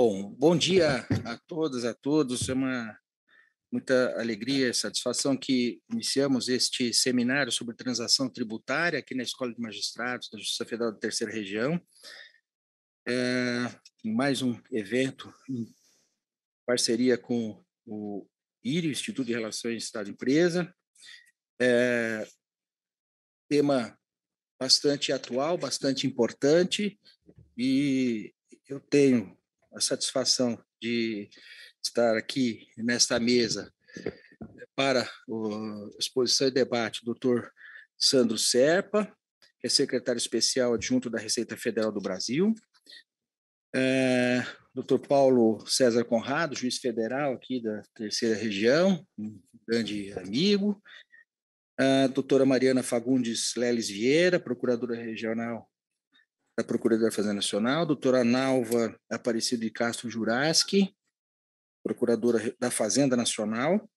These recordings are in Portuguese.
Bom, bom dia a todas, a todos. É uma muita alegria e satisfação que iniciamos este seminário sobre transação tributária aqui na Escola de Magistrados da Justiça Federal da Terceira Região. É, mais um evento em parceria com o IRI, Instituto de Relações Estado-Empresa. É, tema bastante atual, bastante importante, e eu tenho a satisfação de estar aqui nesta mesa para a exposição e debate, doutor Sandro Serpa, que é secretário especial adjunto da Receita Federal do Brasil, é, doutor Paulo César Conrado, juiz federal aqui da terceira região, um grande amigo, a doutora Mariana Fagundes Leles Vieira, procuradora regional da Procuradoria da Fazenda Nacional, doutora Nalva Aparecido de Castro Juraski, Procuradora da Fazenda Nacional,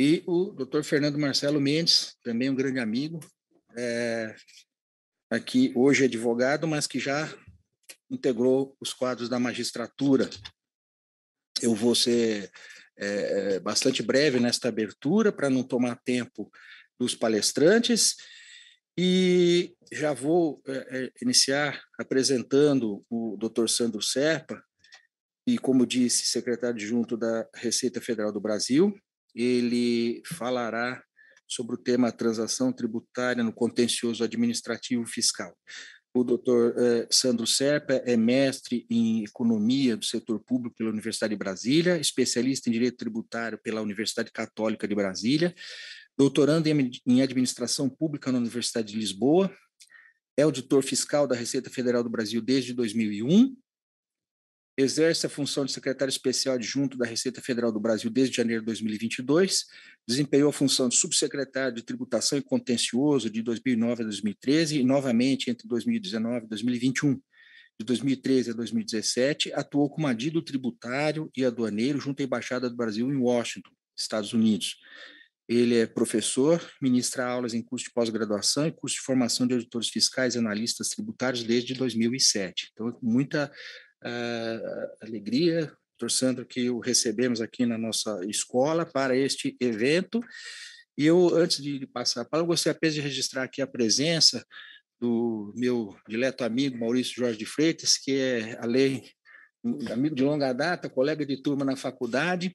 e o doutor Fernando Marcelo Mendes, também um grande amigo, é, aqui hoje advogado, mas que já integrou os quadros da magistratura. Eu vou ser é, é bastante breve nesta abertura para não tomar tempo dos palestrantes e já vou é, é iniciar apresentando o Dr. Sandro Serpa, e como disse, secretário adjunto da Receita Federal do Brasil. Ele falará sobre o tema transação tributária no contencioso administrativo fiscal. O doutor é, Sandro Serpa é mestre em economia do setor público pela Universidade de Brasília, especialista em direito tributário pela Universidade Católica de Brasília, doutorando em administração pública na Universidade de Lisboa, é auditor fiscal da Receita Federal do Brasil desde 2001, exerce a função de secretário especial adjunto da Receita Federal do Brasil desde janeiro de 2022, desempenhou a função de subsecretário de Tributação e Contencioso de 2009 a 2013 e novamente entre 2019 e 2021. De 2013 a 2017, atuou como adido tributário e aduaneiro junto à Embaixada do Brasil em Washington, Estados Unidos. Ele é professor, ministra aulas em curso de pós-graduação e curso de formação de auditores fiscais e analistas tributários desde 2007. Então, muita uh, alegria, doutor Sandro, que o recebemos aqui na nossa escola para este evento. E eu, antes de passar a palavra, gostaria apenas de registrar aqui a presença do meu dileto amigo Maurício Jorge de Freitas, que é, além, amigo de longa data, colega de turma na faculdade,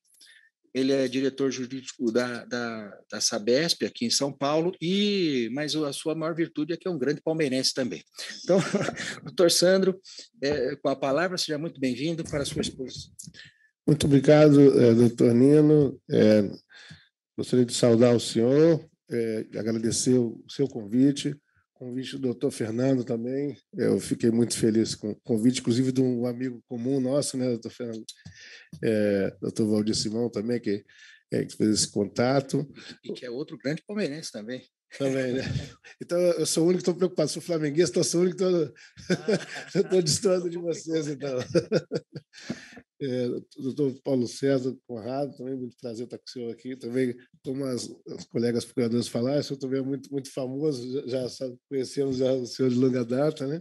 ele é diretor jurídico da, da, da Sabesp aqui em São Paulo, e mas a sua maior virtude é que é um grande palmeirense também. Então, doutor Sandro, é, com a palavra, seja muito bem-vindo para a sua exposição. Muito obrigado, é, doutor Nino. É, gostaria de saudar o senhor, é, agradecer o seu convite convite do doutor Fernando também. Eu fiquei muito feliz com o convite, inclusive de um amigo comum nosso, né, doutor Fernando? É, doutor Valdir Simão também, que, é, que, fez esse contato. E que é outro grande palmeirense também. Também, né? Então, eu sou o único que estou preocupado. Sou flamenguista, eu sou o único que estou ah, tô... ah, distante de vocês, então. Eh, doutor Paulo César Conrado, também muito prazer estar com o senhor aqui. Também, como as, as colegas procuradoras falaram, o senhor também é muito, muito famoso, já, já conhecemos já o senhor de longa data, né?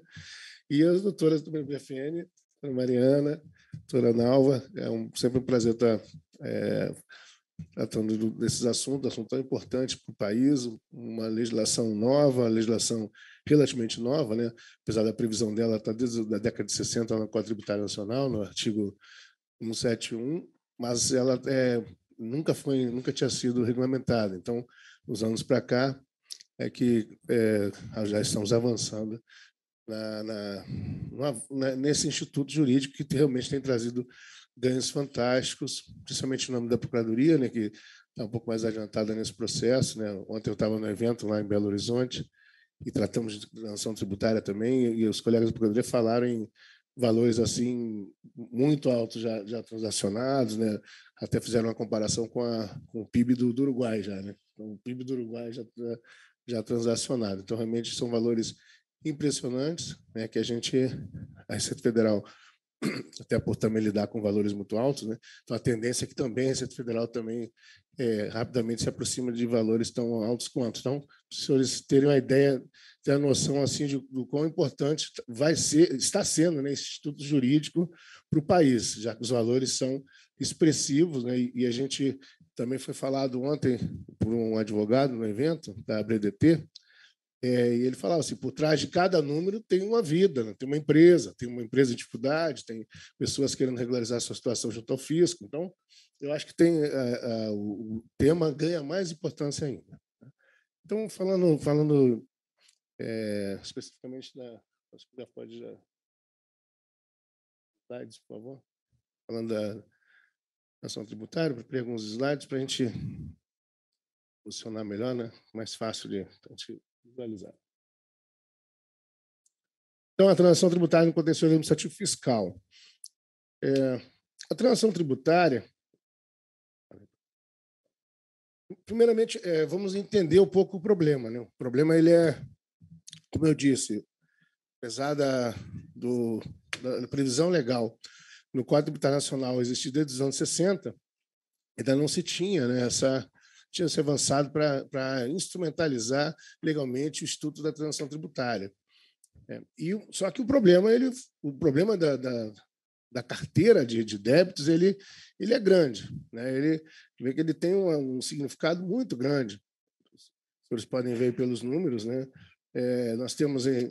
E as doutoras do BFN, a Mariana, a doutora Nalva, é um, sempre um prazer estar é, tratando desses assuntos, assunto tão importante para o país, uma legislação nova, legislação relativamente nova, né? apesar da previsão dela estar tá desde a década de 60 na Código Tributário Nacional, no artigo 171, mas ela é, nunca foi, nunca tinha sido regulamentada. Então, nos anos para cá é que é, já estamos avançando na, na, na, né, nesse instituto jurídico que realmente tem trazido ganhos fantásticos, principalmente o nome da procuradoria, né, que está um pouco mais adiantada nesse processo. Né? Ontem eu estava no evento lá em Belo Horizonte e tratamos de ação tributária também, e os colegas da Procuradoria falaram em valores assim muito altos já, já transacionados, né? Até fizeram uma comparação com, a, com o PIB do, do Uruguai já, né? Então, o PIB do Uruguai já, já transacionado. Então, realmente são valores impressionantes, né? Que a gente, a Receita Federal até por também lidar com valores muito altos, né? Então a tendência é que também a Receita Federal também é, rapidamente se aproxima de valores tão altos quanto. Então, os senhores terem uma ideia, ter a noção assim de, do quão importante vai ser, está sendo, né, esse instituto jurídico para o país, já que os valores são expressivos, né? E, e a gente também foi falado ontem por um advogado no evento da BDT é, e ele falava assim: por trás de cada número tem uma vida, né? tem uma empresa, tem uma empresa em dificuldade, tem pessoas querendo regularizar sua situação junto ao fisco. Então, eu acho que tem a, eh, a, eh, o tema ganha mais importância ainda. Né? Então, falando, falando é, especificamente da. Acho que já pode já. Slides, por favor. Falando da ação tributária, preparei alguns slides para a gente posicionar melhor, né? mais fácil de a gente visualizar. Então, a transação tributária no contencioso administrativo fiscal. É, a transação tributária. Primeiramente, é, vamos entender um pouco o problema. Né? O problema ele é, como eu disse, apesar da, do, da previsão legal no Código Tributário Nacional existir desde os anos 60, ainda não se tinha né, essa tinha se avançado para instrumentalizar legalmente o Instituto da Transação Tributária. É, e, só que o problema, ele, o problema da, da, da carteira de, de, débitos ele, ele é grande. Né? Ele, vê que ele tem um, um significado muito grande. Vocês podem ver pelos números. Né? É, nós temos em,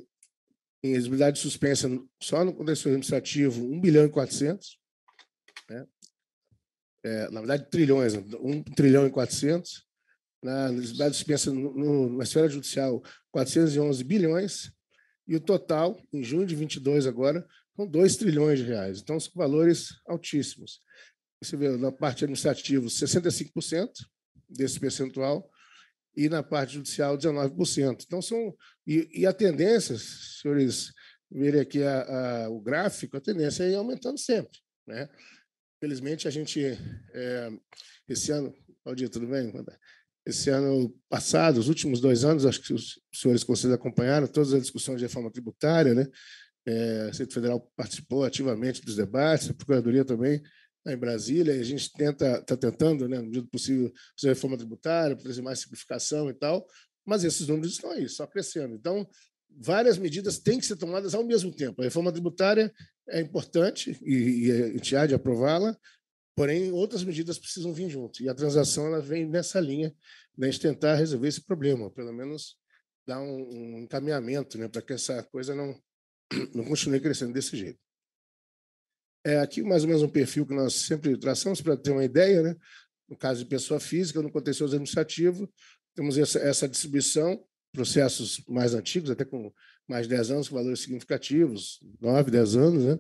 em exigibilidade suspensa, só no contexto administrativo, 1 bilhão e 400. Né? é, na verdade, trilhões, 1 trilhão e 400, na, na dispensa no, na esfera judicial, 411 bilhões, e o total, em junho de 22 agora, são 2 trilhões de reais. Então, são valores altíssimos. Você vê na parte administrativa, 65% desse percentual, e na parte judicial, 19%. Então, são. E, e a tendência, senhores, verem aqui a, a, o gráfico, a tendência é ir aumentando sempre. Né? Felizmente, a gente, é, esse ano. Aldir, tudo bem? Esse ano passado, os últimos dois anos, acho que os senhores conselhos acompanharam todas as discussões de reforma tributária, né? É, o Centro Federal participou ativamente dos debates, a Procuradoria também em Brasília, e a gente tenta, está tentando, né, no medida do possível, fazer reforma tributária, trazer mais simplificação e tal, mas esses números estão aí, só crescendo. Então, várias medidas têm que ser tomadas ao mesmo tempo. A reforma tributária é importante e, e te há de aprová-la, porém outras medidas precisam vir junto. E a transação ela vem nessa linha, né, de tentar resolver esse problema, pelo menos dar um, um encaminhamento né, para que essa coisa não, não continue crescendo desse jeito. É aqui mais ou menos um perfil que nós sempre traçamos para ter uma ideia, né? No caso de pessoa física, no contencioso administrativo, temos essa, essa distribuição processos mais antigos, até com mais de 10 anos, com valores significativos, 9, 10 anos, né?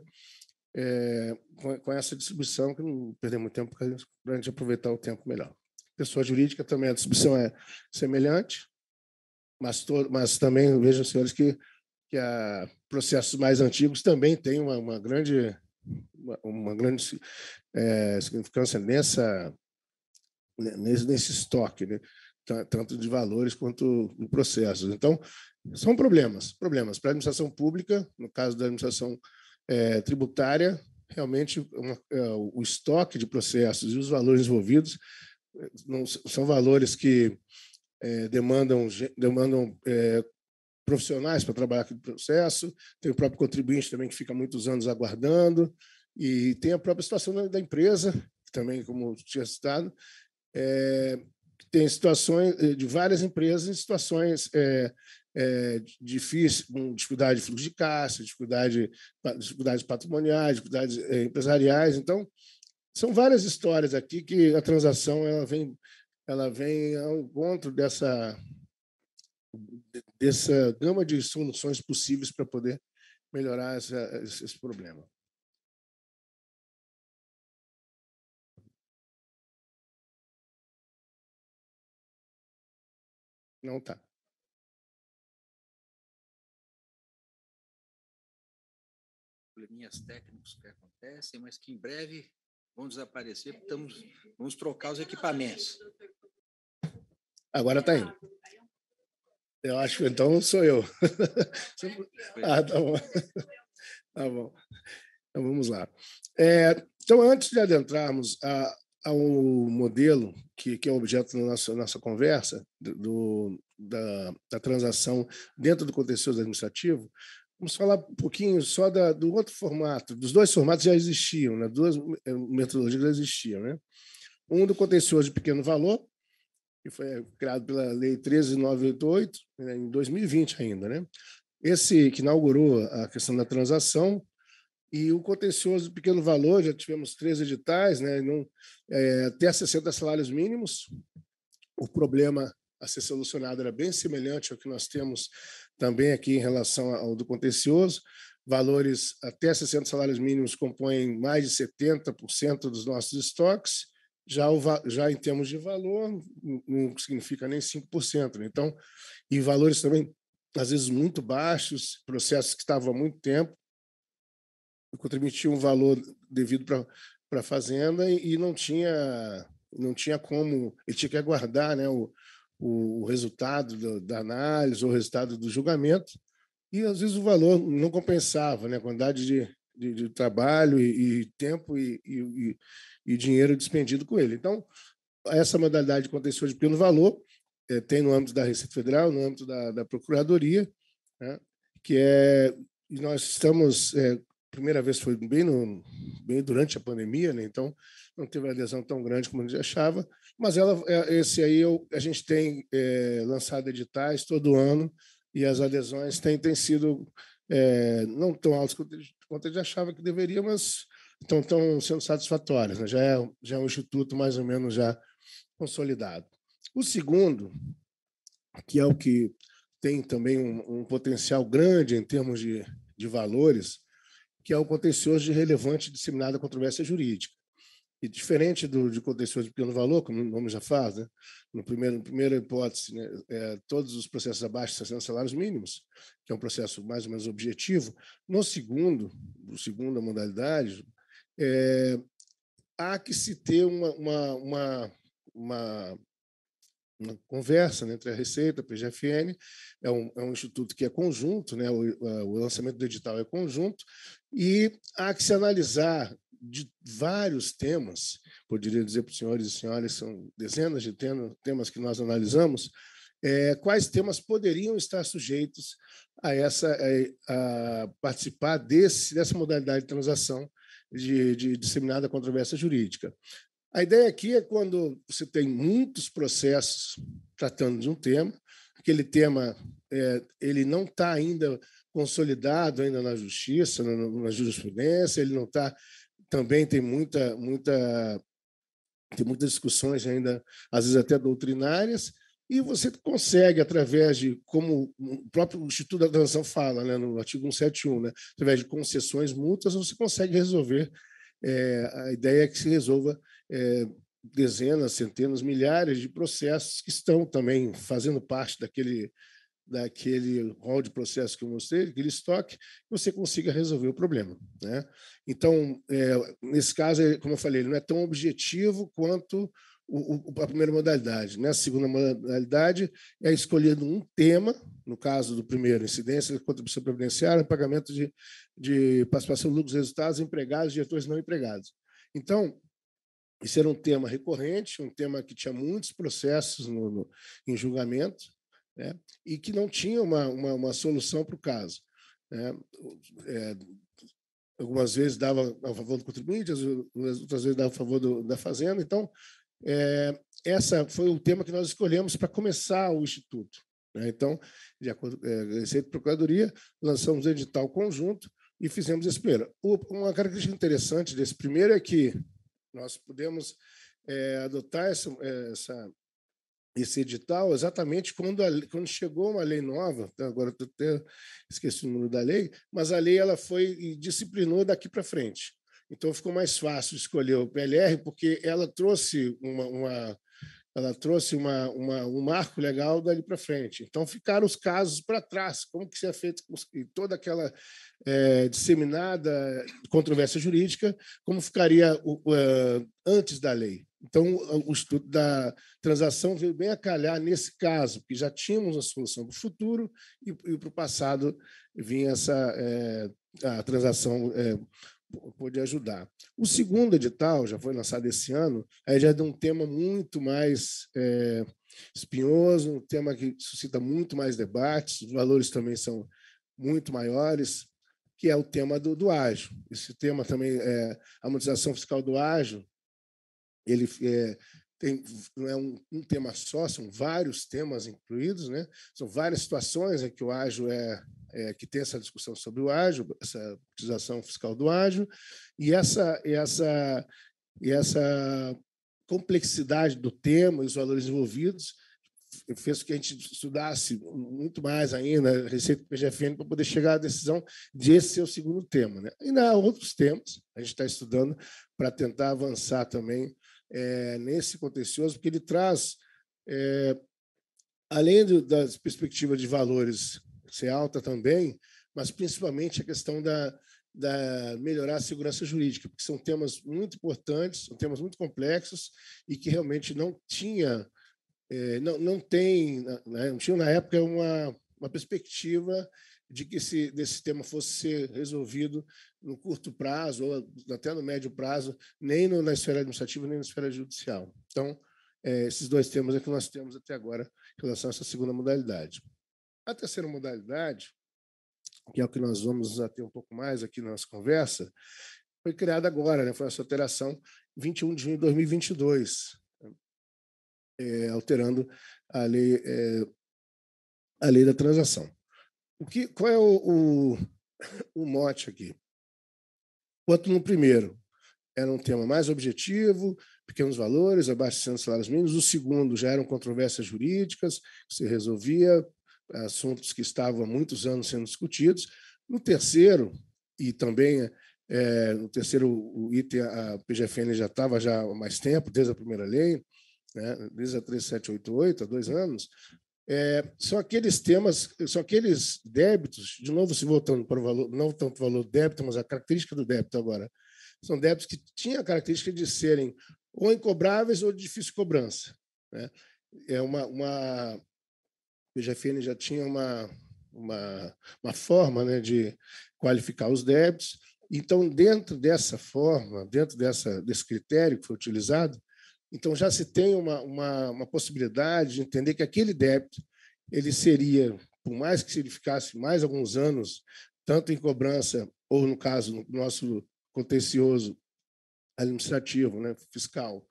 É, com, com, essa distribuição, que não perder muito tempo para a gente aproveitar o tempo melhor. Pessoa jurídica também, a distribuição é semelhante, mas, todo, mas também vejam, senhores, que, que a processos mais antigos também tem uma, uma grande, uma, uma grande é, significância nessa, nesse, nesse estoque. Né? tanto de valores quanto de processos. Então, são problemas, problemas. Para a administração pública, no caso da administração é, tributária, realmente uma, é, o estoque de processos e os valores envolvidos é, não, são valores que é, demandam, demandam é, profissionais para trabalhar com o processo, tem o próprio contribuinte também que fica muitos anos aguardando, e tem a própria situação da, empresa, também, como tinha citado, é, tem situações eh, de várias empresas em situações é, é, difíceis, com dificuldade de fluxo de caixa, dificuldade, dificuldades patrimoniais, dificuldades é, empresariais. Então, são várias histórias aqui que a transação ela vem, ela vem ao encontro dessa, dessa gama de soluções possíveis para poder melhorar essa, esse problema. Não tá. Probleminhas técnicos que acontecem, mas que em breve vão desaparecer, porque estamos, vamos trocar os equipamentos. Agora tá indo. Eu acho que então sou eu. ah, tá bom. Tá bom. Então vamos lá. É, então, antes de adentrarmos a, ao modelo que, que é objeto da nossa, nossa conversa, do, da, da transação dentro do contencioso administrativo, Vamos falar um pouquinho só da, do outro formato. Dos dois formatos já existiam, né? duas hum, eh, metodologias já existiam. Né? Um do contencioso de pequeno valor, que foi eh, criado pela Lei 13988, né? em 2020 ainda. Né? Esse que inaugurou a questão da transação, e o contencioso pequeno valor, já tivemos três editais, né? Não, é, até 60 salários mínimos. O problema a ser solucionado era bem semelhante ao que nós temos também aqui em relação ao do contencioso. Valores até 60 salários mínimos compõem mais de 70% dos nossos estoques, já, o, já em termos de valor, não significa nem 5%. Né? Então, e valores também, às vezes, muito baixos, processos que estavam há muito tempo contribuía um valor devido para a fazenda e, e, não tinha não tinha como ele tinha que aguardar né, o, o, resultado do, da análise ou o resultado do julgamento e às vezes o valor não compensava né, a quantidade de, de, de trabalho e, e tempo e, e, e, dinheiro despendido com ele. Então, essa modalidade de de pequeno valor é, tem no âmbito da Receita Federal, no âmbito da, da Procuradoria, né, que é nós estamos é, primeira vez foi bem, no, bem durante a pandemia, né? então não teve adesão tão grande como a gente achava, mas ela, é, esse aí eu, a gente tem é, lançado editais todo ano e as adesões têm, têm sido é, não tão altas quanto, a gente achava que deveria, mas estão, estão sendo satisfatórias. Né? Já, é, já é um instituto mais ou menos já consolidado. O segundo, que é o que tem também um, um potencial grande em termos de, de valores, que é o contencioso de relevante disseminada controvérsia jurídica. E diferente do de contencioso de pequeno valor, como o nome já faz, né? no primeiro, primeira hipótese, né? é, todos os processos abaixo de 60 salários mínimos, que é um processo mais ou menos objetivo. No segundo, o segundo a modalidade, é, há que se ter uma, uma, uma, uma uma conversa né, entre a Receita, a PGFN, é um, é um instituto que é conjunto, né, o, o lançamento do edital é conjunto, e há que se analisar de vários temas, poderia dizer para os senhores e senhoras, são dezenas de temas que nós analisamos, é, quais temas poderiam estar sujeitos a essa a, a participar desse, dessa modalidade de transação de, de disseminada controvérsia jurídica. A ideia aqui é quando você tem muitos processos tratando de um tema, aquele tema é, ele não está ainda consolidado ainda na justiça, na, na jurisprudência, ele não está também tem muita muita tem muitas discussões ainda às vezes até doutrinárias e você consegue através de como o próprio Instituto da Transição fala, né, no artigo 171, né, através de concessões, multas, você consegue resolver é, a ideia é que se resolva é, dezenas, centenas, milhares de processos que estão também fazendo parte daquele daquele rol de processo que eu mostrei, aquele estoque, você consiga resolver o problema. Né? Então, é, nesse caso, é, como eu falei, ele não é tão objetivo quanto o, o, a primeira modalidade. Né? A segunda modalidade, é escolher um tema, no caso do primeiro, incidência, contribuição previdenciária, pagamento de, de participação, lucros, resultados, empregados, diretores não empregados. Então, isso era um tema recorrente, um tema que tinha muitos processos no, no em julgamento né? e que não tinha uma, uma, uma solução para o caso. Né? É, algumas vezes dava a favor do contribuinte, outras vezes dava a favor do, da fazenda. Então, é, essa foi o tema que nós escolhemos para começar o Instituto. Né? Então, de acordo com é, a Receita e Procuradoria, lançamos o edital conjunto e fizemos esse primeiro. O, uma característica interessante desse primeiro é que nós podemos é, eh, adotar essa, eh, essa, esse edital exatamente quando, a, quando chegou uma lei nova, então agora eu até esqueci o número da lei, mas a lei ela foi e disciplinou daqui para frente. Então ficou mais fácil escolher o PLR, porque ela trouxe uma, uma ela trouxe uma, uma, um marco legal dali para frente. Então ficaram os casos para trás, como que se é feito e toda aquela é, disseminada controvérsia jurídica, como ficaria o, o, antes da lei. Então o estudo da transação veio bem a calhar nesse caso, porque já tínhamos a solução para o futuro e, e para o passado vinha essa é, a transação é, pôde ajudar. O segundo edital, já foi lançado esse ano, aí já é de um tema muito mais é, espinhoso, um tema que suscita muito mais debates, os valores também são muito maiores, que é o tema do, do ágio. Esse tema também, é, a amortização fiscal do ágio, ele é, tem, não é um, um, tema só, são vários temas incluídos, né? são várias situações em que o ágio é é, que tem essa discussão sobre o ágio, essa utilização fiscal do ágio, e essa, essa, e essa complexidade do tema e os valores envolvidos fez com que a gente estudasse muito mais ainda a receita do PGFN para poder chegar à decisão de esse ser o segundo tema. Né? E há outros temas, a gente está estudando para tentar avançar também é, nesse contencioso, porque ele traz, é, além do, das perspectivas de valores ser alta também, mas principalmente a questão da, da melhorar a segurança jurídica, porque são temas muito importantes, são temas muito complexos e que realmente não tinha, eh, não, não tem, né, não tinha na época uma, uma perspectiva de que esse desse tema fosse ser resolvido no curto prazo ou até no médio prazo, nem no, na esfera administrativa nem na esfera judicial. Então, eh, esses dois temas é que nós temos até agora em relação a essa segunda modalidade. A terceira modalidade, que é o que nós vamos até um pouco mais aqui na nossa conversa, foi criada agora, né? foi a sua alteração 21 de junho de 2022, é, alterando a lei, é, a lei da transação. O que, qual é o, o, o mote aqui? Quanto no primeiro, era um tema mais objetivo, pequenos valores, abaixo de 100 salários mínimos. O segundo já eram controvérsias jurídicas, que se resolvia assuntos que estavam há muitos anos sendo discutidos. No terceiro, e também é, no terceiro o item, a PGFN já estava já há mais tempo, desde a primeira lei, né, desde a 3788, há dois anos, é, são aqueles temas, são aqueles débitos, de novo se voltando para o valor, não tanto o valor débito, mas a característica do débito agora, são débitos que tinham a característica de serem ou incobráveis ou de difícil cobrança. Né? É uma, uma, o já tinha uma, uma, uma forma né, de qualificar os débitos. Então, dentro dessa forma, dentro dessa, desse critério que foi utilizado, então já se tem uma, uma, uma possibilidade de entender que aquele débito ele seria, por mais que ele ficasse mais alguns anos, tanto em cobrança ou, no caso, no nosso contencioso administrativo, né, fiscal,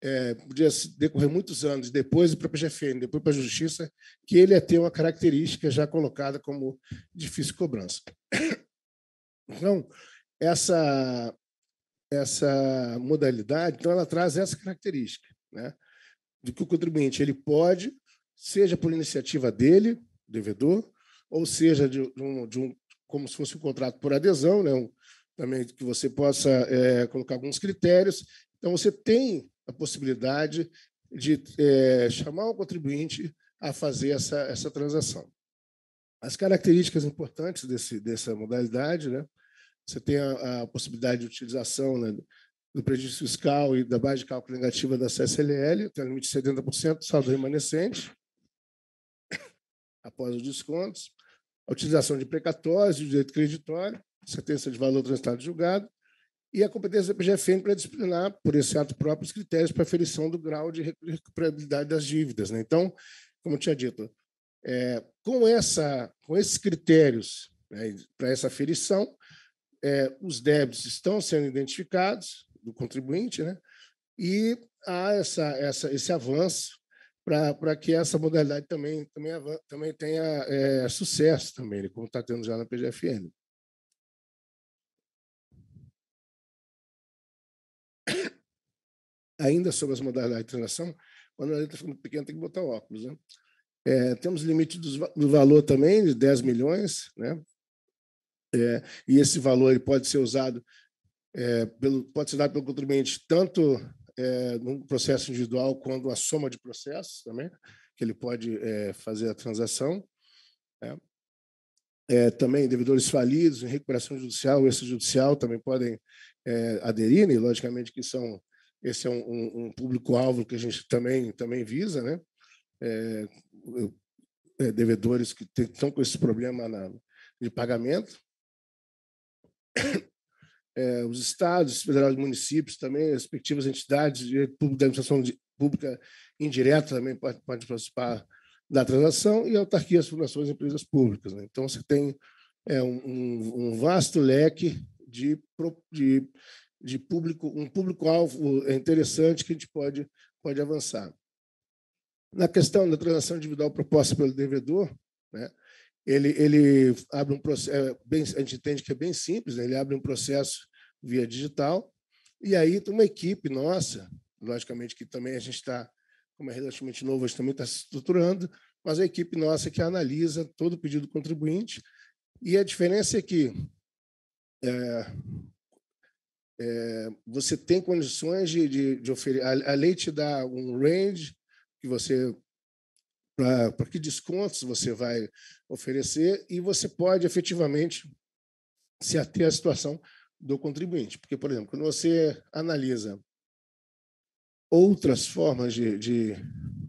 é, podia decorrer muitos anos depois para a PGFN, depois para a Justiça, que ele ia ter uma característica já colocada como difícil cobrança. Então, essa, essa modalidade, então, ela traz essa característica, né? de que o contribuinte ele pode, seja por iniciativa dele, devedor, ou seja, de, um, de um, como se fosse um contrato por adesão, né? Um, também que você possa é, colocar alguns critérios. Então, você tem a possibilidade de é, chamar o contribuinte a fazer essa, essa transação. As características importantes desse, dessa modalidade, né? você tem a, a possibilidade de utilização né, do prejuízo fiscal e da base de cálculo negativa da CSLL, tem um limite de 70%, saldo remanescente, após os descontos, a utilização de precatórios, e direito creditório, sentença de valor transitado julgado, e a competência da PGFN para disciplinar, por esse ato próprio, os critérios para aferição do grau de recuperabilidade das dívidas. Né? Então, como eu tinha dito, é, com, essa, com esses critérios né, para essa aferição, é, os débitos estão sendo identificados do contribuinte, né? e há essa, essa, esse avanço para que essa modalidade também, também, também tenha é, sucesso também, né? como está tendo já na PGFN. ainda sobre as modalidades de transação, quando a letra tá fica muito pequena, tem que botar óculos. Né? É, temos limite do valor também, de 10 milhões, né? É, e esse valor ele pode ser usado, é, pelo, pode ser dado pelo contribuinte tanto é, num processo individual quanto a soma de processos também, que ele pode é, fazer a transação. Né? É, também devedores falidos em recuperação judicial, extrajudicial também podem é, aderir, e né? logicamente que são esse é um, um, um público-alvo que a gente também, também visa, né? É, é, devedores que tem, estão com esse problema na, de pagamento. É, os estados, federais e municípios também, as respectivas entidades, de público da administração de, pública indireta também pode, pode participar da transação e autarquias, fundações e empresas públicas. Né? Então, você tem é, um, um, vasto leque de, de de público, um público-alvo interessante que a gente pode, pode avançar. Na questão da transação individual proposta pelo devedor, né, ele, ele abre um processo, é bem, a gente entende que é bem simples, né, ele abre um processo via digital, e aí uma equipe nossa, logicamente que também a gente está, como é relativamente novo, a gente também está se estruturando, mas a equipe nossa que analisa todo o pedido do contribuinte, e a diferença é que é, é, você tem condições de, de, de oferecer. A, a, lei te dá um range que você. Para que descontos você vai oferecer e você pode efetivamente se ater à situação do contribuinte. Porque, por exemplo, quando você analisa outras formas de, de,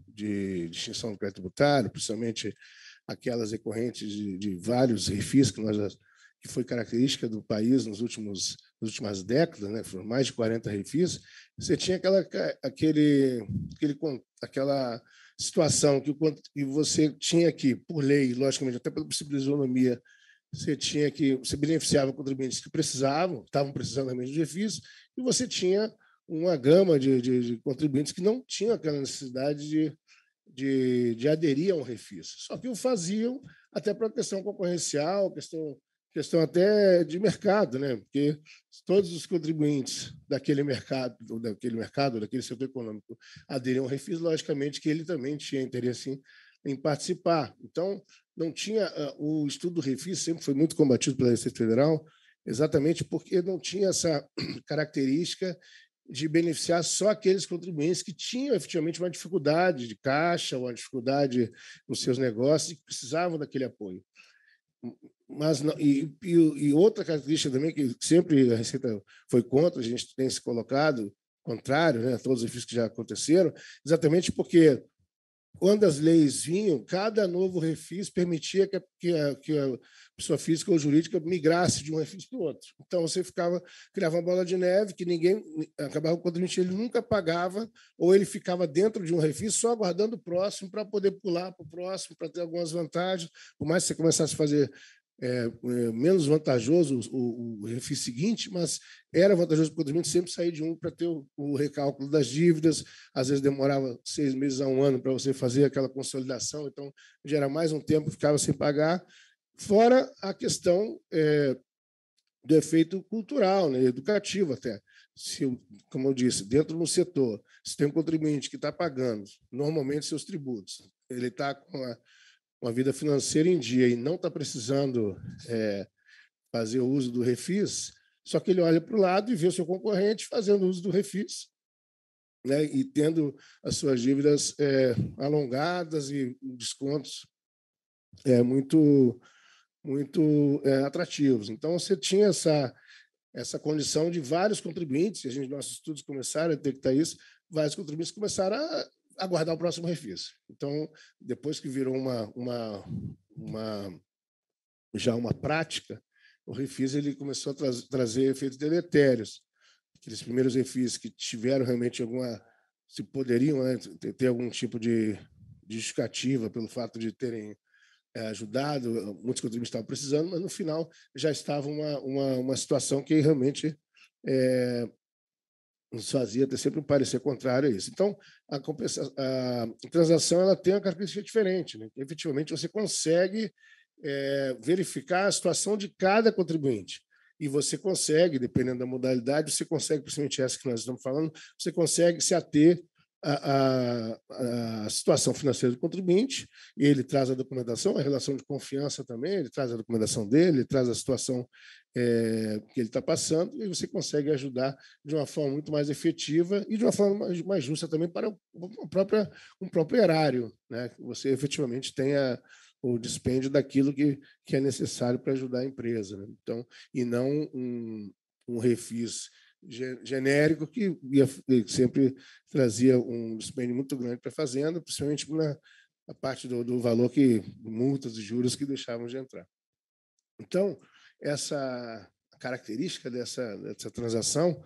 de distinção do crédito tributário, principalmente aquelas recorrentes de, de vários refis que nós que foi característica do país nos últimos nas últimas décadas, né, foram mais de 40 refis, você tinha aquela aquele, aquele aquela situação que, que você tinha que, por lei, logicamente, até pela possibilidade isonomia, você tinha que você beneficiava contribuintes que precisavam, estavam precisando realmente de refis, e você tinha uma gama de, de, de contribuintes que não tinham aquela necessidade de, de, de aderir a um refis, só que o faziam até para questão concorrencial, questão questão até de mercado, né? Porque todos os contribuintes daquele mercado, daquele mercado, daquele setor econômico aderiam ao refis, logicamente que ele também tinha interesse em, em participar. Então, não tinha ah, o estudo do refis sempre foi muito combatido pela Receita Federal, exatamente porque não tinha essa característica de beneficiar só aqueles contribuintes que tinham efetivamente uma dificuldade de caixa ou uma dificuldade nos seus negócios e que precisavam daquele apoio mas não, e, e, e, outra característica também que sempre a Receita foi contra, a gente tem se colocado contrário né, a todos os efeitos que já aconteceram, exatamente porque quando as leis vinham, cada novo refis permitia que a, que a, que a pessoa física ou jurídica migrasse de um refis para o outro. Então você ficava criava uma bola de neve que ninguém acabava quando a gente ele nunca pagava ou ele ficava dentro de um refis só aguardando o próximo para poder pular para o próximo para ter algumas vantagens. Por mais que você começasse a fazer é, é, menos vantajoso o, o, seguinte, mas era vantajoso para o contribuinte sempre sair de um para ter o, o, recálculo das dívidas. Às vezes demorava seis meses a um ano para você fazer aquela consolidação, então gera mais um tempo que ficava sem pagar. Fora a questão é, do efeito cultural, né, educativo até. Se, como eu disse, dentro do setor, se tem um contribuinte que está pagando normalmente seus tributos, ele está com a uma vida financeira em dia e não está precisando é, fazer uso do refis, só que ele olha para o lado e vê o seu concorrente fazendo uso do refis né, e tendo as suas dívidas é, alongadas e descontos é, muito muito é, atrativos. Então, você tinha essa, essa condição de vários contribuintes, e a gente, nossos estudos começaram a detectar isso, vários contribuintes começaram a aguardar o próximo refis. Então, depois que virou uma, uma, uma já uma prática, o refis ele começou a tra trazer efeitos deletérios. Aqueles primeiros refis que tiveram realmente alguma se poderiam né, ter, algum tipo de, de justificativa pelo fato de terem é, ajudado, muitos contribuintes estavam precisando, mas no final já estava uma, uma, uma situação que realmente é, nos fazia ter sempre um parecer contrário a isso. Então, a, a transação ela tem uma característica diferente. Né? Efetivamente, você consegue é, verificar a situação de cada contribuinte. E você consegue, dependendo da modalidade, você consegue, principalmente essa que nós estamos falando, você consegue se ater à situação financeira do contribuinte, ele traz a documentação, a relação de confiança também, ele traz a documentação dele, ele traz a situação é, que ele está passando, e você consegue ajudar de uma forma muito mais efetiva e de uma forma mais, mais justa também para o próprio, um próprio erário, né? que você efetivamente tenha o dispêndio daquilo que, que é necessário para ajudar a empresa. Né? Então, e não um, um refis genérico que ia, sempre trazia um dispêndio muito grande para a fazenda, principalmente na, parte do, do valor que multas e juros que deixavam de entrar. Então, essa característica dessa, dessa transação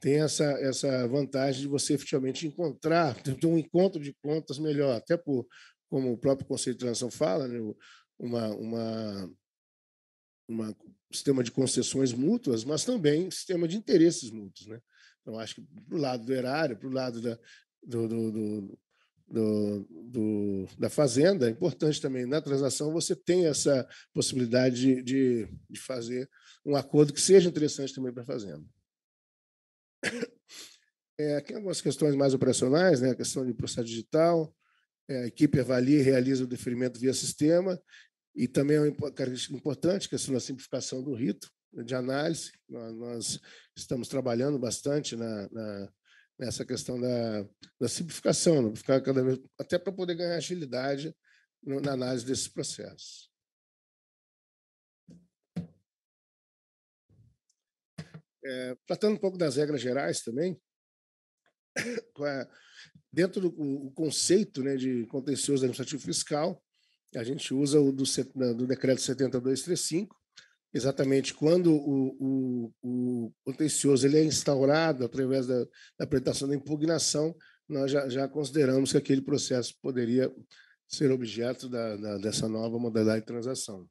tem essa, essa vantagem de você efetivamente encontrar, ter um encontro de contas melhor, até por, como o próprio Conselho de Transação fala, né, uma, uma, uma sistema de concessões mútuas, mas também sistema de interesses mútuos. Né? Então, acho que para o lado do erário, para o lado da, do, do, do, do, do, da fazenda, é importante também na transação você tem essa possibilidade de, de, de fazer um acordo que seja interessante também para a fazenda. É, aqui algumas questões mais operacionais, né? a questão de processo digital, é, a equipe avalia e realiza o deferimento via sistema, e também é uma característica importante, é a questão da simplificação do rito de análise. Nós, nós estamos trabalhando bastante na, na essa questão da, da simplificação, né? ficar cada vez até para poder ganhar agilidade na análise desses processos. É, tratando um pouco das regras gerais também, é, dentro do conceito né, de contencioso administrativo fiscal, a gente usa o do, do decreto 7235, Exatamente. Quando o, o, o contencioso ele é instaurado através da, da apresentação da impugnação, nós já, já, consideramos que aquele processo poderia ser objeto da, da, dessa nova modalidade de transação.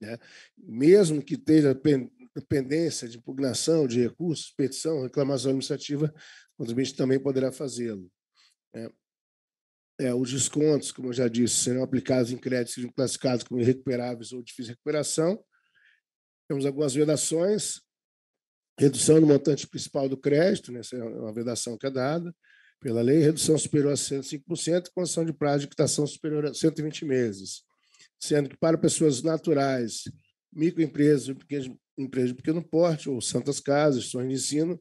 Né? Mesmo que tenha pendência de impugnação de recursos, petição, reclamação administrativa, o contribuinte também poderá fazê-lo. Né? É, os descontos, como eu já disse, serão aplicados em créditos classificados como irrecuperáveis ou difícil recuperação, temos algumas vedações, redução do montante principal do crédito, né? essa é uma vedação que é dada pela lei, redução superior a 105%, condição de prazo de quitação superior a 120 meses, sendo que para pessoas naturais, microempresas pequenas empresas de pequeno porte, ou santas casas, instituições de ensino,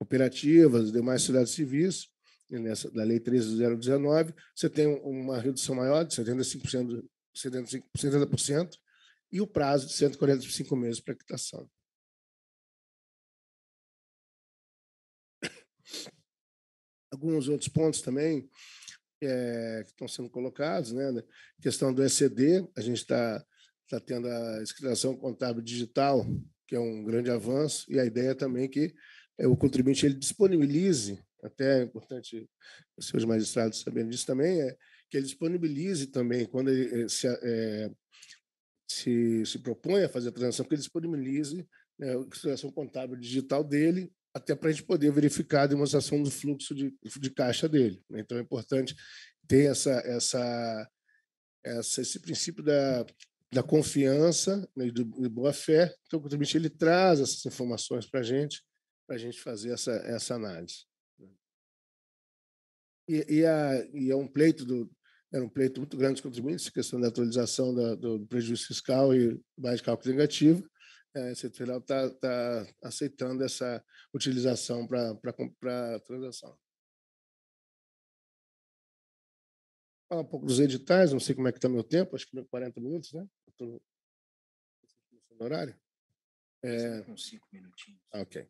cooperativas, demais cidades civis, nessa, da Lei 13019, você tem uma redução maior de 75%, 75%, 70%, e o prazo de 145 meses para quitação. Alguns outros pontos também é, que estão sendo colocados, né? A né, questão do ECD, a gente está tá tendo a escrituração contábil digital, que é um grande avanço, e a ideia também que é, o contribuinte ele disponibilize, até é importante os seus magistrados saberem disso também, é que ele disponibilize também, quando ele, eh, se, é, se, se propõe a fazer a transação, que ele disponibilize né, a situação contábil digital dele, até para a gente poder verificar a demonstração do fluxo de, de caixa dele. Né. Então, é importante ter essa, essa, essa esse princípio da, da confiança né, de, de boa-fé. Então, o contribuinte ele traz essas informações para a gente, para a gente fazer essa, essa análise. Né. E, e, a, e, é um pleito do, era um pleito muito grande dos contribuintes, questão da atualização da, do, prejuízo fiscal e mais cálculo negativo. É, o setor federal está tá aceitando essa utilização para a transação. Falar um pouco dos editais, não sei como é que está meu tempo, acho que 40 minutos, né? Estou no horário. É... Tá com cinco minutinhos. Ah, ok.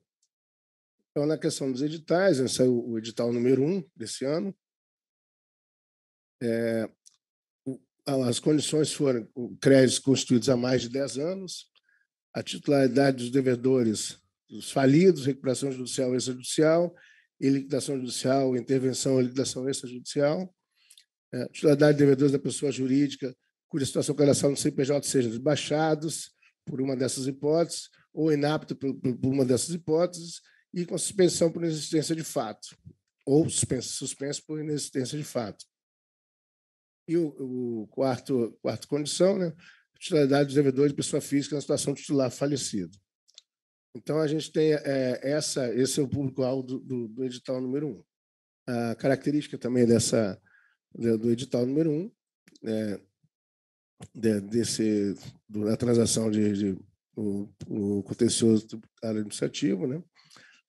Então, na questão dos editais, esse é né, o edital número um desse ano, é, as condições foram créditos constituídos há mais de 10 anos, a titularidade dos devedores dos falidos, recuperação judicial e extrajudicial, e liquidação judicial, intervenção e liquidação extrajudicial, é, titularidade de devedores da pessoa jurídica cuja situação cadastral no CPJ seja desbaixados por uma dessas hipóteses ou inapto por, por, por uma dessas hipóteses e com suspensão por inexistência de fato ou suspenso, suspenso por inexistência de fato. E o, o quarto, quarta condição, né? titularidade dos devedores de pessoa física na situação titular falecido. Então, a gente tem é, essa, esse é o público-alvo do, do, do, edital número um. A característica também dessa, do edital número um, é, de, desse, da transação de, de o, o contencioso tributário administrativo, né?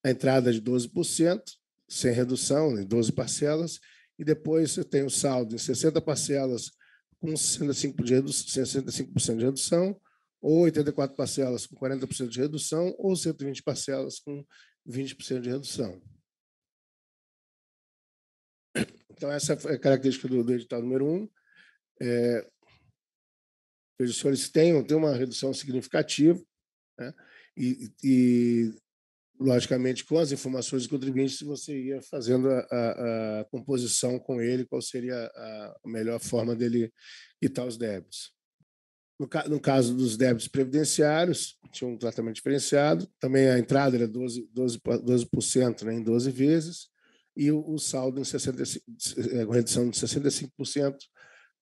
a entrada de 12%, sem redução, né? em 12 parcelas, e depois você tem o saldo em 60 parcelas com 65% de redução, 65 de redução, ou 84 parcelas com 40% de redução, ou 120 parcelas com 20% de redução. Então, essa é a característica do, do edital número 1. Um. É, os senhores têm, têm uma redução significativa, né? e, e logicamente, com as informações do contribuinte, você ia fazendo a, a, a composição com ele, qual seria a melhor forma dele quitar os débitos. No, no, caso dos débitos previdenciários, tinha um tratamento diferenciado, também a entrada era 12%, 12, 12% né, em 12 vezes, e o, o saldo em 65, é, com redução de 65%,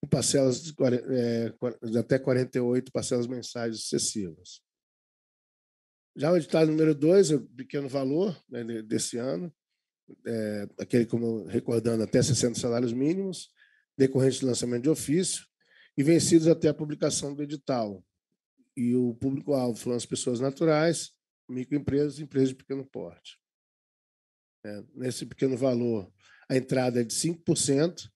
com parcelas de, é, de até 48 parcelas mensais sucessivas. Já o edital número 2, o pequeno valor né, desse ano, é, aquele como recordando até 60 salários mínimos, decorrente do lançamento de ofício, e vencidos até a publicação do edital. E o público-alvo foram as pessoas naturais, microempresas e empresas de pequeno porte. É, nesse pequeno valor, a entrada é de 5%,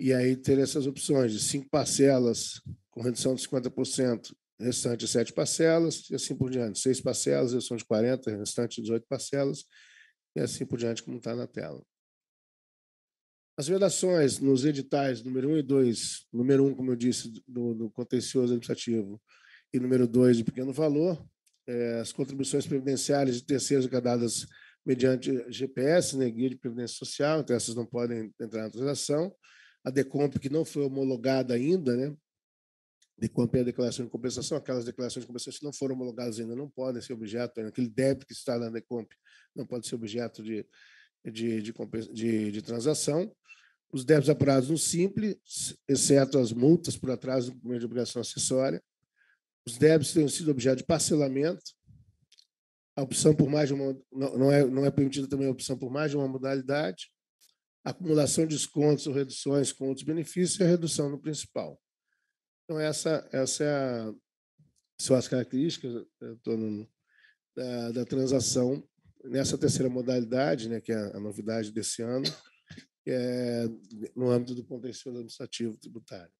e aí ter essas opções de cinco parcelas com redução de 50% restante sete parcelas, e assim por diante. seis parcelas, são de 40, restante 18 parcelas, e assim por diante, como está na tela. As vedações nos editais número 1 e 2, número 1, como eu disse, do, do contencioso administrativo, e número 2, de pequeno valor, é, as contribuições previdenciárias de terceiros arrecadadas mediante GPS, né, guia de previdência social, então essas não podem entrar na transação. A DECOMP, que não foi homologada ainda, né, de quanto a declaração de compensação, aquelas declarações de compensação que não foram homologadas ainda não podem ser objeto, aquele débito que está na DECOMP não pode ser objeto de, de, de, de, de transação. Os débitos apurados no simples, exceto as multas por atraso no cumprimento de obrigação acessória. Os débitos tenham sido objeto de parcelamento. A opção por mais de uma, não, é, não é permitida também a opção por mais de uma modalidade. Acumulação de descontos ou reduções com outros benefícios e a redução no principal. Então, essa, essa é a, são as características eh, da, da, transação nessa terceira modalidade, né, que é a novidade desse ano, que é no âmbito do contencioso administrativo tributário.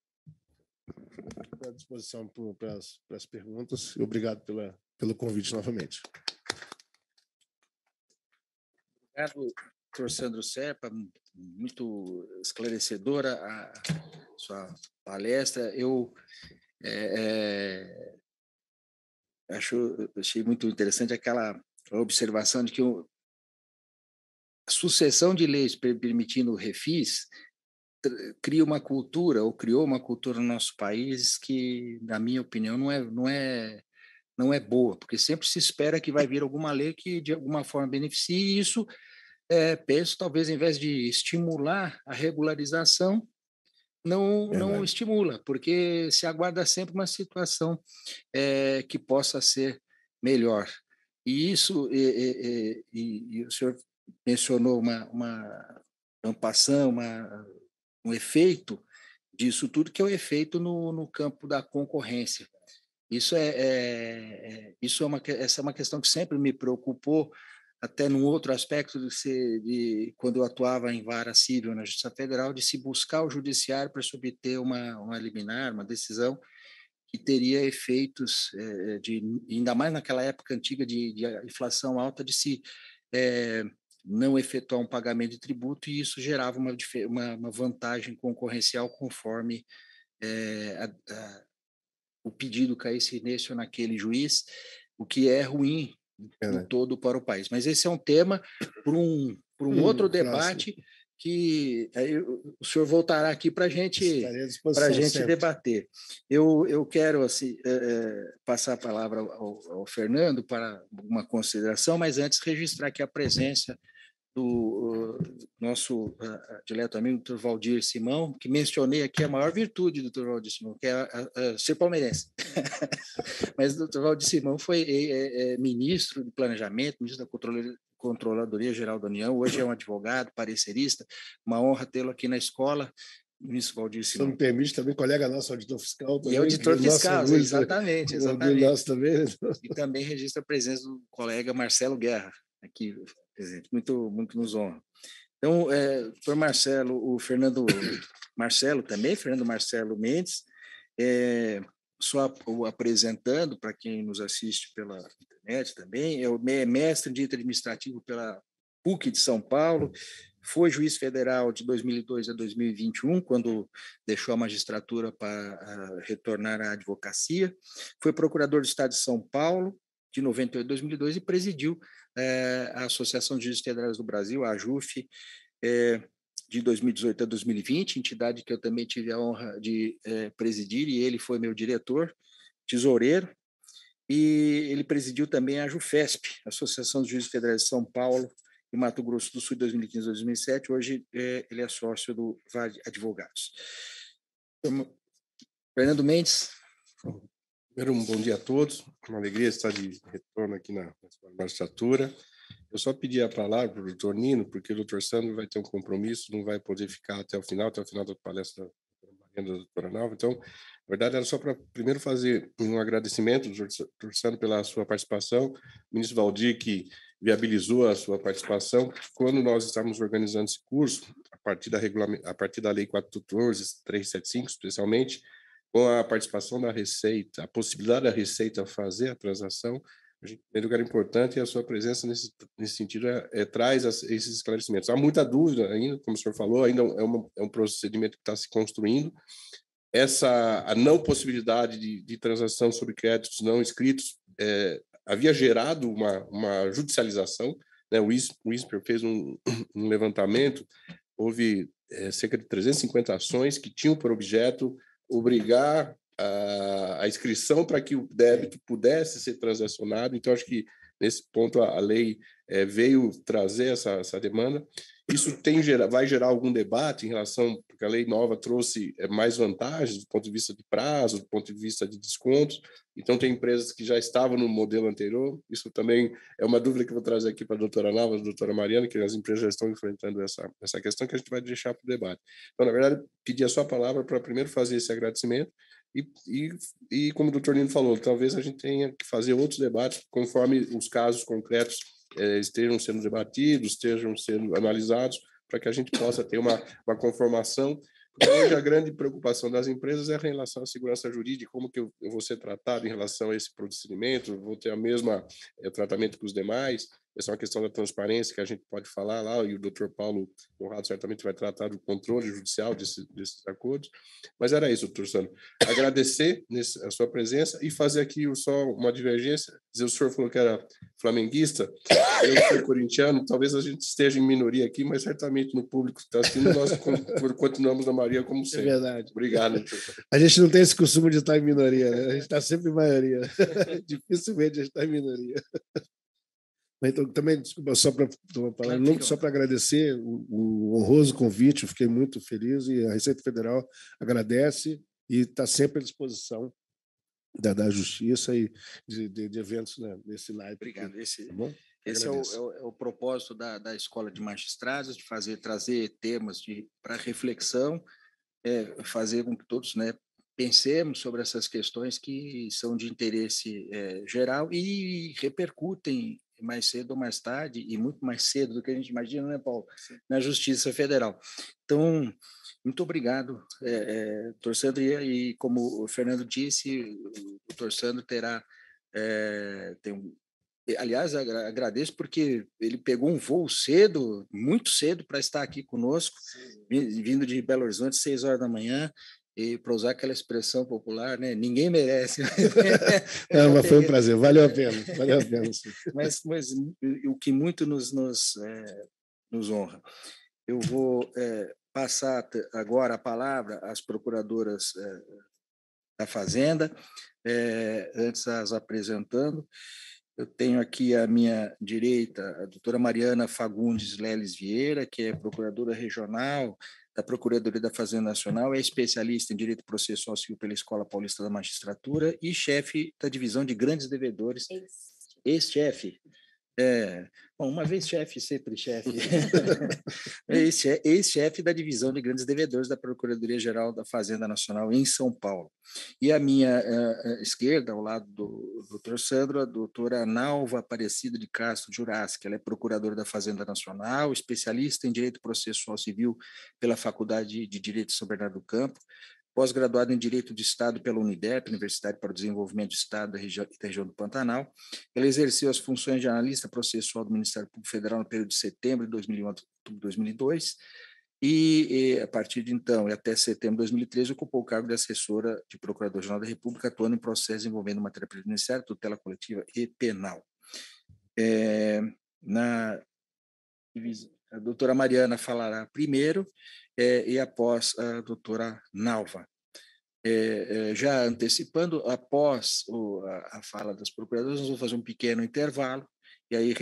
Estou à disposição para as, para as perguntas e obrigado pela, pelo convite novamente. Obrigado, professor Sandro Serpa, muito esclarecedora a sua palestra, eu é, é, acho, achei muito interessante aquela observação de que a sucessão de leis permitindo refis cria uma cultura ou criou uma cultura no nosso país que, na minha opinião, não é, não é, não é boa, porque sempre se espera que vai vir alguma lei que de alguma forma beneficie e isso. É, penso talvez em vez de estimular a regularização não, é não estimula, porque se aguarda sempre uma situação é, que possa ser melhor. E isso, e, e, e o senhor mencionou uma, uma ampação, uma, um efeito disso tudo, que é o efeito no, no campo da concorrência. Isso é, é, é isso é uma, essa é uma questão que sempre me preocupou, até num outro aspecto de, ser, de quando eu atuava em vara civil na Justiça Federal, de se buscar o judiciário para se obter uma, uma liminar, uma decisão que teria efeitos, é, de, ainda mais naquela época antiga de, de inflação alta, de se é, não efetuar um pagamento de tributo, e isso gerava uma, uma, uma vantagem concorrencial conforme é, a, a, o pedido caísse nesse ou naquele juiz, o que é ruim Caramba. todo para o país. Mas esse é um tema para um, para um hum, outro debate próximo. que eh, o senhor voltará aqui para gente, a gente debater. Eu, eu quero assim, é, passar a palavra ao, ao Fernando para uma consideração, mas antes registrar aqui a presença. Uhum do uh, nosso uh, dileto amigo, Dr. Valdir Simão, que mencionei aqui a maior virtude do Dr. Valdir Simão, que é ser palmeirense. Mas o Dr. Valdir Simão foi é, é, é ministro de Planejamento, ministro da Controladoria Geral da União, hoje é um advogado, parecerista, uma honra tê-lo aqui na escola. Ministro Valdir Simão. Se me permite, também colega nosso, auditor fiscal. Também, e auditor é fiscal, nosso, exatamente. exatamente. Nosso também. E também registra a presença do colega Marcelo Guerra, aqui muito, muito nos honra. Então, é, por Marcelo, o Fernando Marcelo também, Fernando Marcelo Mendes, é, eh, só apresentando para quem nos assiste pela internet também, é mestre em direito administrativo pela PUC de São Paulo, foi juiz federal de 2002 a 2021, quando deixou a magistratura para ah, retornar à advocacia, foi procurador do Estado de São Paulo de 98 a 2002 e presidiu é, a Associação de Juízes Federais do Brasil, a AJUF, é, eh, de 2018 a 2020, entidade que eu também tive a honra de é, presidir, e ele foi meu diretor, tesoureiro, e ele presidiu também a JUFESP, Associação de Juízes Federais de São Paulo e Mato Grosso do Sul, de 2015 a 2007. Hoje é, ele é sócio do VAD Advogados. Fernando Mendes, Primeiro, um bom dia a todos. Uma alegria estar de retorno aqui na, magistratura. Eu só pedi a palavra para o doutor Nino, porque o doutor Sandro vai ter um compromisso, não vai poder ficar até o final, até o final da palestra da doutora Nalva. Então, na verdade, era só para primeiro fazer um agradecimento, doutor Sandro, pela sua participação, o ministro Valdir, que viabilizou a sua participação. Quando nós estávamos organizando esse curso, a partir da, regulamento, a partir da Lei 414, 375, especialmente, com a participação da Receita, a possibilidade da Receita fazer a transação, em lugar, é importante e a sua presença nesse, nesse sentido é, é traz as, esses esclarecimentos. Há muita dúvida ainda, como o senhor falou, ainda é, uma, é um procedimento que está se construindo. Essa a não possibilidade de, de transação sobre créditos não escritos é, havia gerado uma, uma judicialização. Né? O, IS, fez um, um levantamento, houve é, cerca de 350 ações que tinham por objeto obrigar a, a inscrição para que o débito é. pudesse ser transacionado. Então, acho que nesse ponto a, a lei é, veio trazer essa, essa demanda. Isso tem, vai gerar algum debate em relação, porque a lei nova trouxe é, mais vantagens do ponto de vista de prazo, do ponto de vista de descontos. Então, tem empresas que já estavam no modelo anterior. Isso também é uma dúvida que eu vou trazer aqui para a doutora a doutora Mariana, que as empresas já estão enfrentando essa, essa questão que a gente vai deixar para o debate. Então, na verdade, pedi a sua palavra para primeiro fazer esse agradecimento e, e, e como o doutor Nino falou, talvez a gente tenha que fazer outros debates conforme os casos concretos é, estejam sendo debatidos, estejam sendo analisados, para que a gente possa ter uma, uma conformação. Porque hoje a grande preocupação das empresas é em relação à segurança jurídica, como que eu, vou ser tratado em relação a esse procedimento, vou ter o mesmo é, tratamento que os demais essa é uma questão da transparência que a gente pode falar lá, e o doutor Paulo Conrado certamente vai tratar do controle judicial desse, desses acordos. Mas era isso, doutor Sano. Agradecer nesse, a sua presença e fazer aqui só uma divergência. o senhor falou que era flamenguista, eu sou corintiano, talvez a gente esteja em minoria aqui, mas certamente no público está aqui nós continuamos na maioria como é sempre. É verdade. Obrigado. Doutor. A gente não tem esse costume de estar em minoria, né? a gente está sempre em maioria. Dificilmente a gente está em minoria. Então, também, desculpa, só para só para agradecer o, o, honroso convite, fiquei muito feliz e a Receita Federal agradece e está sempre à disposição da, da Justiça e de, de, de eventos né, desse Obrigado. Aqui, esse, tá esse é o, é, o, é, o, propósito da, da Escola de Magistrados, de fazer trazer temas para reflexão, é, fazer com que todos né, pensemos sobre essas questões que são de interesse é, geral e repercutem mais cedo ou mais tarde, e muito mais cedo do que a gente imagina, né, Paulo? Sim. Na Justiça Federal. Então, muito obrigado, é, é, Torçando, e, e, como o Fernando disse, o Torçando terá. É, tem um, aliás, agra agradeço porque ele pegou um voo cedo, muito cedo, para estar aqui conosco, vindo de Belo Horizonte, seis horas da manhã, e para usar aquela expressão popular, né? Ninguém merece. Não, mas foi um prazer, valeu a pena, valeu a pena. mas, mas o que muito nos, nos, é, nos honra. Eu vou é, passar agora a palavra às procuradoras é, da Fazenda, antes as apresentando. Eu tenho aqui à minha direita a doutora Mariana Fagundes Leles Vieira, que é procuradora regional da Procuradoria da Fazenda Nacional, é especialista em Direito Processual Civil pela Escola Paulista da Magistratura e chefe da Divisão de Grandes Devedores. Ex-chefe. Ex é, bom, uma vez chefe, sempre chefe. Ex-chefe da divisão de grandes devedores da Procuradoria-Geral da Fazenda Nacional em São Paulo. E à minha uh, esquerda, ao lado do doutor Sandro, a doutora Nalva Aparecida de Castro Jurássica. Ela é procuradora da Fazenda Nacional, especialista em Direito Processual Civil pela Faculdade de Direito de São Bernardo do Campo, pós-graduado em Direito do Estado pela UNIDEP, Universidade para o Desenvolvimento do Estado da região, da região do Pantanal. Ela exerceu as funções de analista processual do Ministério Público Federal no período de setembro de 2001 a 2002, e, e, a partir de então e até setembro de 2013 ocupou o cargo de assessora de Procurador-Geral da República, atuando em processos envolvendo matéria previdenciária, tutela coletiva e penal. É, na divisão a doutora Mariana falará primeiro é, e após a doutora Nalva. É, já antecipando, após o, a, a, fala das procuradoras, nós vamos fazer um pequeno intervalo e aí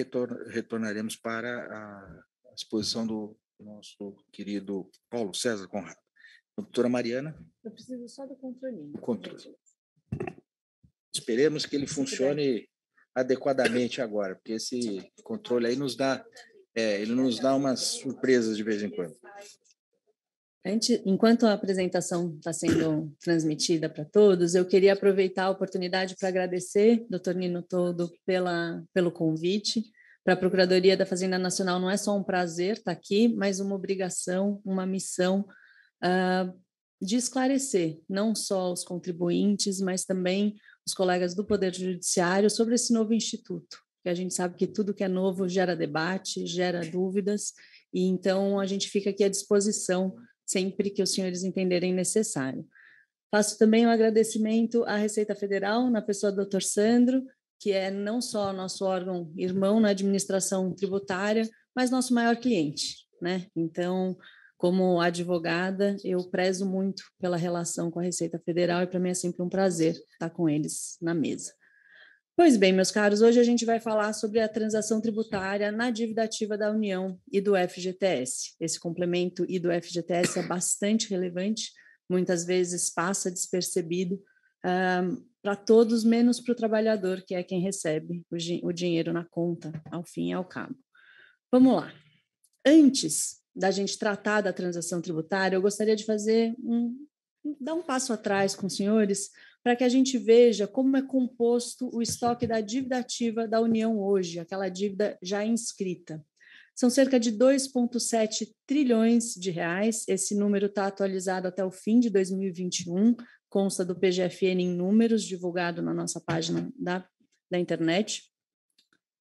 retornaremos para a, a exposição do nosso querido Paulo César Conrado. Doutora Mariana? Eu preciso só do controle. controle. Esperemos que ele funcione adequadamente agora, porque esse controle aí nos dá é, ele nos dá umas surpresas de vez em quando. enquanto a apresentação está sendo transmitida para todos, eu queria aproveitar a oportunidade para agradecer, doutor Nino Todo, pela, pelo convite. Para a Procuradoria da Fazenda Nacional não é só um prazer estar tá aqui, mas uma obrigação, uma missão uh, de esclarecer não só os contribuintes, mas também os colegas do Poder Judiciário sobre esse novo instituto porque a gente sabe que tudo que é novo gera debate, gera dúvidas, e então a gente fica aqui à disposição sempre que os senhores entenderem necessário. Faço também um agradecimento à Receita Federal, na pessoa do Dr. Sandro, que é não só nosso órgão irmão na administração tributária, mas nosso maior cliente, né? Então, como advogada, eu prezo muito pela relação com a Receita Federal e para mim é sempre um prazer estar com eles na mesa. Pois bem, meus caros, hoje a gente vai falar sobre a transação tributária na dívida ativa da União e do FGTS. Esse complemento e do FGTS é bastante relevante, muitas vezes passa despercebido um, para todos, menos para o trabalhador, que é quem recebe o, o dinheiro na conta, ao fim e ao cabo. Vamos lá. Antes da gente tratar da transação tributária, eu gostaria de fazer um, dar um passo atrás com os senhores para que a gente veja como é composto o estoque da dívida ativa da União hoje, aquela dívida já inscrita. São cerca de 2,7 trilhões de reais. Esse número está atualizado até o fim de 2021, consta do PGFN em números, divulgado na nossa página da, da internet.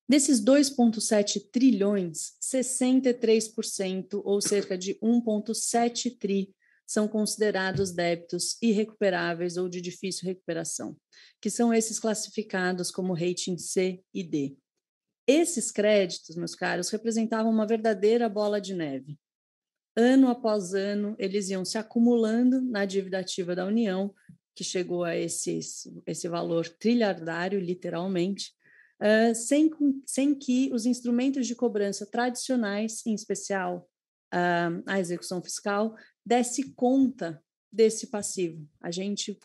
Desses 2,7 trilhões, 63%, ou cerca de 1,7 tri, são considerados débitos irrecuperáveis ou de difícil recuperação, que são esses classificados como rating C e D. Esses créditos, meus caros, representavam uma verdadeira bola de neve. Ano após ano, eles iam se acumulando na dívida ativa da União, que chegou a esse esse valor trilhardário, literalmente, Uh, sem, sem, que os instrumentos de cobrança tradicionais, em especial uh, a execução fiscal, desse conta desse passivo. A gente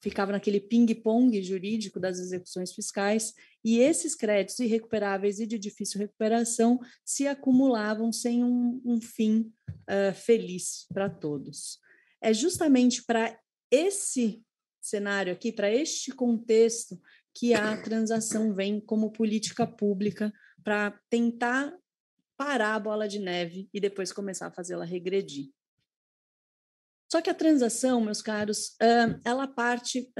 ficava naquele ping-pong jurídico das execuções fiscais e esses créditos irrecuperáveis e de difícil recuperação se acumulavam sem um, um fim uh, feliz para todos. É justamente para esse cenário aqui, para este contexto, que a transação vem como política pública para tentar parar a bola de neve e depois começar a fazê-la regredir. Só que a transação, meus caros, ela parte.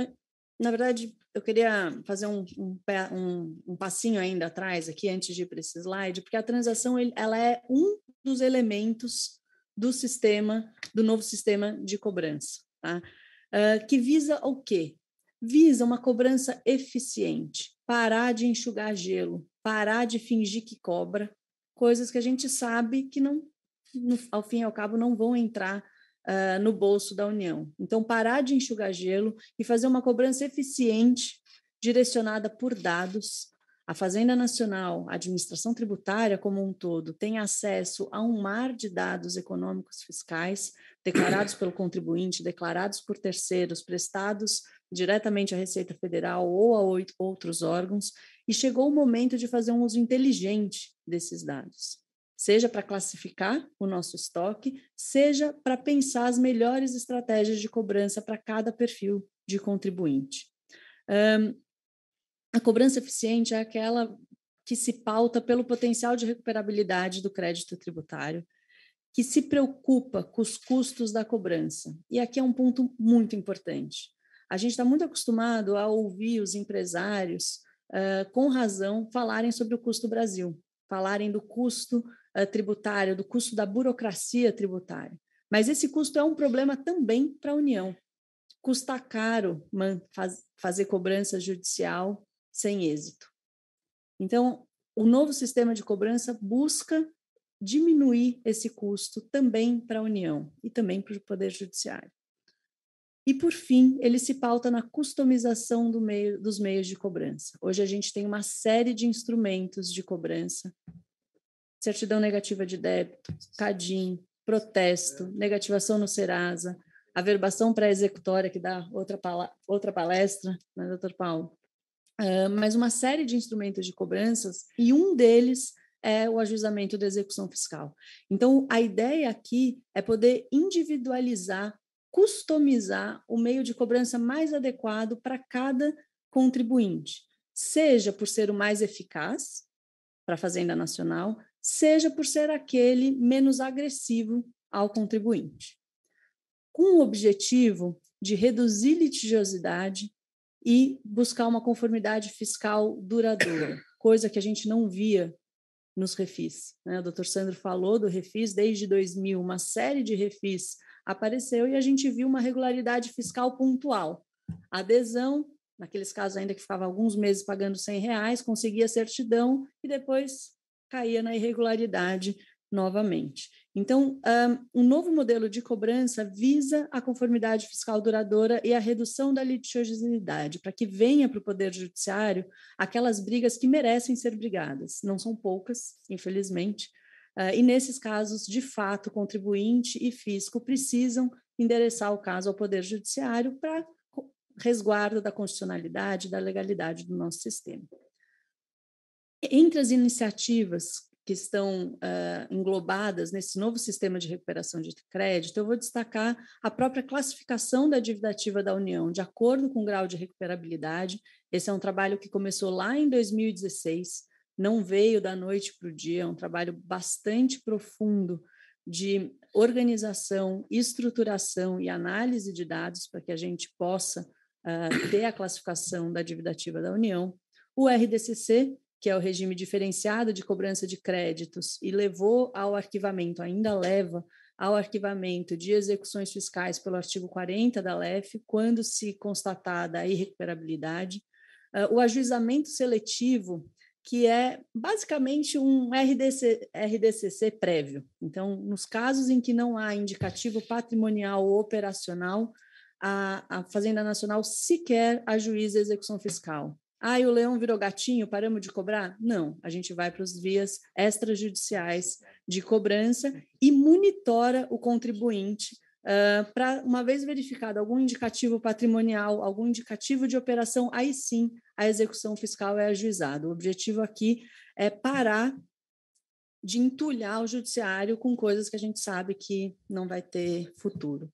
Na verdade, eu queria fazer um, um, um, um passinho ainda atrás aqui, antes de ir para esse slide, porque a transação ela é um dos elementos do sistema, do novo sistema de cobrança, tá? que visa o quê? Visa uma cobrança eficiente, parar de enxugar gelo, parar de fingir que cobra, coisas que a gente sabe que não, no, ao fim e ao cabo, não vão entrar uh, no bolso da União. Então, parar de enxugar gelo e fazer uma cobrança eficiente, direcionada por dados. A Fazenda Nacional, a administração tributária como um todo, tem acesso a um mar de dados econômicos fiscais declarados pelo contribuinte, declarados por terceiros, prestados diretamente à Receita Federal ou a outros órgãos, e chegou o momento de fazer um uso inteligente desses dados seja para classificar o nosso estoque, seja para pensar as melhores estratégias de cobrança para cada perfil de contribuinte. Um, a cobrança eficiente é aquela que se pauta pelo potencial de recuperabilidade do crédito tributário, que se preocupa com os custos da cobrança. E aqui é um ponto muito importante. A gente está muito acostumado a ouvir os empresários, uh, com razão, falarem sobre o custo Brasil, falarem do custo uh, eh, tributária, do custo da burocracia tributária. Mas esse custo é um problema também para a União. Custa caro faz, fazer cobrança judicial sem êxito. Então, o novo sistema de cobrança busca diminuir esse custo também para a União e também para o Poder Judiciário. E, por fim, ele se pauta na customização do meio, dos meios de cobrança. Hoje a gente tem uma série de instrumentos de cobrança certidão negativa de débito, CADIM, protesto, negativação no Serasa, averbação pré-executória, que dá outra, pala outra palestra, né, doutor Paulo? Uh, mas uma série de instrumentos de cobranças, e um deles é o ajuizamento da execução fiscal. Então, a ideia aqui é poder individualizar, customizar o meio de cobrança mais adequado para cada contribuinte, seja por ser o mais eficaz para a Fazenda Nacional, seja por ser aquele menos agressivo ao contribuinte, com o objetivo de reduzir litigiosidade e buscar uma conformidade fiscal duradoura, coisa que a gente não via nos refis. Né? O doutor Sandro falou do refis desde 2000, uma série de refis apareceu e a gente viu uma regularidade fiscal pontual. Adesão, naqueles casos ainda que ficava alguns meses pagando 100 reais, conseguia certidão e depois caía na irregularidade novamente. Então, um, novo modelo de cobrança visa a conformidade fiscal duradoura e a redução da litigiosidade, para que venha para o Poder Judiciário aquelas brigas que merecem ser brigadas. Não são poucas, infelizmente, ah, e nesses casos, de fato, contribuinte e fisco precisam endereçar o caso ao Poder Judiciário para resguardo da constitucionalidade, da legalidade do nosso sistema. Entre as iniciativas que estão uh, englobadas nesse novo sistema de recuperação de crédito, eu vou destacar a própria classificação da dívida ativa da União, de acordo com o grau de recuperabilidade. Esse é um trabalho que começou lá em 2016, não veio da noite para o dia, é um trabalho bastante profundo de organização, estruturação e análise de dados para que a gente possa uh, ter a classificação da dívida ativa da União. O RDCC, que é o regime diferenciado de cobrança de créditos, e levou ao arquivamento, ainda leva ao arquivamento de execuções fiscais pelo artigo 40 da LEF, quando se constatada a irrecuperabilidade, uh, o ajuizamento seletivo, que é basicamente um RDC, RDCC prévio. Então, nos casos em que não há indicativo patrimonial ou operacional, a, a Fazenda Nacional sequer ajuiza a execução fiscal. Ah, o leão virou gatinho, paramos de cobrar? Não, a gente vai para os vias extrajudiciais de cobrança e monitora o contribuinte Uh, para uma vez verificado algum indicativo patrimonial, algum indicativo de operação, aí sim a execução fiscal é ajuizada. O objetivo aqui é parar de entulhar o judiciário com coisas que a gente sabe que não vai ter futuro.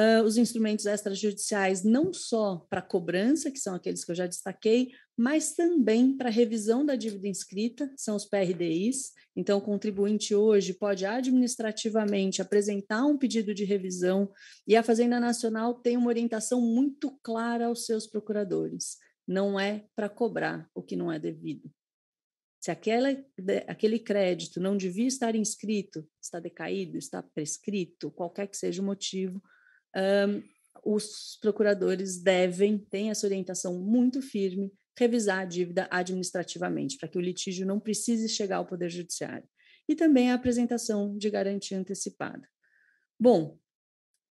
Ah, os instrumentos extrajudiciais, não só para cobrança, que são aqueles que eu já destaquei, mas também para revisão da dívida inscrita, são os PRDIs. Então, o contribuinte hoje pode administrativamente apresentar um pedido de revisão e a Fazenda Nacional tem uma orientação muito clara aos seus procuradores: não é para cobrar o que não é devido. Se aquela, aquele crédito não devia estar inscrito, está decaído, está prescrito, qualquer que seja o motivo, um, os procuradores devem, tem essa orientação muito firme, revisar a dívida administrativamente, para que o litígio não precise chegar ao Poder Judiciário. E também a apresentação de garantia antecipada. Bom,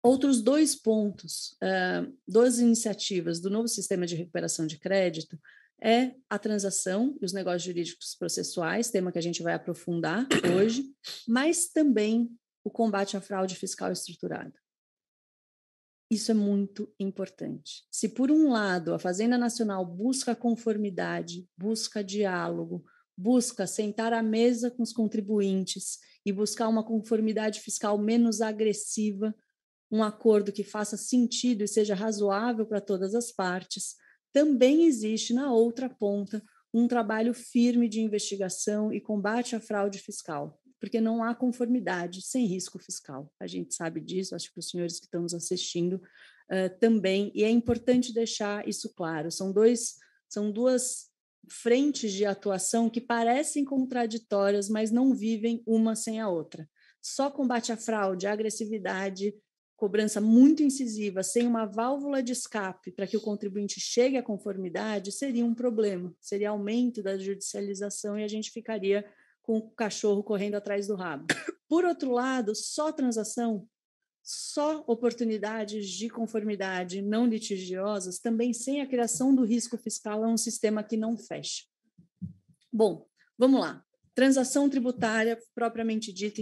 outros dois pontos, uh, duas iniciativas do novo sistema de recuperação de crédito é a transação e os negócios jurídicos processuais, tema que a gente vai aprofundar hoje, mas também o combate à fraude fiscal estruturada. Isso é muito importante. Se, por um lado, a Fazenda Nacional busca conformidade, busca diálogo, busca sentar à mesa com os contribuintes e buscar uma conformidade fiscal menos agressiva, um acordo que faça sentido e seja razoável para todas as partes, também existe na outra ponta um trabalho firme de investigação e combate à fraude fiscal porque não há conformidade sem risco fiscal. A gente sabe disso, acho que os senhores que estão nos assistindo uh, também, e é importante deixar isso claro. São dois, são duas frentes de atuação que parecem contraditórias, mas não vivem uma sem a outra. Só combate à fraude, à agressividade, cobrança muito incisiva, sem uma válvula de escape para que o contribuinte chegue à conformidade, seria um problema, seria aumento da judicialização e a gente ficaria com o cachorro correndo atrás do rabo. Por outro lado, só transação, só oportunidades de conformidade não litigiosas, também sem a criação do risco fiscal é um sistema que não fecha. Bom, vamos lá. Transação tributária propriamente dita,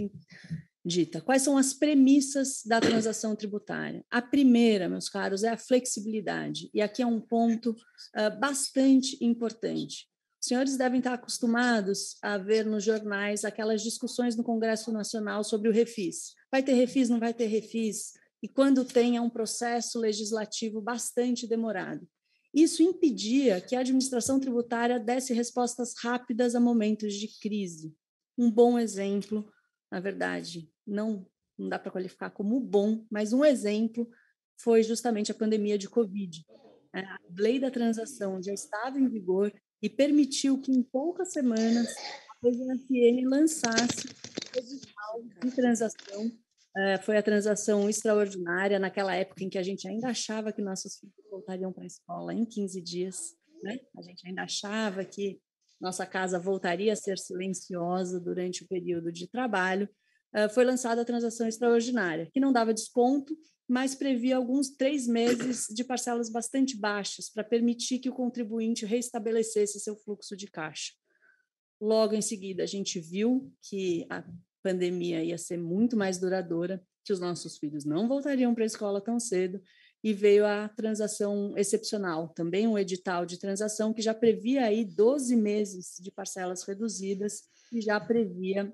dita. Quais são as premissas da transação tributária? A primeira, meus caros, é a flexibilidade. E aqui é um ponto uh, bastante importante senhores devem estar acostumados a ver nos jornais aquelas discussões no Congresso Nacional sobre o refis. Vai ter refis, não vai ter refis? E quando tem, é um processo legislativo bastante demorado. Isso impedia que a administração tributária desse respostas rápidas a momentos de crise. Um bom exemplo, na verdade, não, não dá para qualificar como bom, mas um exemplo foi justamente a pandemia de Covid. É, a lei da transação já estava em vigor e permitiu que em poucas semanas a BNFN lançasse o edital de transação Uh, foi a transação extraordinária naquela época em que a gente ainda achava que nossos filhos voltariam para a escola em 15 dias, né? A gente ainda achava que nossa casa voltaria a ser silenciosa durante o período de trabalho. Uh, foi lançada a transação extraordinária, que não dava desconto, mas previa alguns três meses de parcelas bastante baixas para permitir que o contribuinte reestabelecesse seu fluxo de caixa. Logo em seguida, a gente viu que a pandemia ia ser muito mais duradoura, que os nossos filhos não voltariam para a escola tão cedo, e veio a transação excepcional, também um edital de transação que já previa aí 12 meses de parcelas reduzidas e já previa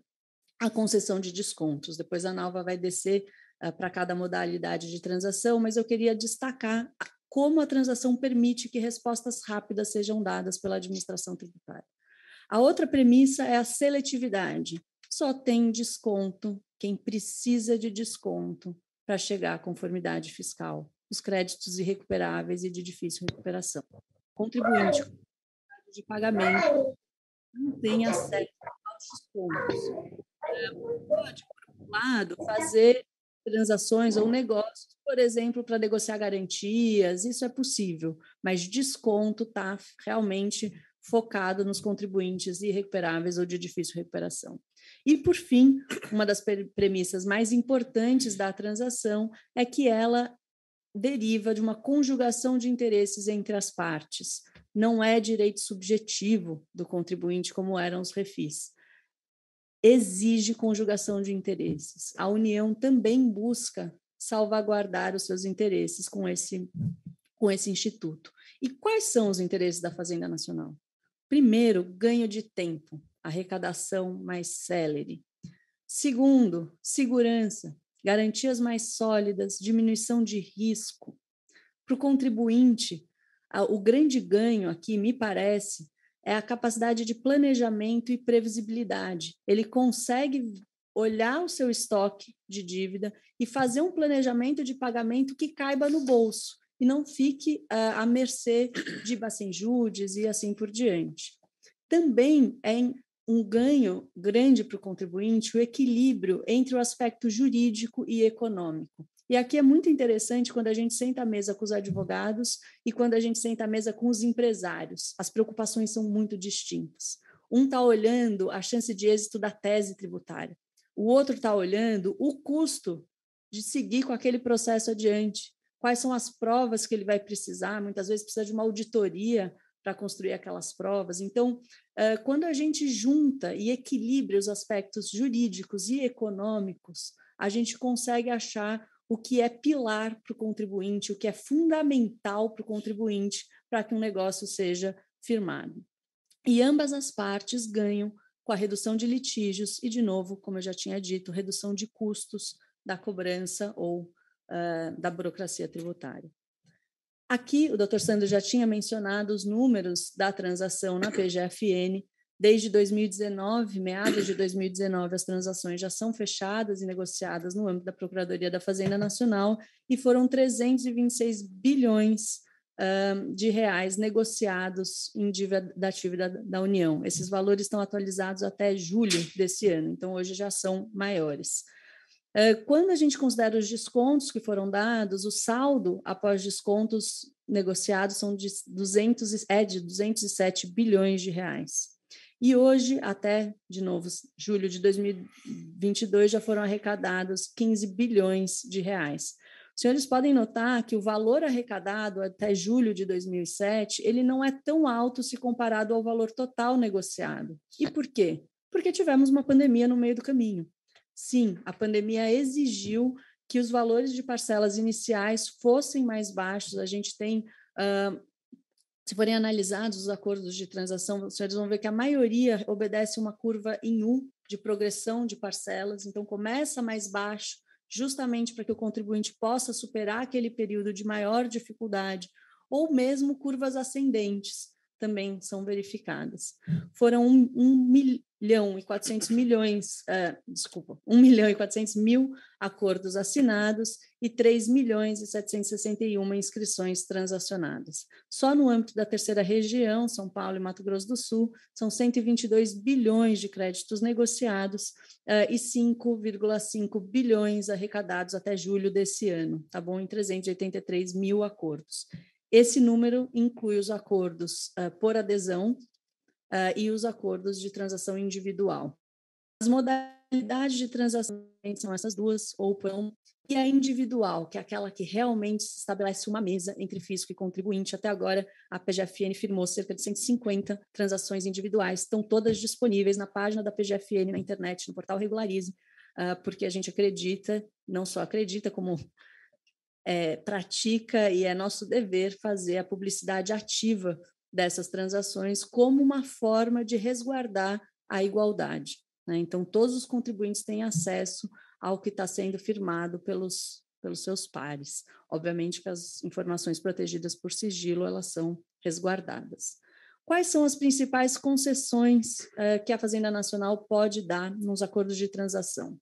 a concessão de descontos. Depois a Nalva vai descer eh, para cada modalidade de transação, mas eu queria destacar como a transação permite que respostas rápidas sejam dadas pela administração tributária. A outra premissa é a seletividade. Só tem desconto quem precisa de desconto para chegar à conformidade fiscal, os créditos irrecuperáveis e de difícil recuperação. Contribuinte de pagamento não tem acesso aos descontos. É, pode, por um lado, fazer transações ou uhum. negócios, por exemplo, para negociar garantias, isso é possível, mas desconto está realmente focado nos contribuintes irrecuperáveis ou de difícil recuperação. E, por fim, uma das premissas mais importantes da transação é que ela deriva de uma conjugação de interesses entre as partes. Não é direito subjetivo do contribuinte, como eram os refis exige conjugação de interesses. A União também busca salvaguardar os seus interesses com esse, com esse instituto. E quais são os interesses da Fazenda Nacional? Primeiro, ganho de tempo, arrecadação mais célere. Segundo, segurança, garantias mais sólidas, diminuição de risco. Para o contribuinte, o grande ganho aqui, me parece, é a capacidade de planejamento e previsibilidade. Ele consegue olhar o seu estoque de dívida e fazer um planejamento de pagamento que caiba no bolso e não fique uh, à mercê de bacenjudes e assim por diante. Também é um ganho grande para o contribuinte o equilíbrio entre o aspecto jurídico e econômico. E aqui é muito interessante quando a gente senta à mesa com os advogados e quando a gente senta à mesa com os empresários. As preocupações são muito distintas. Um está olhando a chance de êxito da tese tributária, o outro está olhando o custo de seguir com aquele processo adiante. Quais são as provas que ele vai precisar? Muitas vezes precisa de uma auditoria para construir aquelas provas. Então, eh, quando a gente junta e equilibra os aspectos jurídicos e econômicos, a gente consegue achar o que é pilar para o contribuinte, o que é fundamental para o contribuinte para que um negócio seja firmado. E ambas as partes ganham com a redução de litígios e, de novo, como eu já tinha dito, redução de custos da cobrança ou uh, da burocracia tributária. Aqui, o Dr. Sandro já tinha mencionado os números da transação na PGFN, Desde 2019, meados de 2019, as transações já são fechadas e negociadas no âmbito da Procuradoria da Fazenda Nacional e foram 326 bilhões ah, de reais negociados em dívida da dívida da União. Esses valores estão atualizados até julho desse ano, então hoje já são maiores. Uh, quando a gente considera os descontos que foram dados, o saldo após descontos negociados são de 200, é de 207 bilhões de reais. E hoje, até, de novo, julho de 2022, já foram arrecadados 15 bilhões de reais. Os senhores podem notar que o valor arrecadado até julho de 2007, ele não é tão alto se comparado ao valor total negociado. E por quê? Porque tivemos uma pandemia no meio do caminho. Sim, a pandemia exigiu que os valores de parcelas iniciais fossem mais baixos. A gente tem uh, se forem analisados os acordos de transação, vocês vão ver que a maioria obedece uma curva em U de progressão de parcelas, então começa mais baixo, justamente para que o contribuinte possa superar aquele período de maior dificuldade, ou mesmo curvas ascendentes, também são verificadas. Foram 1 um, um milhão e 400 milhões, uh, desculpa, 1 milhão e 400 mil acordos assinados e 3 milhões e 761 inscrições transacionadas. Só no âmbito da terceira região, São Paulo e Mato Grosso do Sul, são 122 bilhões de créditos negociados uh, e 5,5 bilhões arrecadados até julho desse ano, tá bom? Em 383 mil acordos. Esse número inclui os acordos uh, por adesão uh, e os acordos de transação individual. As modalidades de transação são essas duas, ou pão, e a individual, que é aquela que realmente se estabelece uma mesa entre fisco e contribuinte. Até agora, a PGFN firmou cerca de 150 transações individuais, estão todas disponíveis na página da PGFN na internet, no portal Regularize, ah, porque a gente acredita, não só acredita, como é, pratica e é nosso dever fazer a publicidade ativa dessas transações como uma forma de resguardar a igualdade. Né? Então, todos os contribuintes têm acesso ao que está sendo firmado pelos, pelos seus pares. Obviamente que as informações protegidas por sigilo elas são resguardadas. Quais são as principais concessões eh, que a Fazenda Nacional pode dar nos acordos de transação?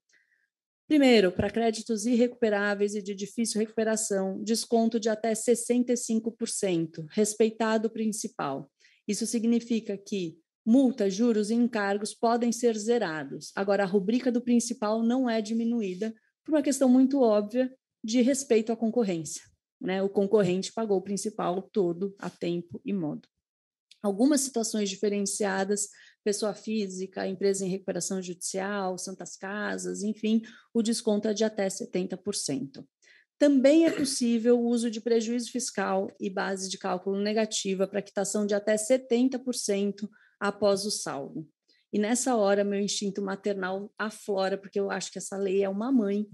Primeiro, para créditos irrecuperáveis e de difícil recuperação, desconto de até 65%, respeitado o principal. Isso significa que multas, juros e encargos podem ser zerados. Agora, a rubrica do principal não é diminuída por uma questão muito óbvia de respeito à concorrência. Né? O concorrente pagou o principal todo, a tempo e modo. Algumas situações diferenciadas pessoa física, empresa em recuperação judicial, santas casas, enfim, o desconto é de até 70%. Também é possível o uso de prejuízo fiscal e base de cálculo negativa para quitação de até 70% após o saldo. E nessa hora, meu instinto maternal aflora, porque eu acho que essa lei é uma mãe,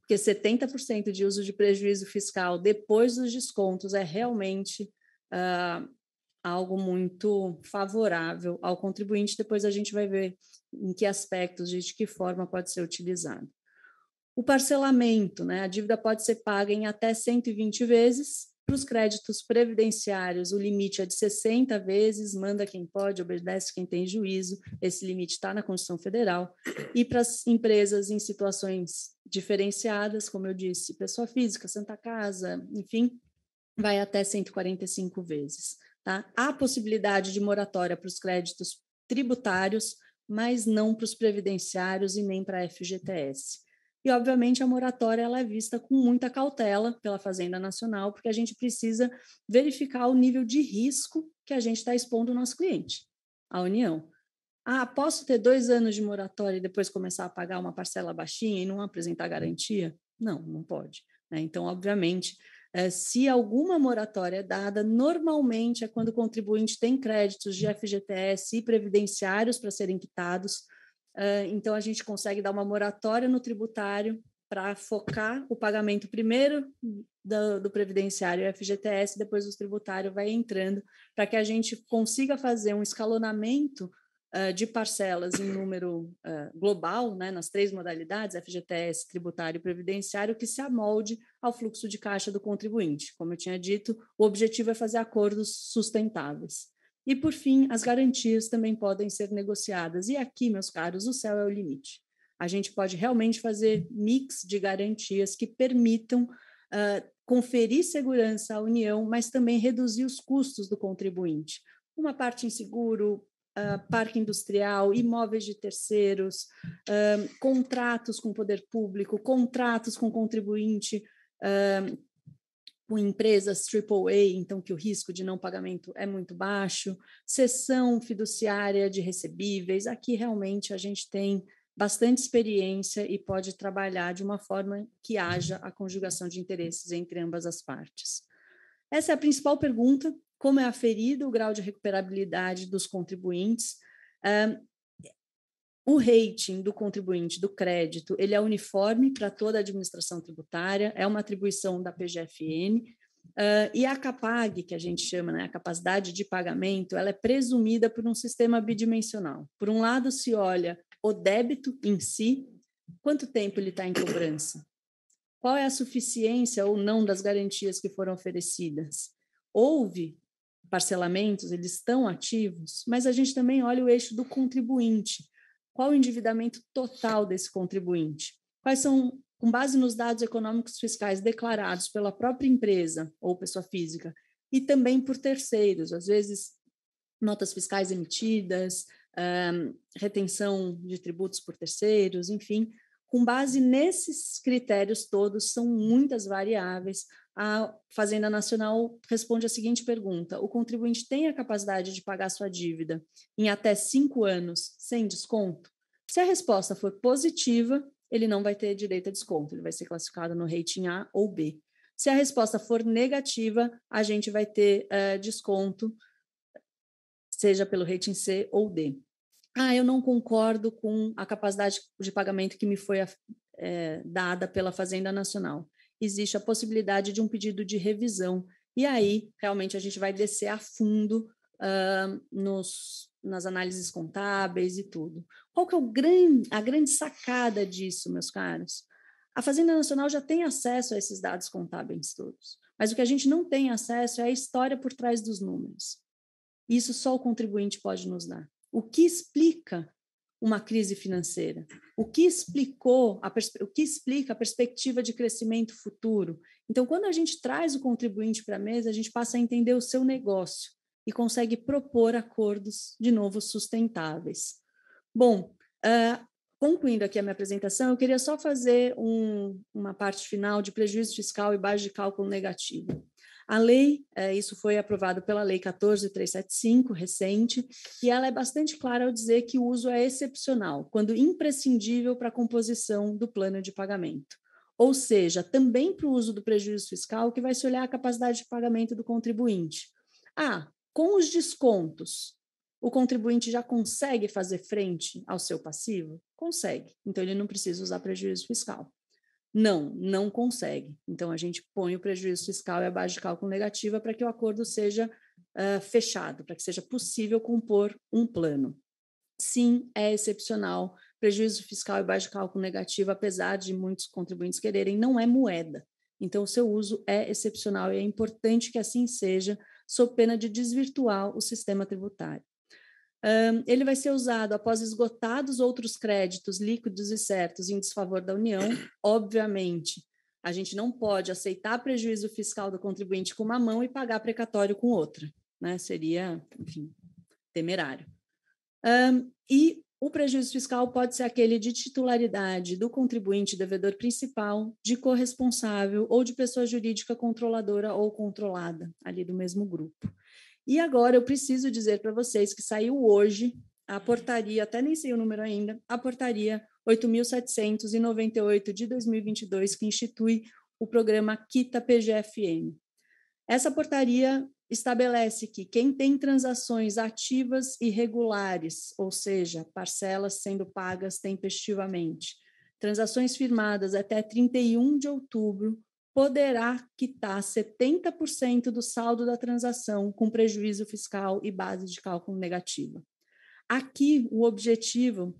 porque 70% de uso de prejuízo fiscal depois dos descontos é realmente ah, algo muito favorável ao contribuinte. Depois a gente vai ver em que aspectos e de que forma pode ser utilizado. O parcelamento, né? A dívida pode ser paga em até 120 vezes. Para os créditos previdenciários, o limite é de 60 vezes, manda quem pode, obedece quem tem juízo. Esse limite está na Constituição Federal. E para as empresas em situações diferenciadas, como eu disse, pessoa física, Santa Casa, enfim, vai até 145 vezes. Tá? Há possibilidade de moratória para os créditos tributários, mas não para os previdenciários e nem para a FGTS. E, obviamente, a moratória ela é vista com muita cautela pela Fazenda Nacional, porque a gente precisa verificar o nível de risco que a gente está expondo o nosso cliente, a União. Ah, posso ter dois anos de moratória e depois começar a pagar uma parcela baixinha e não apresentar garantia? Não, não pode. Né? Então, obviamente, eh, se alguma moratória é dada, normalmente é quando o contribuinte tem créditos de FGTS e previdenciários para serem quitados. Eh, então, a gente consegue dar uma moratória no tributário para focar o pagamento primeiro do, do previdenciário e FGTS, depois o tributário vai entrando, para que a gente consiga fazer um escalonamento uh, de parcelas em número uh, global, né, nas três modalidades, FGTS, tributário e previdenciário, que se amolde ao fluxo de caixa do contribuinte. Como eu tinha dito, o objetivo é fazer acordos sustentáveis. E, por fim, as garantias também podem ser negociadas. E aqui, meus caros, o céu é o limite. A gente pode realmente fazer mix de garantias que permitam uh, conferir segurança à União, mas também reduzir os custos do contribuinte. Uma parte em seguro, ah, parque industrial, imóveis de terceiros, ah, contratos com poder público, contratos com contribuinte, ah, com empresas AAA, então que o risco de não pagamento é muito baixo, cessão fiduciária de recebíveis. Aqui realmente a gente tem bastante experiência e pode trabalhar de uma forma que haja a conjugação de interesses entre ambas as partes. Essa é a principal pergunta como é aferido o grau de recuperabilidade dos contribuintes. Um, o rating do contribuinte do crédito ele é uniforme para toda a administração tributária, é uma atribuição da PGFN. Uh, e a CAPAG, que a gente chama, né, a capacidade de pagamento, ela é presumida por um sistema bidimensional. Por um lado, se olha o débito em si, quanto tempo ele está em cobrança, qual é a suficiência ou não das garantias que foram oferecidas. Houve parcelamentos, eles estão ativos, mas a gente também olha o eixo do contribuinte. Qual o endividamento total desse contribuinte? Quais são, com base nos dados econômicos fiscais declarados pela própria empresa ou pessoa física, e também por terceiros, às vezes notas fiscais emitidas, um, retenção de tributos por terceiros, enfim, com base nesses critérios todos, são muitas variáveis, a Fazenda Nacional responde a seguinte pergunta: o contribuinte tem a capacidade de pagar sua dívida em até cinco anos sem desconto? Se a resposta for positiva, ele não vai ter direito a desconto, ele vai ser classificado no rating A ou B. Se a resposta for negativa, a gente vai ter uh, desconto, seja pelo rating C ou D ah, eu não concordo com a capacidade de pagamento que me foi é, dada pela Fazenda Nacional. Existe a possibilidade de um pedido de revisão. E aí, realmente, a gente vai descer a fundo uh, nos, nas análises contábeis e tudo. Qual que é grande, a grande sacada disso, meus caros? A Fazenda Nacional já tem acesso a esses dados contábeis todos, mas o que a gente não tem acesso é a história por trás dos números. Isso só o contribuinte pode nos dar. O que explica uma crise financeira? O que explicou, a, o que explica a perspectiva de crescimento futuro? Então, quando a gente traz o contribuinte para a mesa, a gente passa a entender o seu negócio e consegue propor acordos de novo sustentáveis. Bom, uh, concluindo aqui a minha apresentação, eu queria só fazer um, uma parte final de prejuízo fiscal e base de cálculo negativo. A lei, é, isso foi aprovado pela Lei 14375, recente, e ela é bastante clara ao dizer que o uso é excepcional, quando imprescindível para a composição do plano de pagamento. Ou seja, também para o uso do prejuízo fiscal, que vai se olhar a capacidade de pagamento do contribuinte. Ah, com os descontos, o contribuinte já consegue fazer frente ao seu passivo? Consegue. Então, ele não precisa usar prejuízo fiscal. Não, não consegue. Então, a gente põe o prejuízo fiscal e a base de cálculo negativa para que o acordo seja uh, fechado, para que seja possível compor um plano. Sim, é excepcional. Prejuízo fiscal e base de cálculo negativo, apesar de muitos contribuintes quererem, não é moeda. Então, o seu uso é excepcional e é importante que assim seja, sob pena de desvirtuar o sistema tributário. Um, ele vai ser usado após esgotados outros créditos líquidos e certos em desfavor da União, obviamente. A gente não pode aceitar prejuízo fiscal do contribuinte com uma mão e pagar precatório com outra. Né? Seria, enfim, temerário. Um, e o prejuízo fiscal pode ser aquele de titularidade do contribuinte devedor principal, de corresponsável ou de pessoa jurídica controladora ou controlada, ali do mesmo grupo. E agora eu preciso dizer para vocês que saiu hoje a portaria, até nem sei o número ainda, a portaria 8.798 de 2022, que institui o programa Quita PGFM. Essa portaria estabelece que quem tem transações ativas e regulares, ou seja, parcelas sendo pagas tempestivamente, transações firmadas até 31 de outubro poderá quitar 70% do saldo da transação com prejuízo fiscal e base de cálculo negativa. Aqui, o objetivo,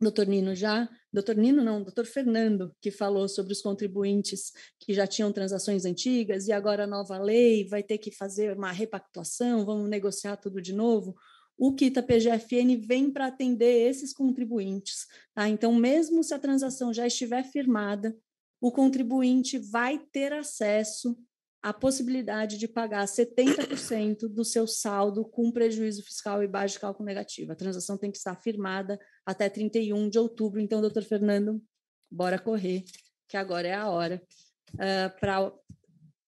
doutor Nino já, doutor Nino não, doutor Fernando, que falou sobre os contribuintes que já tinham transações antigas e agora a nova lei vai ter que fazer uma repactuação, vamos negociar tudo de novo o Quita PGFN vem para atender esses contribuintes. Tá? Então, mesmo se a transação já estiver firmada, o contribuinte vai ter acesso à possibilidade de pagar 70% do seu saldo com prejuízo fiscal e base de cálculo negativa. A transação tem que estar firmada até 31 de outubro. Então, doutor Fernando, bora correr, que agora é a hora uh, eh, para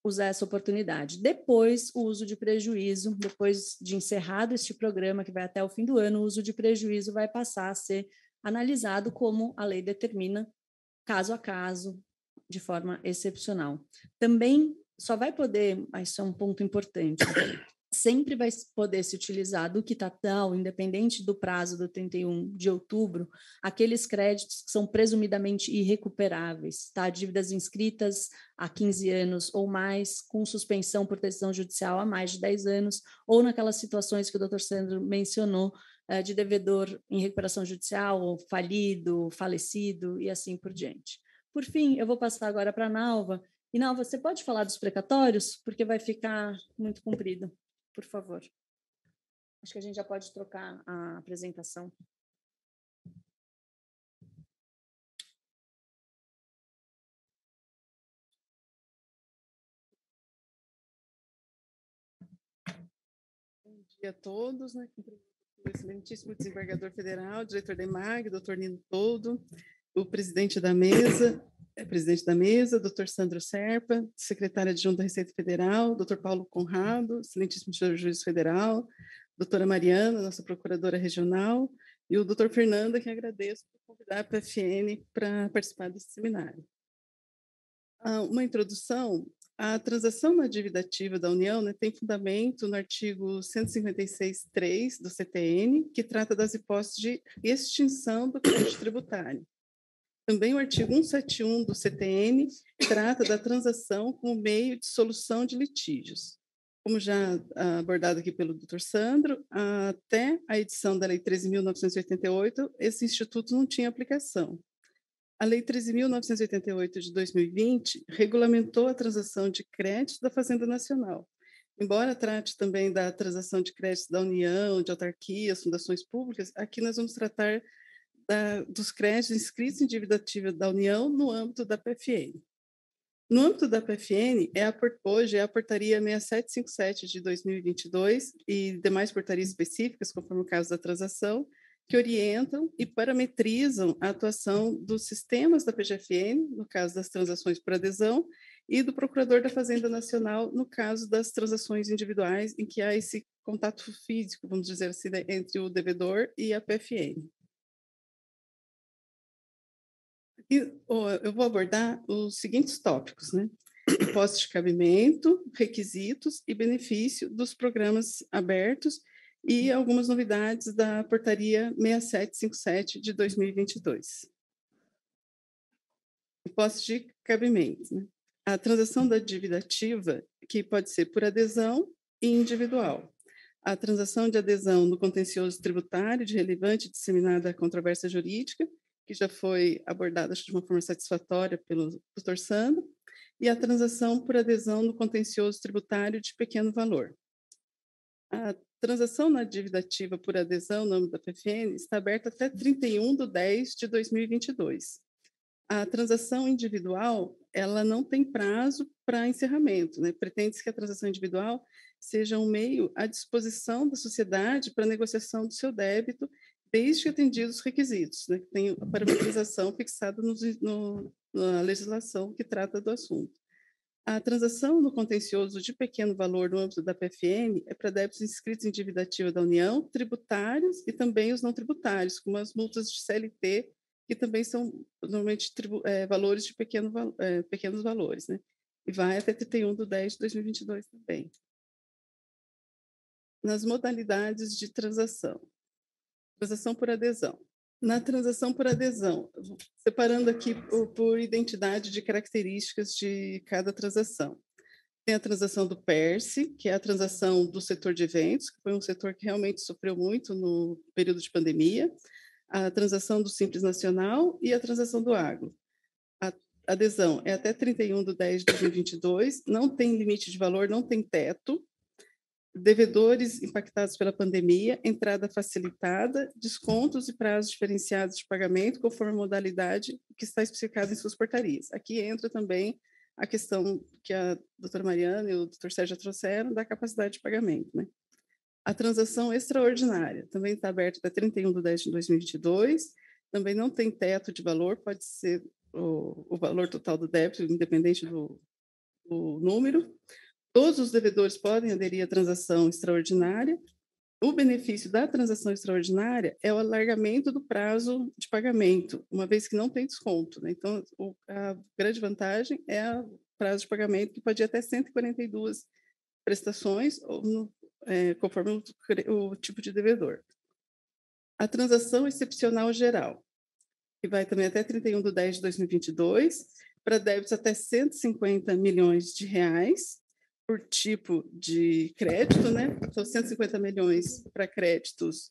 usar essa oportunidade. Depois, o uso de prejuízo, depois de encerrado este programa, que vai até o fim do ano, o uso de prejuízo vai passar a ser analisado como a lei determina, caso a caso, de forma excepcional. Também só vai poder, isso é um ponto importante, sempre vai poder se utilizar do tal, tá independente do prazo do 31 de outubro, aqueles créditos que são presumidamente irrecuperáveis, tá? Dívidas inscritas há 15 anos ou mais, com suspensão por decisão judicial há mais de 10 anos, ou naquelas situações que o Dr. Sandro mencionou, eh, de devedor em recuperação judicial, ou falido, falecido e assim por diante. Por fim, eu vou passar agora para a Nalva. E Nalva, você pode falar dos precatórios? Porque vai ficar muito comprido, por favor. Acho que a gente já pode trocar a apresentação. Bom dia a todos, né? Excelentíssimo desembargador federal, diretor da EMAG, doutor Nino Toldo, o presidente da mesa, é presidente da mesa, doutor Sandro Serpa, secretária adjunto da Receita Federal, doutor Paulo Conrado, excelentíssimo juiz federal, doutora Mariana, nossa procuradora regional, e o doutor Fernanda, que agradeço por convidar a PFN para participar desse seminário. Ah, uma introdução, a transação na dívida ativa da União né, tem fundamento no artigo 156.3 do CTN, que trata das hipóteses de extinção do crédito tributário. Também o artigo 171 do CTN trata da transação como meio de solução de litígios. Como já ah, abordado aqui pelo Dr. Sandro, até a edição da Lei 13.988, esse instituto não tinha aplicação. A Lei 13.988 de 2020 regulamentou a transação de crédito da Fazenda Nacional, embora trate também da transação de créditos da União, de autarquias, fundações públicas, aqui nós vamos tratar da, dos créditos inscritos em dívida ativa da União no âmbito da PFN. No âmbito da PFN, é a, hoje é a portaria 6757 de 2022 e demais portarias específicas, conforme o caso da transação, que orientam e parametrizam a atuação dos sistemas da PGFN, no caso das transações por adesão, e do Procurador da Fazenda Nacional, no caso das transações individuais, em que há esse contato físico, vamos dizer assim, né, entre o devedor e a PFN. E, eu vou abordar os seguintes tópicos, né? Impostos de cabimento, requisitos e benefício dos programas abertos e algumas novidades da portaria 6757 de 2022. Imposto de cabimento, né? A transação da dívida ativa, que pode ser por adesão e individual, a transação de adesão no contencioso tributário de relevante disseminada controvérsia jurídica que já foi abordada de uma forma satisfatória pelo doutor Sando, e a transação por adesão no contencioso tributário de pequeno valor. A transação na dívida ativa por adesão no âmbito da PFN está aberta até 31 de 10 de 2022. A transação individual, ela não tem prazo para encerramento, né? Pretende-se que a transação individual seja um meio à disposição da sociedade para negociação do seu débito desde que atendidos os requisitos, né, que tem a parametrização fixada no, no, na legislação que trata do assunto. A transação no contencioso de pequeno valor no âmbito da PFN é para débitos inscritos em dívida ativa da União, tributários e também os não tributários, como as multas de CLT, que também são normalmente tribu, é, valores de pequeno, é, pequenos valores, né? E vai até 31 de 10 de 2022 também. Nas modalidades de transação, Transação por adesão. Na transação por adesão, separando aqui por, por identidade de características de cada transação. Tem a transação do PERSE, que é a transação do setor de eventos, que foi um setor que realmente sofreu muito no período de pandemia, a transação do Simples Nacional e a transação do Agro. A adesão é até 31 de 10 de 2022, não tem limite de valor, não tem teto, devedores impactados pela pandemia, entrada facilitada, descontos e prazos diferenciados de pagamento conforme a modalidade que está especificada em suas portarias. Aqui entra também a questão que a doutora Mariana e o doutor Sérgio trouxeram da capacidade de pagamento. Né? A transação extraordinária também está aberta até 31 de 10 de 2022, também não tem teto de valor, pode ser o, o valor total do débito, independente do, do número, Todos os devedores podem aderir à transação extraordinária. O benefício da transação extraordinária é o alargamento do prazo de pagamento, uma vez que não tem desconto. Né? Então, o, a grande vantagem é o prazo de pagamento, que pode ir até 142 prestações, no, é, conforme o, o tipo de devedor. A transação excepcional geral, que vai também até 31 de 10 de 2022, para débitos até 150 milhões de reais, por tipo de crédito, né? São 150 milhões para créditos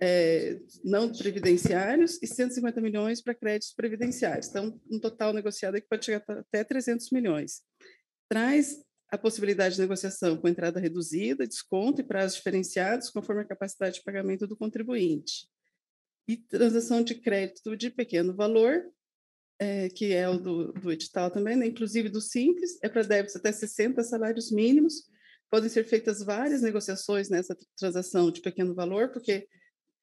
é, não previdenciários e 150 milhões para créditos previdenciários. Então, um total negociado que pode chegar até 300 milhões. Traz a possibilidade de negociação com entrada reduzida, desconto e prazos diferenciados, conforme a capacidade de pagamento do contribuinte. E transação de crédito de pequeno valor, é, que é o do, do edital também, né? inclusive do Simples, é para débitos até 60 salários mínimos. Podem ser feitas várias negociações nessa transação de pequeno valor, porque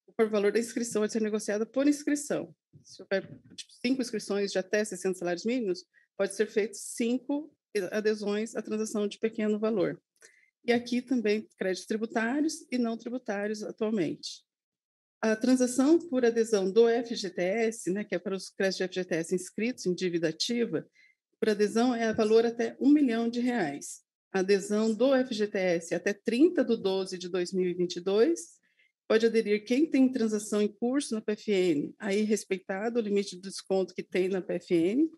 o valor da inscrição vai é ser negociada por inscrição. Se houver tipo, cinco inscrições de até 60 salários mínimos, pode ser feito cinco adesões à transação de pequeno valor. E aqui também créditos tributários e não tributários atualmente a transação por adesão do FGTS, né, que é para os créditos de FGTS inscritos em dívida ativa, por adesão é a valor até um milhão de reais. A adesão do FGTS é até 30 de 12 de 2022, pode aderir quem tem transação em curso na PFN, aí respeitado o limite de desconto que tem na PFN,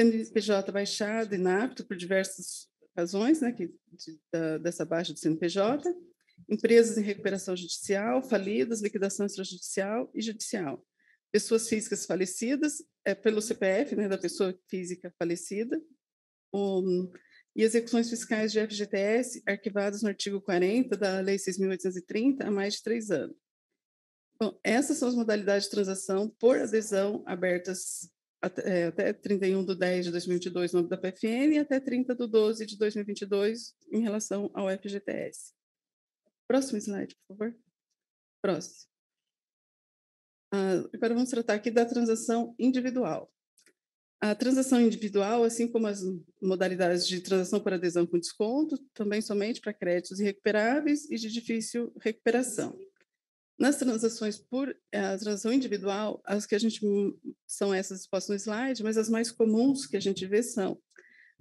sendo CNPJ baixado, inapto por diversas razões, né, que, de, da, dessa baixa do CNPJ, empresas em recuperação judicial, falidas, liquidação extrajudicial e judicial. Pessoas físicas falecidas, é, pelo CPF né, da pessoa física falecida, um, e execuções fiscais de FGTS arquivadas no artigo 40 da Lei 6.830 há mais de três anos. Bom, essas são as modalidades de transação por adesão abertas até, é, até 31 de 10 de 2022 no nome da PFN e até 30 de 12 de 2022 em relação ao FGTS. Próximo slide, por favor. Próximo. Ah, agora vamos tratar aqui da transação individual. A transação individual, assim como as modalidades de transação por adesão com desconto, também somente para créditos irrecuperáveis e de difícil recuperação. Nas transações por eh, a transação individual, as que a gente hum, são essas expostas no slide, mas as mais comuns que a gente vê são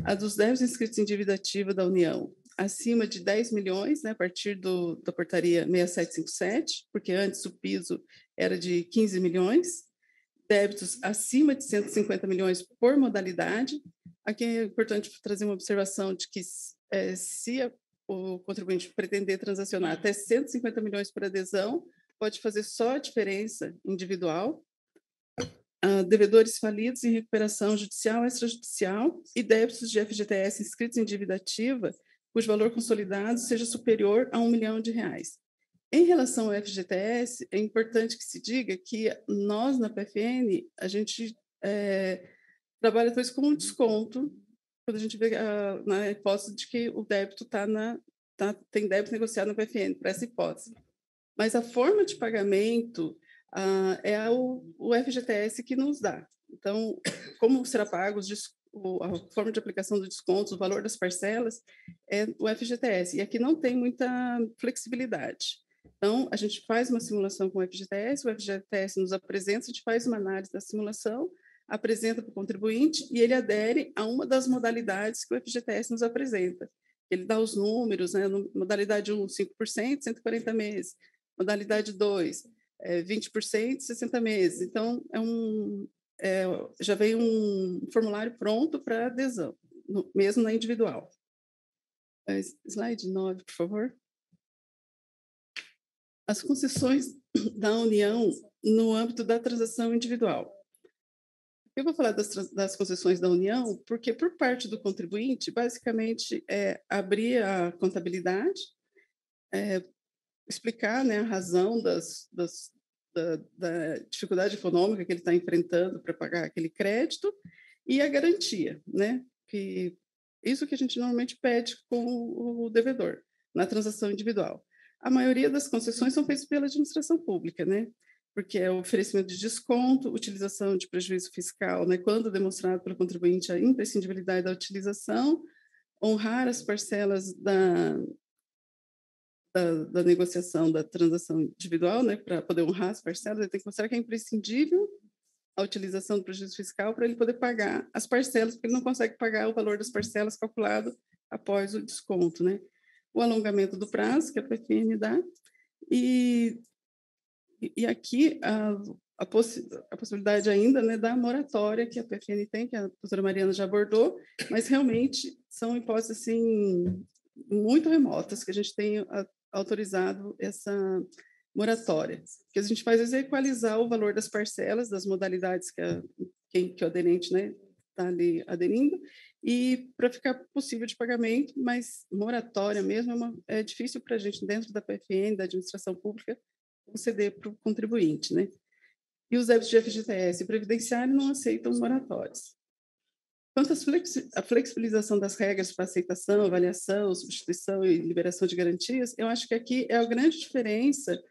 a dos débitos inscritos em dívida ativa da União, acima de 10 milhões, né, a partir do, da portaria 6757, porque antes o piso era de 15 milhões, débitos acima de 150 milhões por modalidade. Aqui é importante trazer uma observação de que é, se a, o contribuinte pretender transacionar até 150 milhões por adesão, pode fazer só a diferença individual, Uh, devedores falidos em recuperação judicial, extrajudicial e débitos de FGTS inscritos em dívida ativa cujo valor consolidado seja superior a um milhão de reais. Em relação ao FGTS, é importante que se diga que nós, na PFN, a gente é, trabalha com isso como um desconto, quando a gente vê a ah, na hipótese de que o débito tá na, tá, tem débito negociado na PFN, para essa hipótese. Mas a forma de pagamento uh, é o, o FGTS que nos dá. Então, como será pago os, a forma de aplicação dos descontos, o valor das parcelas, é o FGTS. E aqui não tem muita flexibilidade. Então, a gente faz uma simulação com o FGTS, o FGTS nos apresenta, a gente faz uma análise da simulação, apresenta para o contribuinte e ele adere a uma das modalidades que o FGTS nos apresenta. Ele dá os números, né? modalidade 1, 5%, 140 meses, modalidade 2, 20%, 60 meses. Então, é um, é, já vem um formulário pronto para adesão, no, mesmo na individual. É, slide 9, por favor. As concessões da União no âmbito da transação individual. Eu vou falar das, das concessões da União, porque, por parte do contribuinte, basicamente é abrir a contabilidade, é, explicar né, a razão das, das, da, da dificuldade econômica que ele está enfrentando para pagar aquele crédito e a garantia, né? Que isso que a gente normalmente pede com o, o devedor na transação individual. A maioria das concessões são feitas pela administração pública, né? porque é o oferecimento de desconto, utilização de prejuízo fiscal, né, quando demonstrado pelo contribuinte a imprescindibilidade da utilização, honrar as parcelas da, da, da negociação da transação individual, né, para poder honrar as parcelas, ele tem que mostrar que é imprescindível a utilização do prejuízo fiscal para ele poder pagar as parcelas, porque ele não consegue pagar o valor das parcelas calculado após o desconto, né? O alongamento do prazo, que é a PFN dá, e, e aqui a, a, possi a possibilidade ainda né, da moratória que a PFN tem, que a doutora Mariana já abordou, mas realmente são hipóteses assim, muito remotas, que a gente tem a autorizado essa moratória. que a gente faz é equalizar o valor das parcelas, das modalidades que, a, que, que o aderente né, está ali aderindo, e para ficar possível de pagamento, mas moratória mesmo é, uma, é difícil para a gente, dentro da PFN, da administração pública, conceder para o contribuinte. Né? E os débitos de FGTS e previdenciário não aceitam moratórios. Quanto à flexibilização das regras para aceitação, avaliação, substituição e liberação de garantias, eu acho que aqui é a grande diferença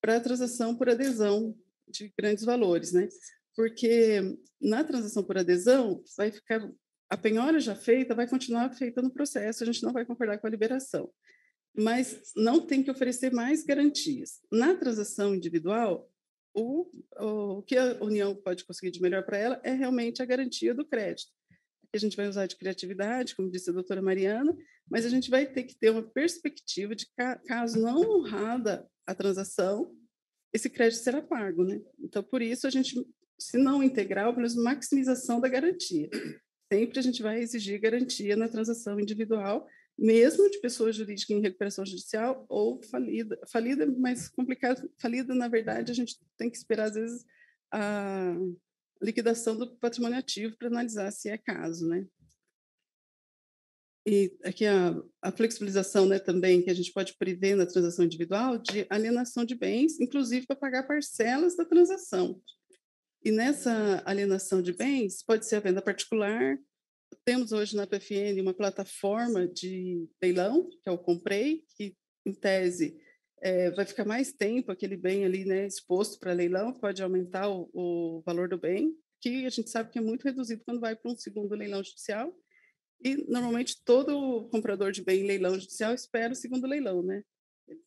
para a transação por adesão de grandes valores, né? Porque na transação por adesão vai ficar a penhora já feita vai continuar feita no processo, a gente não vai concordar com a liberação. Mas não tem que oferecer mais garantias. Na transação individual, o, o, o que a União pode conseguir de melhor para ela é realmente a garantia do crédito que a gente vai usar de criatividade, como disse a doutora Mariana, mas a gente vai ter que ter uma perspectiva de caso não honrada a transação, esse crédito será pago, né? Então, por isso, a gente, se não integral, pelo menos maximização da garantia. Sempre a gente vai exigir garantia na transação individual, mesmo de pessoa jurídica em recuperação judicial ou falida. Falida é mais complicado. Falida, na verdade, a gente tem que esperar, às vezes, a liquidação do patrimônio ativo para analisar se é caso, né? E aqui a, a, flexibilização né, também, que a gente pode prever na transação individual, de alienação de bens, inclusive para pagar parcelas da transação. E nessa alienação de bens, pode ser a venda particular. Temos hoje na PFN uma plataforma de leilão, que é o Comprei, que, em tese, é, vai ficar mais tempo aquele bem ali né, exposto para leilão, pode aumentar o, o, valor do bem, que a gente sabe que é muito reduzido quando vai para um segundo leilão judicial. E normalmente todo comprador de bem em leilão judicial espera o segundo leilão, né?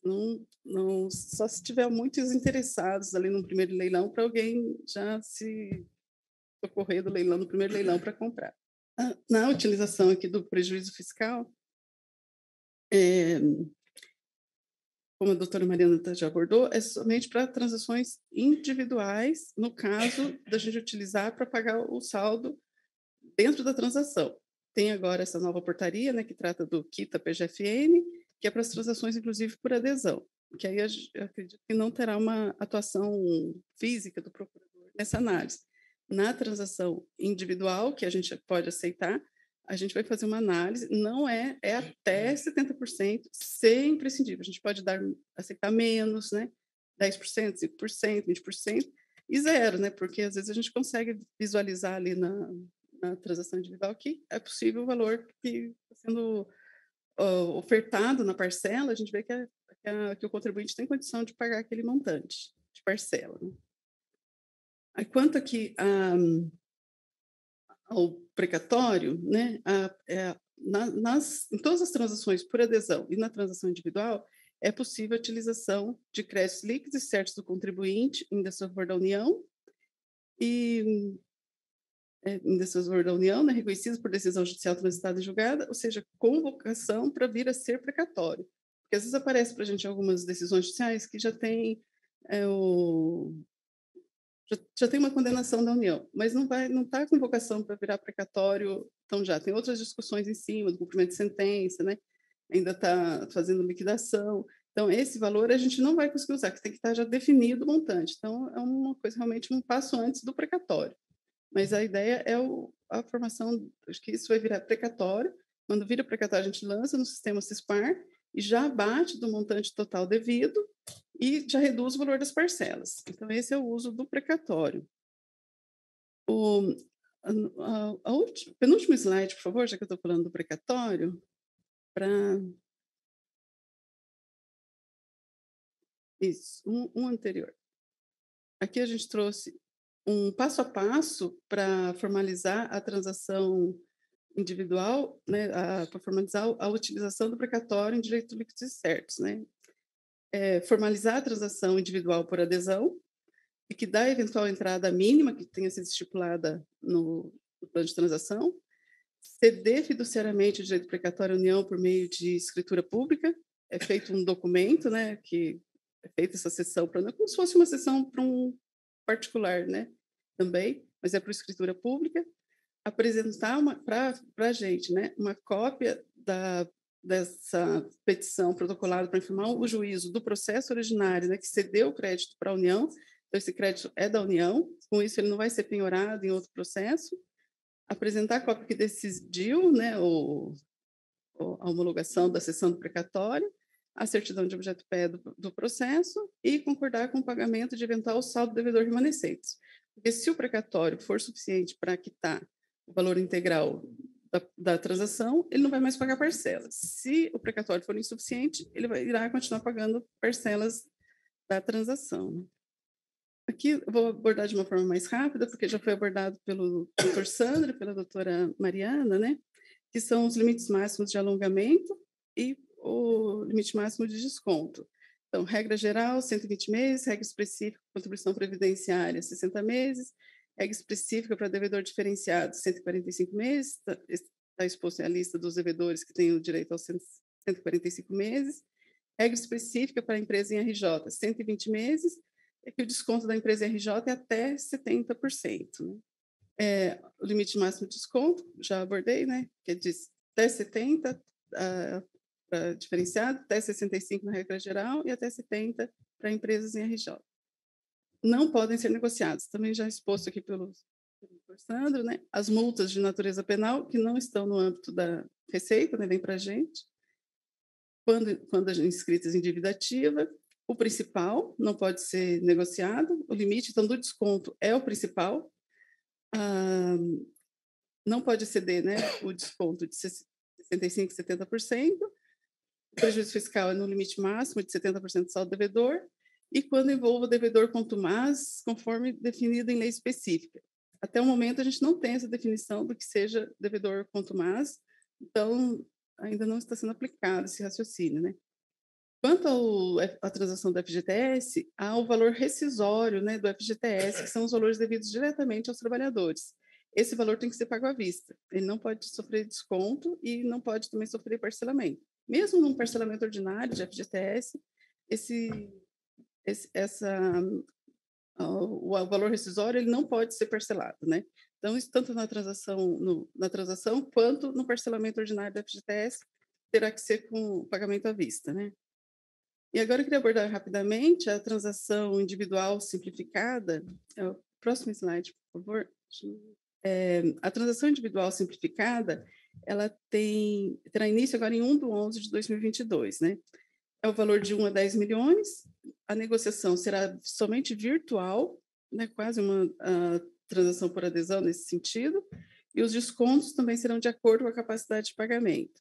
Não, não, só se tiver muitos interessados ali no primeiro leilão para alguém já se ocorrer do leilão, no primeiro leilão para comprar. Ah, na utilização aqui do prejuízo fiscal, é, como a doutora Mariana já abordou, é somente para transações individuais, no caso da gente utilizar para pagar o saldo dentro da transação. Tem agora essa nova portaria, né, que trata do quita PGFN, que é para as transações, inclusive, por adesão, que aí eu acredito que não terá uma atuação física do procurador nessa análise. Na transação individual, que a gente pode aceitar, a gente vai fazer uma análise, não é, é uhum. até 70% ser imprescindível. A gente pode dar, aceitar menos, né? 10%, 5%, 20% e zero, né? Porque às vezes a gente consegue visualizar ali na, na transação individual que é possível o valor que está sendo uh, ofertado na parcela, a gente vê que, é que, que, o contribuinte tem condição de pagar aquele montante de parcela. Né? Aí, quanto aqui um, ao ah, precatório, né, a, é, na, nas, em todas as transações por adesão e na transação individual, é possível a utilização de créditos líquidos e certos do contribuinte em desfavor da União e é, em desfavor da União, né, reconhecido por decisão judicial transitada e julgada, ou seja, convocação para vir a ser precatório. Porque às vezes aparece para a gente algumas decisões judiciais que já tem é, o, já, já tem uma condenação da União, mas não vai, não está com vocação para virar precatório então já. Tem outras discussões em cima do cumprimento de sentença, né? Ainda está fazendo liquidação. Então, esse valor a gente não vai conseguir usar, que tem que estar tá já definido o montante. Então, é uma coisa realmente um passo antes do precatório. Mas a ideia é o, a formação, acho que isso vai virar precatório. Quando vira precatório, a gente lança no sistema CISPAR e já abate do montante total devido e já reduz o valor das parcelas. Então, esse é o uso do precatório. O, a, a, última, penúltimo slide, por favor, já que eu estou falando do precatório, para. Isso, um, um anterior. Aqui a gente trouxe um passo a passo para formalizar a transação individual, né, a performatizar a utilização do precatório em direito líquidos e certos, né? É, formalizar a transação individual por adesão e que dá a eventual entrada mínima que tenha sido estipulada no, no plano de transação, ceder fiduciariamente o direito precatório à União por meio de escritura pública, é feito um documento, né, que é feita essa sessão para é como se fosse uma sessão para um particular, né, também, mas é para escritura pública, apresentar para a gente né, uma cópia da, dessa petição protocolada para informar o juízo do processo originário né, que cedeu o crédito para a União, então esse crédito é da União, com isso ele não vai ser penhorado em outro processo, apresentar a cópia que decidiu né, o, a homologação da sessão do precatório, a certidão de objeto pé do, do, processo e concordar com o pagamento de eventual saldo devedor remanescente. Porque se o precatório for suficiente para quitar o valor integral da, da, transação, ele não vai mais pagar parcelas. Se o precatório for insuficiente, ele vai, irá continuar pagando parcelas da transação. Aqui vou abordar de uma forma mais rápida, porque já foi abordado pelo doutor Sandro, pela doutora Mariana, né? Que são os limites máximos de alongamento e o limite máximo de desconto. Então, regra geral, 120 meses, regra específica, contribuição previdenciária, 60 meses, regra é específica para devedor diferenciado, 145 meses, está tá exposto na lista dos devedores que têm o direito aos 145 meses. Regra específica para a empresa em RJ, 120 meses, é que o desconto da empresa em RJ é até 70%. Né? É, o limite máximo de desconto, já abordei, né? que é de até 70% uh, para diferenciado, até 65% na regra geral e até 70% para empresas em RJ não podem ser negociados. Também já exposto aqui pelo, pelo Sandro, né? As multas de natureza penal que não estão no âmbito da receita, né? vem para a gente. Quando, quando inscritas em dívida ativa, o principal não pode ser negociado, o limite então do desconto é o principal. Ah, não pode exceder né, o desconto de 65 70%. O prejuízo fiscal é no limite máximo de 70% do saldo devedor e quando envolva devedor devedor contumaz, conforme definido em lei específica. Até o momento, a gente não tem essa definição do que seja devedor contumaz, então ainda não está sendo aplicado esse raciocínio, né? Quanto é, à transação do FGTS, há o valor rescisório né, do FGTS, que são os valores devidos diretamente aos trabalhadores. Esse valor tem que ser pago à vista. Ele não pode sofrer desconto e não pode também sofrer parcelamento. Mesmo num parcelamento ordinário de FGTS, esse esse, essa, o, valor rescisório ele não pode ser parcelado, né? Então, isso tanto na transação, no, na transação quanto no parcelamento ordinário da FGTS terá que ser com pagamento à vista, né? E agora eu queria abordar rapidamente a transação individual simplificada. É próximo slide, por favor. É, a transação individual simplificada, ela tem, terá início agora em 1 de 11 de 2022, né? é o valor de 1 a 10 milhões. A negociação será somente virtual, né, quase uma transação por adesão nesse sentido, e os descontos também serão de acordo com a capacidade de pagamento.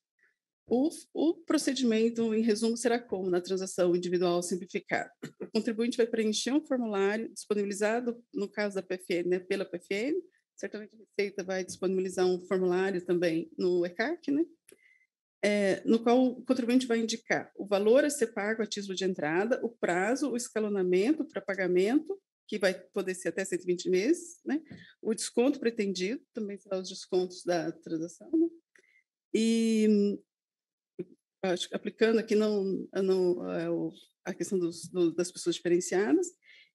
O, o procedimento, em resumo, será como na transação individual simplificada? O contribuinte vai preencher um formulário disponibilizado, no caso da PFN, né, pela PFN, certamente a Receita vai disponibilizar um formulário também no ECAC, né? é, no qual o contribuinte vai indicar o valor a ser pago a título de entrada, o prazo, o escalonamento para pagamento, que vai poder ser até 120 meses, né? o desconto pretendido, também são os descontos da transação, né? e acho, aplicando aqui não, não eh, a questão dos, do, das pessoas diferenciadas,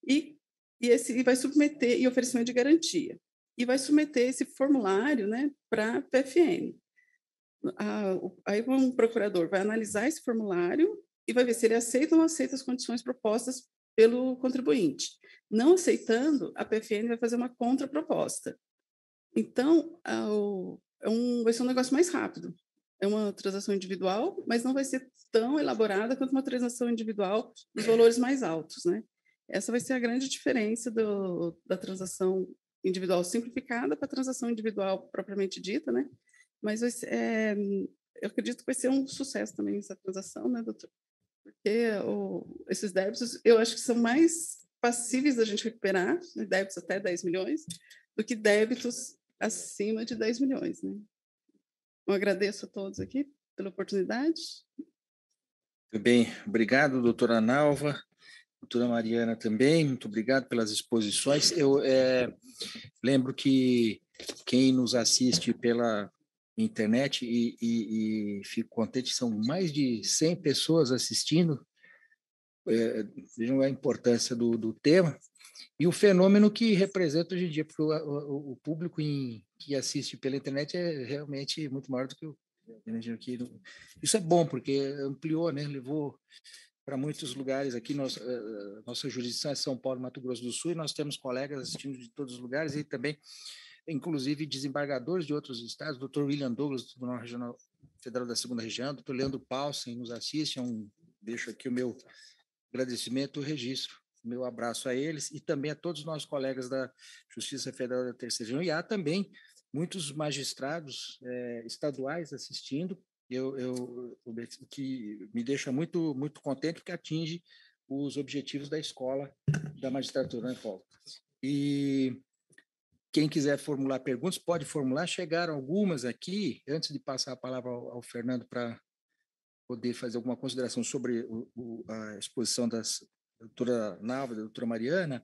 e, e, esse, e vai submeter e oferecimento de garantia. E vai submeter esse formulário né, para a PFN. Aí aí um procurador vai analisar esse formulário e vai ver se ele aceita ou não aceita as condições propostas pelo contribuinte. Não aceitando, a PFN vai fazer uma contraproposta. Então, é um, vai ser um negócio mais rápido. É uma transação individual, mas não vai ser tão elaborada quanto uma transação individual dos valores mais altos, né? Essa vai ser a grande diferença do, da transação individual simplificada para a transação individual propriamente dita, né? Mas é, eu acredito que vai ser um sucesso também essa transação, né, doutor? Porque o, esses débitos, eu acho que são mais passíveis da gente recuperar, né, débitos até 10 milhões, do que débitos acima de 10 milhões, né? Eu agradeço a todos aqui pela oportunidade. Bem, obrigado, doutora Nalva, doutora Mariana também, muito obrigado pelas exposições. Eu é, lembro que quem nos assiste pela internet e, e, e, fico contente, são mais de 100 pessoas assistindo, é, vejam a importância do, do, tema e o fenômeno que representa hoje em dia, porque o, o, o público em, que assiste pela internet é realmente muito maior do que o que isso é bom porque ampliou, né? Levou para muitos lugares aqui nossa, eh, eh, nossa jurisdição é São Paulo, Mato Grosso do Sul e nós temos colegas assistindo de todos os lugares e também inclusive desembargadores de outros estados, doutor Dr. William Douglas, do Tribunal Regional Federal da Segunda Região, doutor Leandro Paulsen nos assiste, é um, deixo aqui o meu agradecimento e registro, meu abraço a eles e também a todos os nossos colegas da Justiça Federal da Terceira Região e há também muitos magistrados é, estaduais assistindo, eu, eu, que me deixa muito, muito contente porque atinge os objetivos da escola da magistratura em né, Paulo? E quem quiser formular perguntas, pode formular. Chegaram algumas aqui, antes de passar a palavra ao, ao Fernando para poder fazer alguma consideração sobre o, o, a exposição das, da doutora Nava, da doutora Mariana.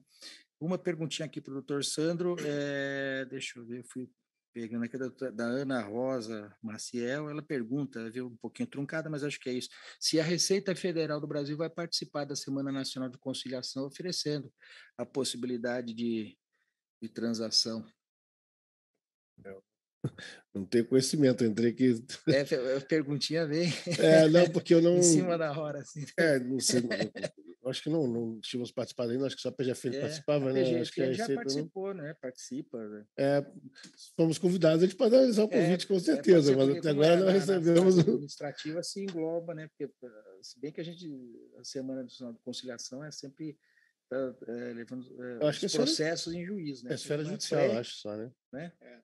Uma perguntinha aqui para o doutor Sandro, é, deixa eu ver, eu fui pegando aqui da, da, Ana Rosa Maciel, ela pergunta, viu, um pouquinho truncada, mas acho que é isso, se a Receita Federal do Brasil vai participar da Semana Nacional de Conciliação, oferecendo a possibilidade de de transação. É. não tenho conhecimento, eu entrei que. É, perguntinha bem. É, não, porque eu não. em cima da hora, assim. É, não sei. acho que não, não tínhamos participado ainda, acho que só a PGFN é, participava, a PGF, né? Acho que a é já participou, não... né? Participa. Né? É, fomos convidados, a gente pode analisar o é, convite, é, com certeza, é, mas até agora nós recebemos. A administrativa se engloba, né? Porque, ah, se bem que a gente, a Semana Nacional de Conciliação é sempre Tá, é, levando é, eu acho que é processos é em juízo, né? É esfera é judicial, eu acho só, né? né? É.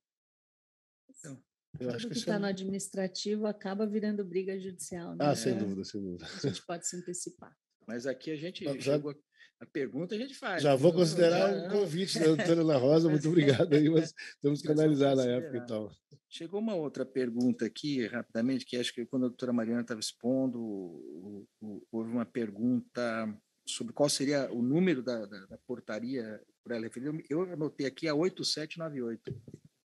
Então, eu Tudo acho que está é no administrativo acaba virando briga judicial. Né? Ah, sem dúvida, sem dúvida. A gente pode se antecipar. Mas aqui a gente já, chegou a, a pergunta a gente faz. Já né? vou considerar o um convite da Antônia La Rosa, muito obrigado aí, mas temos que analisar na época e tal. Chegou uma outra pergunta aqui, rapidamente, que acho que quando a doutora Mariana estava expondo, houve uma pergunta sobre qual seria o número da, da, da portaria para ela referir, eu anotei aqui a 8798.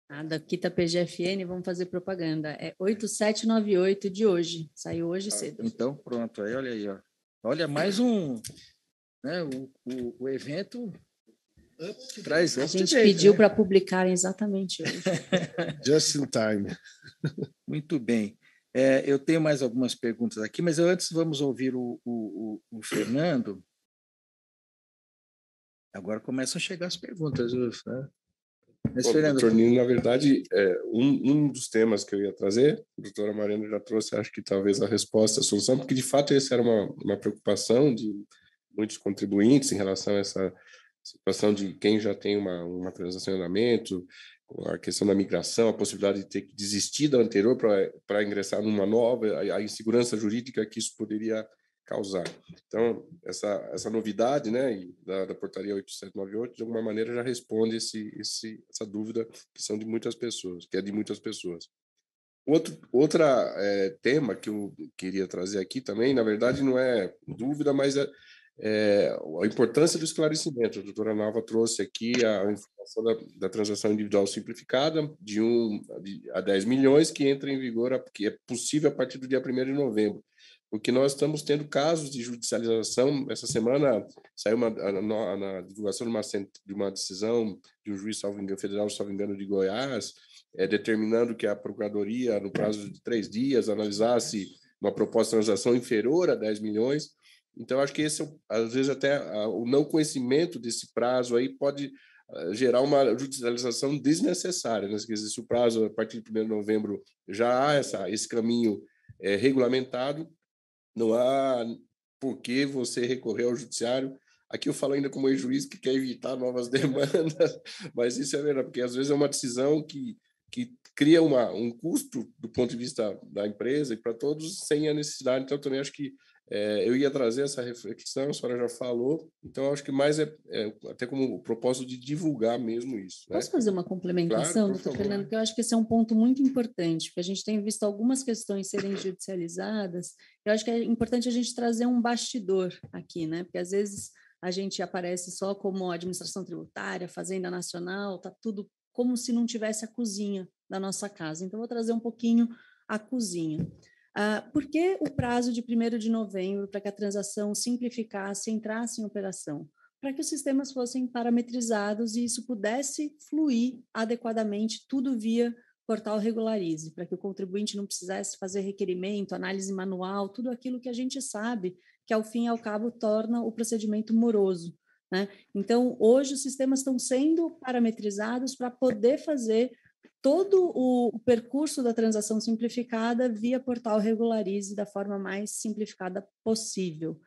Ah, daqui da PGFN, vamos fazer propaganda. É 8798 é. de hoje, saiu hoje ah, cedo. Então, pronto, aí, olha aí. Ó. Olha, mais um. Né, o, o, o evento traz A gente pediu né? para publicar exatamente hoje. Just in time. Muito bem. É, eu tenho mais algumas perguntas aqui, mas eu, antes vamos ouvir o, o, o, o Fernando. Agora começam a chegar as perguntas, né? Mas, Bom, Fernando... Doutor Nino, na verdade, é, um, um dos temas que eu ia trazer, a doutora Mariana já trouxe, acho que talvez a resposta, a solução, porque de fato essa era uma, uma preocupação de muitos contribuintes em relação a essa situação de quem já tem uma, uma transacionamento, a questão da migração, a possibilidade de ter que desistir da anterior para ingressar numa nova, a, a, insegurança jurídica que isso poderia causar. Então, essa, essa novidade né, da, da, portaria 8798, de alguma maneira, já responde esse, esse, essa dúvida que são de muitas pessoas, que é de muitas pessoas. Outro outra, é, tema que eu queria trazer aqui também, na verdade, não é dúvida, mas é, é a importância do esclarecimento. A doutora Nova trouxe aqui a informação da, da transação individual simplificada de 1 um, a 10 milhões, que entra em vigor, que é possível a partir do dia 1 de novembro porque nós estamos tendo casos de judicialização. Essa semana saiu uma, na, na divulgação de uma, de uma decisão de um juiz salvo engano, federal, salvo engano, de Goiás, é, determinando que a Procuradoria, no prazo de três dias, analisasse uma proposta de transação inferior a 10 milhões. Então, acho que esse, é às vezes, até o não conhecimento desse prazo aí pode eh, gerar uma judicialização desnecessária. Né? Quer dizer, se o prazo, a partir de 1 de novembro, já há essa, esse caminho é, regulamentado, não há por que você recorrer ao judiciário. Aqui eu falo ainda como ex-juiz que quer evitar novas demandas, mas isso é verdade, porque às vezes é uma decisão que, que cria uma, um custo do ponto de vista da empresa e para todos sem a necessidade. Então, eu também acho que é, eu ia trazer essa reflexão, a senhora já falou, então acho que mais é, é até como o propósito de divulgar mesmo isso. Né? Posso fazer uma complementação, claro, doutor Fernando? Que eu acho que esse é um ponto muito importante, porque a gente tem visto algumas questões serem judicializadas, eu acho que é importante a gente trazer um bastidor aqui, né? Porque às vezes a gente aparece só como administração tributária, Fazenda Nacional, tá tudo como se não tivesse a cozinha da nossa casa. Então, vou trazer um pouquinho a cozinha. Uh, por que o prazo de 1 de novembro para que a transação simplificasse, entrasse em operação? Para que os sistemas fossem parametrizados e isso pudesse fluir adequadamente, tudo via portal Regularize, para que o contribuinte não precisasse fazer requerimento, análise manual, tudo aquilo que a gente sabe que, ao fim e ao cabo, torna o procedimento moroso. Né? Então, hoje os sistemas estão sendo parametrizados para poder fazer todo o, percurso da transação simplificada via portal Regularize da forma mais simplificada possível.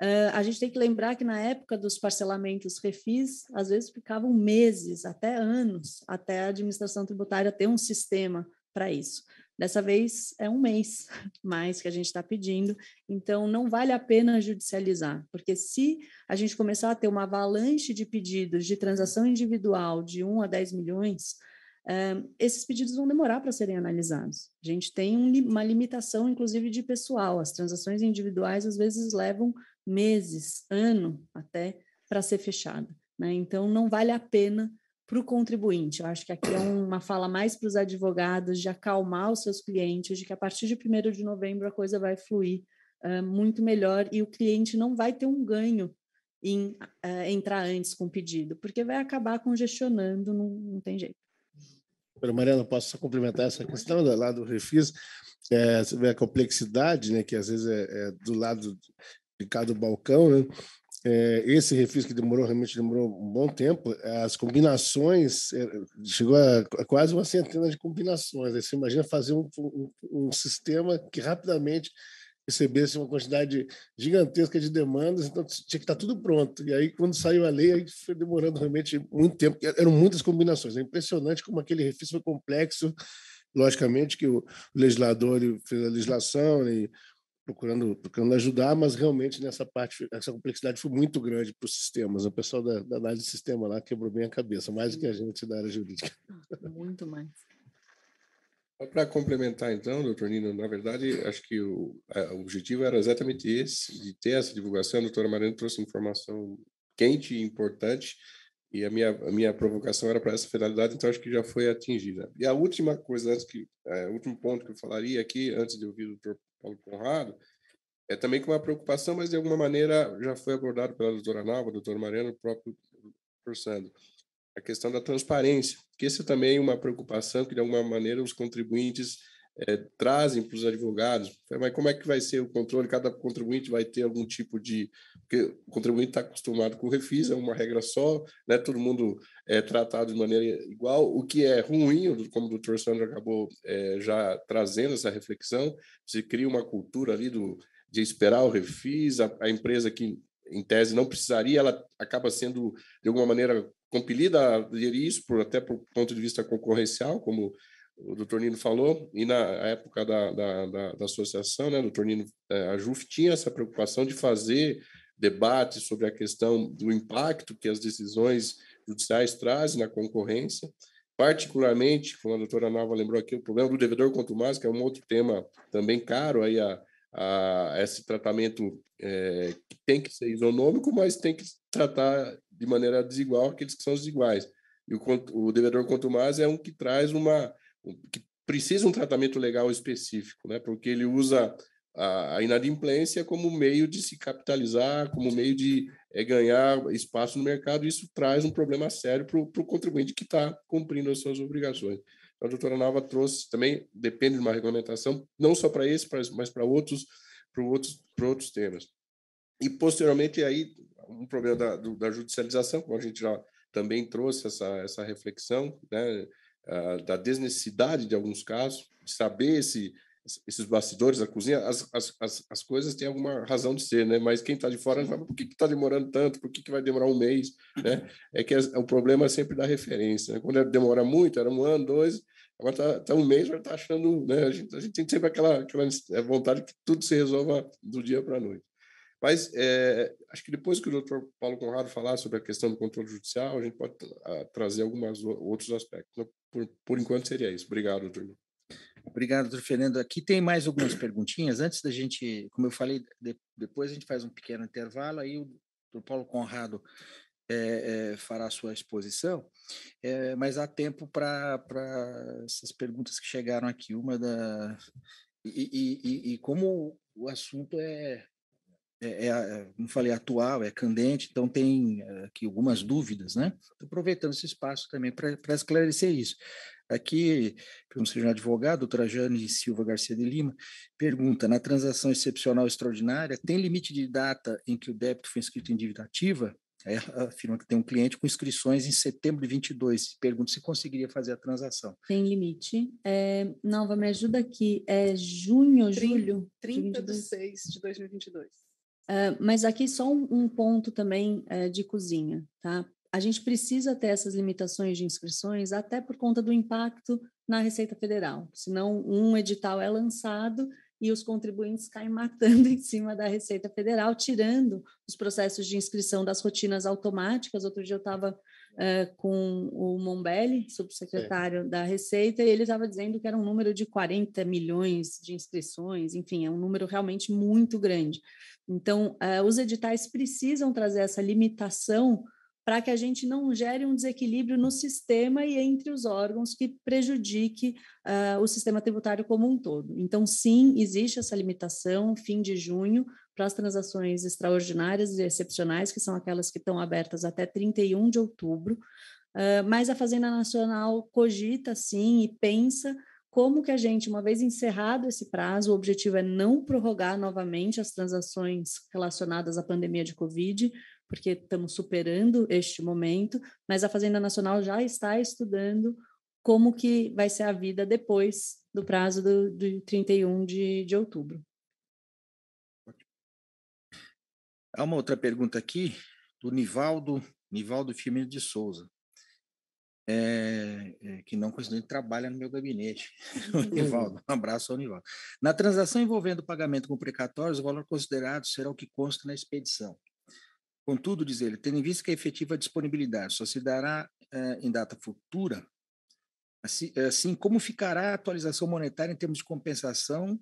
Uh, a gente tem que lembrar que na época dos parcelamentos refis, às vezes ficavam meses, até anos, até a administração tributária ter um sistema para isso. Dessa vez é um mês mais que a gente está pedindo, então não vale a pena judicializar, porque se a gente começar a ter uma avalanche de pedidos de transação individual de 1 a 10 milhões, esses pedidos vão demorar para serem analisados. A gente tem uma limitação, inclusive, de pessoal. As transações individuais, às vezes, levam meses, ano até, para ser fechada. Né? Então, não vale a pena para o contribuinte. Eu acho que aqui é uma fala mais para os advogados de acalmar os seus clientes, de que a partir de 1 de novembro a coisa vai fluir uh, muito melhor e o cliente não vai ter um ganho em uh, entrar antes com o pedido, porque vai acabar congestionando, não, não tem jeito. Mariana, posso só complementar essa questão né, lado do refis? É, a complexidade, né, que às vezes é, é do lado de cada balcão, né? É, esse refis que demorou, realmente demorou um bom tempo, as combinações, é, chegou a quase uma centena de combinações. Aí né? você imagina fazer um, um, um sistema que rapidamente recebesse uma quantidade gigantesca de demandas, então tinha que estar tá tudo pronto. E aí, quando saiu a lei, aí foi demorando realmente muito tempo, eram muitas combinações. É impressionante como aquele refis foi complexo, logicamente que o legislador fez a legislação e procurando, procurando ajudar, mas realmente nessa parte, essa complexidade foi muito grande para os sistemas. O pessoal da, da análise de sistema lá quebrou bem a cabeça, mais do que a gente da área jurídica. Muito mais. Para complementar, então, doutor Nino, na verdade, acho que o, a, o, objetivo era exatamente esse, de ter essa divulgação. A doutora Mariana trouxe informação quente e importante, e a minha, a minha provocação era para essa finalidade, então acho que já foi atingida. E a última coisa, antes que, é, o último ponto que eu falaria aqui, antes de ouvir o doutor Paulo Conrado, é também com uma preocupação, mas de alguma maneira já foi abordado pela doutora Nalva, doutor Mariano, o próprio doutor Sandro a questão da transparência, que essa é também uma preocupação que, de alguma maneira, os contribuintes é, trazem para os advogados. Mas como é que vai ser o controle? Cada contribuinte vai ter algum tipo de. Porque o contribuinte está acostumado com o refis, é uma regra só, né? todo mundo é tratado de maneira igual, o que é ruim, como o doutor Sandro acabou é, já trazendo essa reflexão, se cria uma cultura ali do, de esperar o refis, a, a empresa que em tese não precisaria, ela acaba sendo de alguma maneira compelida a ver isso, por, até por ponto de vista concorrencial, como o doutor Nino falou, e na época da, da, da, da associação, né, doutor Nino, é, a JUF tinha essa preocupação de fazer debate sobre a questão do impacto que as decisões judiciais trazem na concorrência, particularmente, como a doutora Nova lembrou aqui, o problema do devedor quanto mais que é um outro tema também caro aí a, a esse tratamento é, que tem que ser isonômico, mas tem que tratar de maneira desigual aqueles que são os iguais. E o, o devedor contumaz é um que traz uma. que precisa um tratamento legal específico, né? porque ele usa a, inadimplência como meio de se capitalizar, como meio de é, ganhar espaço no mercado. Isso traz um problema sério para o pro contribuinte que está cumprindo as suas obrigações a doutora Nava trouxe também, depende de uma regulamentação, não só para esse, mas para outros, para outros, para outros temas. E, posteriormente, aí, um problema da, da judicialização, como a gente já também trouxe essa, essa reflexão, né, da desnecessidade de alguns casos, de saber esse, esses bastidores da cozinha, as, as, as, as, coisas têm alguma razão de ser, né? Mas quem está de fora fala, por que está demorando tanto? Por que, que vai demorar um mês? Né? É que é, é o problema é sempre da referência. Né? Quando é, demora muito, era um ano, dois, Agora está tá um mês, já está achando, né? A gente, a gente tem sempre aquela, aquela é, vontade que tudo se resolva do dia para a noite. Mas é, acho que depois que o doutor Paulo Conrado falar sobre a questão do controle judicial, a gente pode a, trazer alguns outros aspectos. Então, por, por enquanto seria isso. Obrigado, doutor. Obrigado, doutor Fernando. Aqui tem mais algumas perguntinhas. Antes da gente, como eu falei, de, depois a gente faz um pequeno intervalo, aí o doutor Paulo Conrado é, é, fará sua exposição, é, mas há tempo para essas perguntas que chegaram aqui. Uma da. E, e, e como o assunto é, é, é, é como falei, atual, é candente, então tem aqui algumas dúvidas, né? aproveitando esse espaço também para esclarecer isso. Aqui, pelo seja um advogado, doutora Jane Silva Garcia de Lima, pergunta: na transação excepcional extraordinária, tem limite de data em que o débito foi inscrito em dívida ativa? Aí ela afirma que tem um cliente com inscrições em setembro de 22. Pergunta se conseguiria fazer a transação. Tem limite. É, Nova, me ajuda aqui. É junho, 30, julho? 30 de, de 6 de 2022. É, mas aqui só um, um ponto também é, de cozinha, tá? A gente precisa ter essas limitações de inscrições até por conta do impacto na Receita Federal. Senão, um edital é lançado e os contribuintes caem matando em cima da Receita Federal, tirando os processos de inscrição das rotinas automáticas. Outro dia eu estava uh, eh, com o Mombelli, subsecretário da Receita, e ele estava dizendo que era um número de 40 milhões de inscrições, enfim, é um número realmente muito grande. Então, uh, os editais precisam trazer essa limitação para que a gente não gere um desequilíbrio no sistema e entre os órgãos que prejudique uh, o sistema tributário como um todo. Então, sim, existe essa limitação, fim de junho, para as transações extraordinárias e excepcionais, que são aquelas que estão abertas até 31 de outubro, uh, mas a Fazenda Nacional cogita, sim, e pensa como que a gente, uma vez encerrado esse prazo, o objetivo é não prorrogar novamente as transações relacionadas à pandemia de Covid, porque estamos superando este momento, mas a Fazenda Nacional já está estudando como que vai ser a vida depois do prazo do, do 31 de, de outubro. Há uma outra pergunta aqui do Nivaldo, Nivaldo Firmino de Souza, é, é, que não coincidente trabalha no meu gabinete. Nivaldo, um abraço ao Nivaldo. Na transação envolvendo pagamento com precatórios, o valor considerado será o que consta na expedição. Contudo, diz ele, tendo em vista que a efetiva disponibilidade só se dará eh, em data futura, assim, assim, como ficará a atualização monetária em termos de compensação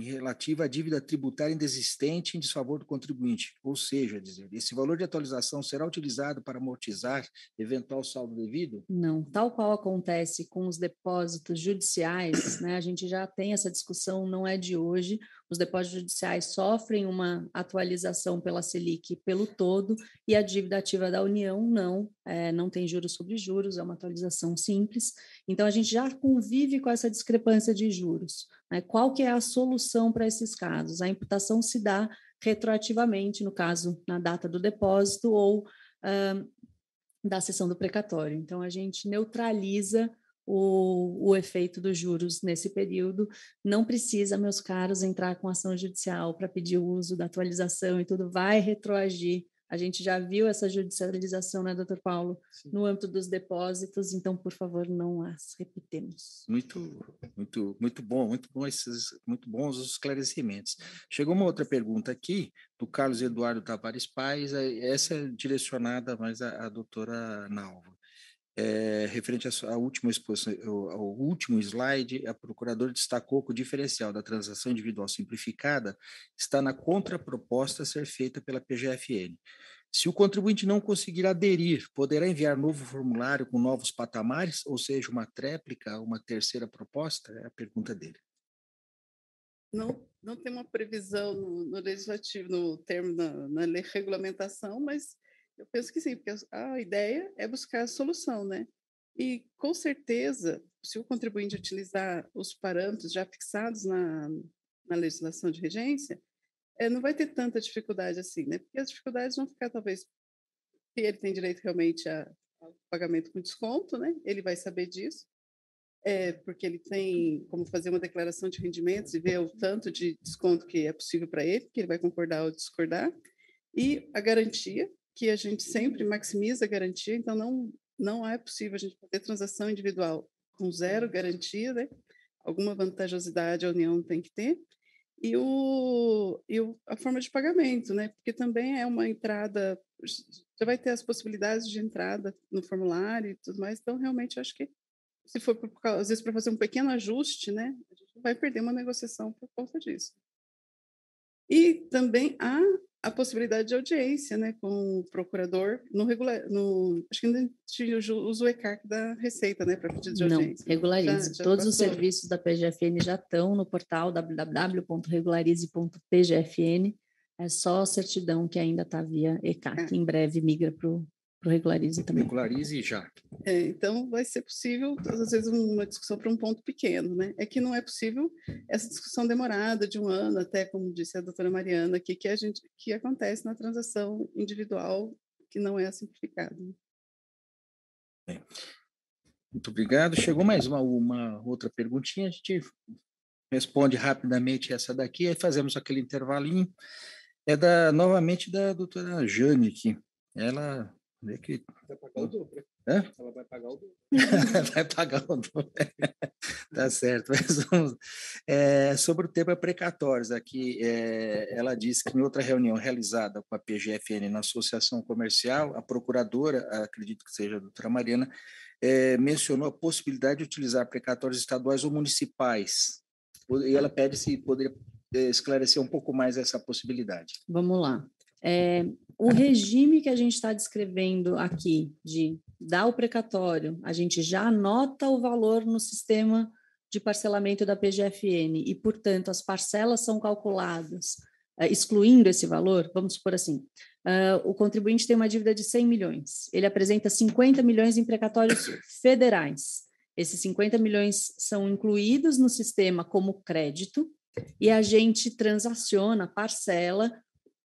relativa à dívida tributária inexistente em desfavor do contribuinte? Ou seja, diz ele, esse valor de atualização será utilizado para amortizar eventual saldo devido? Não, tal qual acontece com os depósitos judiciais, né, a gente já tem essa discussão, não é de hoje, os depósitos judiciais sofrem uma atualização pela Selic pelo todo e a dívida ativa da União não, é, não tem juros sobre juros, é uma atualização simples. Então a gente já convive com essa discrepância de juros. Né? Qual que é a solução para esses casos? A imputação se dá retroativamente, no caso, na data do depósito ou da sessão do precatório. Então a gente neutraliza o, o efeito dos juros nesse período. Não precisa, meus caros, entrar com ação judicial para pedir o uso da atualização e tudo, vai retroagir. A gente já viu essa judicialização, né, doutor Paulo, Sim. no âmbito dos depósitos, então, por favor, não as repitemos. Muito, muito, muito bom, muito bom esses, muito bons os esclarecimentos. Chegou uma outra pergunta aqui, do Carlos Eduardo Tavares Paz, essa é direcionada mais à, à doutora Nalva. É, referente à última exposição, eh, ao último slide, a procuradora destacou que o diferencial da transação individual simplificada está na contraproposta a ser feita pela PGFN. Se o contribuinte não conseguir aderir, poderá enviar novo formulário com novos patamares, ou seja, uma tréplica, uma terceira proposta? É a pergunta dele. Não, não tem uma previsão no, no legislativo, no termo, na, na regulamentação, mas eu penso que sim, porque a ideia é buscar a solução, né? E com certeza, se o contribuinte utilizar os parâmetros já fixados na, na legislação de regência, é, não vai ter tanta dificuldade assim, né? Porque as dificuldades vão ficar, talvez, se ele tem direito realmente a, a pagamento com desconto, né? Ele vai saber disso, é, porque ele tem como fazer uma declaração de rendimentos e ver o tanto de desconto que é possível para ele, que ele vai concordar ou discordar, e a garantia, que a gente sempre maximiza a garantia, então não, não é possível a gente fazer transação individual com zero garantia, né? alguma vantajosidade a União tem que ter, e, o, e o, a forma de pagamento, né? porque também é uma entrada, já vai ter as possibilidades de entrada no formulário e tudo mais, então realmente acho que se for, por, às vezes, para fazer um pequeno ajuste, né? a gente vai perder uma negociação por conta disso. E também a a possibilidade de audiência né, com o procurador no regular. No, acho que ainda usa o ECAC da Receita né, para pedido de Não, Regularize. Já, já Todos passou. os serviços da PGFN já estão no portal www.regularize.pgfn. É só a certidão que ainda está via ECAC, é. em breve migra para o para o regularize também. Regularize já. É, então, vai ser possível, às vezes, uma discussão para um ponto pequeno, né? É que não é possível essa discussão demorada de um ano, até, como disse a doutora Mariana aqui, que, a gente, que acontece na transação individual, que não é a simplificada. Né? É. Muito obrigado. Chegou mais uma, uma outra perguntinha, a gente responde rapidamente essa daqui, aí fazemos aquele intervalinho. É da, novamente, da doutora Jane aqui. Ela Vê que... Vai pagar o dobro. Hã? Ela vai pagar o dobro. vai pagar o dobro. tá certo. Mas vamos... É, sobre o tema precatórios, aqui é, ela disse que em outra reunião realizada com a PGFN na Associação Comercial, a procuradora, acredito que seja a doutora Mariana, é, mencionou a possibilidade de utilizar precatórios estaduais ou municipais. E ela pede se poderia é, esclarecer um pouco mais essa possibilidade. Vamos lá. É, o regime que a gente está descrevendo aqui, de dar o precatório, a gente já anota o valor no sistema de parcelamento da PGFN e, portanto, as parcelas são calculadas eh, excluindo esse valor, vamos supor assim, uh, o contribuinte tem uma dívida de 100 milhões, ele apresenta 50 milhões em precatórios federais. Esses 50 milhões são incluídos no sistema como crédito e a gente transaciona, parcela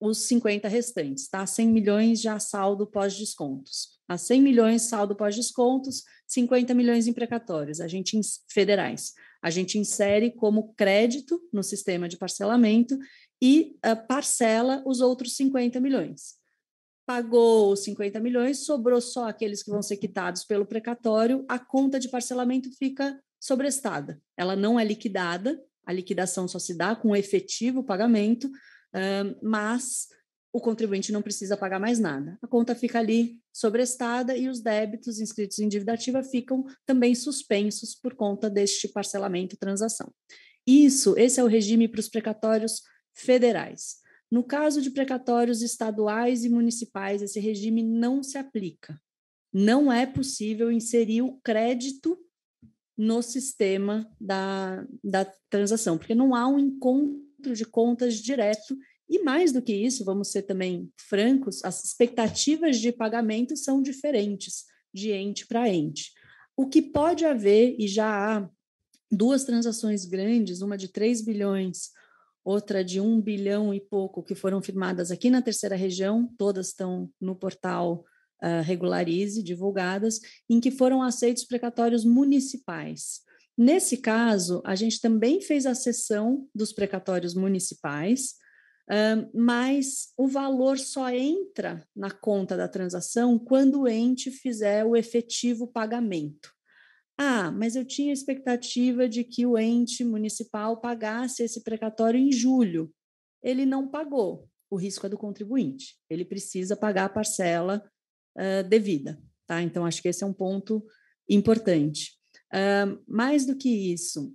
os 50 restantes, tá? 100 milhões já saldo pós-descontos. A 100 milhões saldo pós-descontos, 50 milhões em precatórios, a gente federais. A gente insere como crédito no sistema de parcelamento e uh, parcela os outros 50 milhões. Pagou os 50 milhões, sobrou só aqueles que vão ser quitados pelo precatório, a conta de parcelamento fica sobrestada. Ela não é liquidada, a liquidação só se dá com efetivo pagamento, mas o contribuinte não precisa pagar mais nada. A conta fica ali sobrestada e os débitos inscritos em dívida ativa ficam também suspensos por conta deste parcelamento transação. Isso, esse é o regime para os precatórios federais. No caso de precatórios estaduais e municipais, esse regime não se aplica. Não é possível inserir o crédito no sistema da, da transação, porque não há um encontro de contas direto. E mais do que isso, vamos ser também francos, as expectativas de pagamento são diferentes de ente para ente. O que pode haver, e já há duas transações grandes, uma de 3 bilhões, outra de 1 bilhão e pouco, que foram firmadas aqui na terceira região, todas estão no portal uh, Regularize, divulgadas, em que foram aceitos precatórios municipais. Nesse caso, a gente também fez a cessão dos precatórios municipais, mas o valor só entra na conta da transação quando o ente fizer o efetivo pagamento. Ah, mas eu tinha expectativa de que o ente municipal pagasse esse precatório em julho. Ele não pagou. O risco é do contribuinte. Ele precisa pagar a parcela uh, devida. Tá? Então, acho que esse é um ponto importante. Uh, mais do que isso,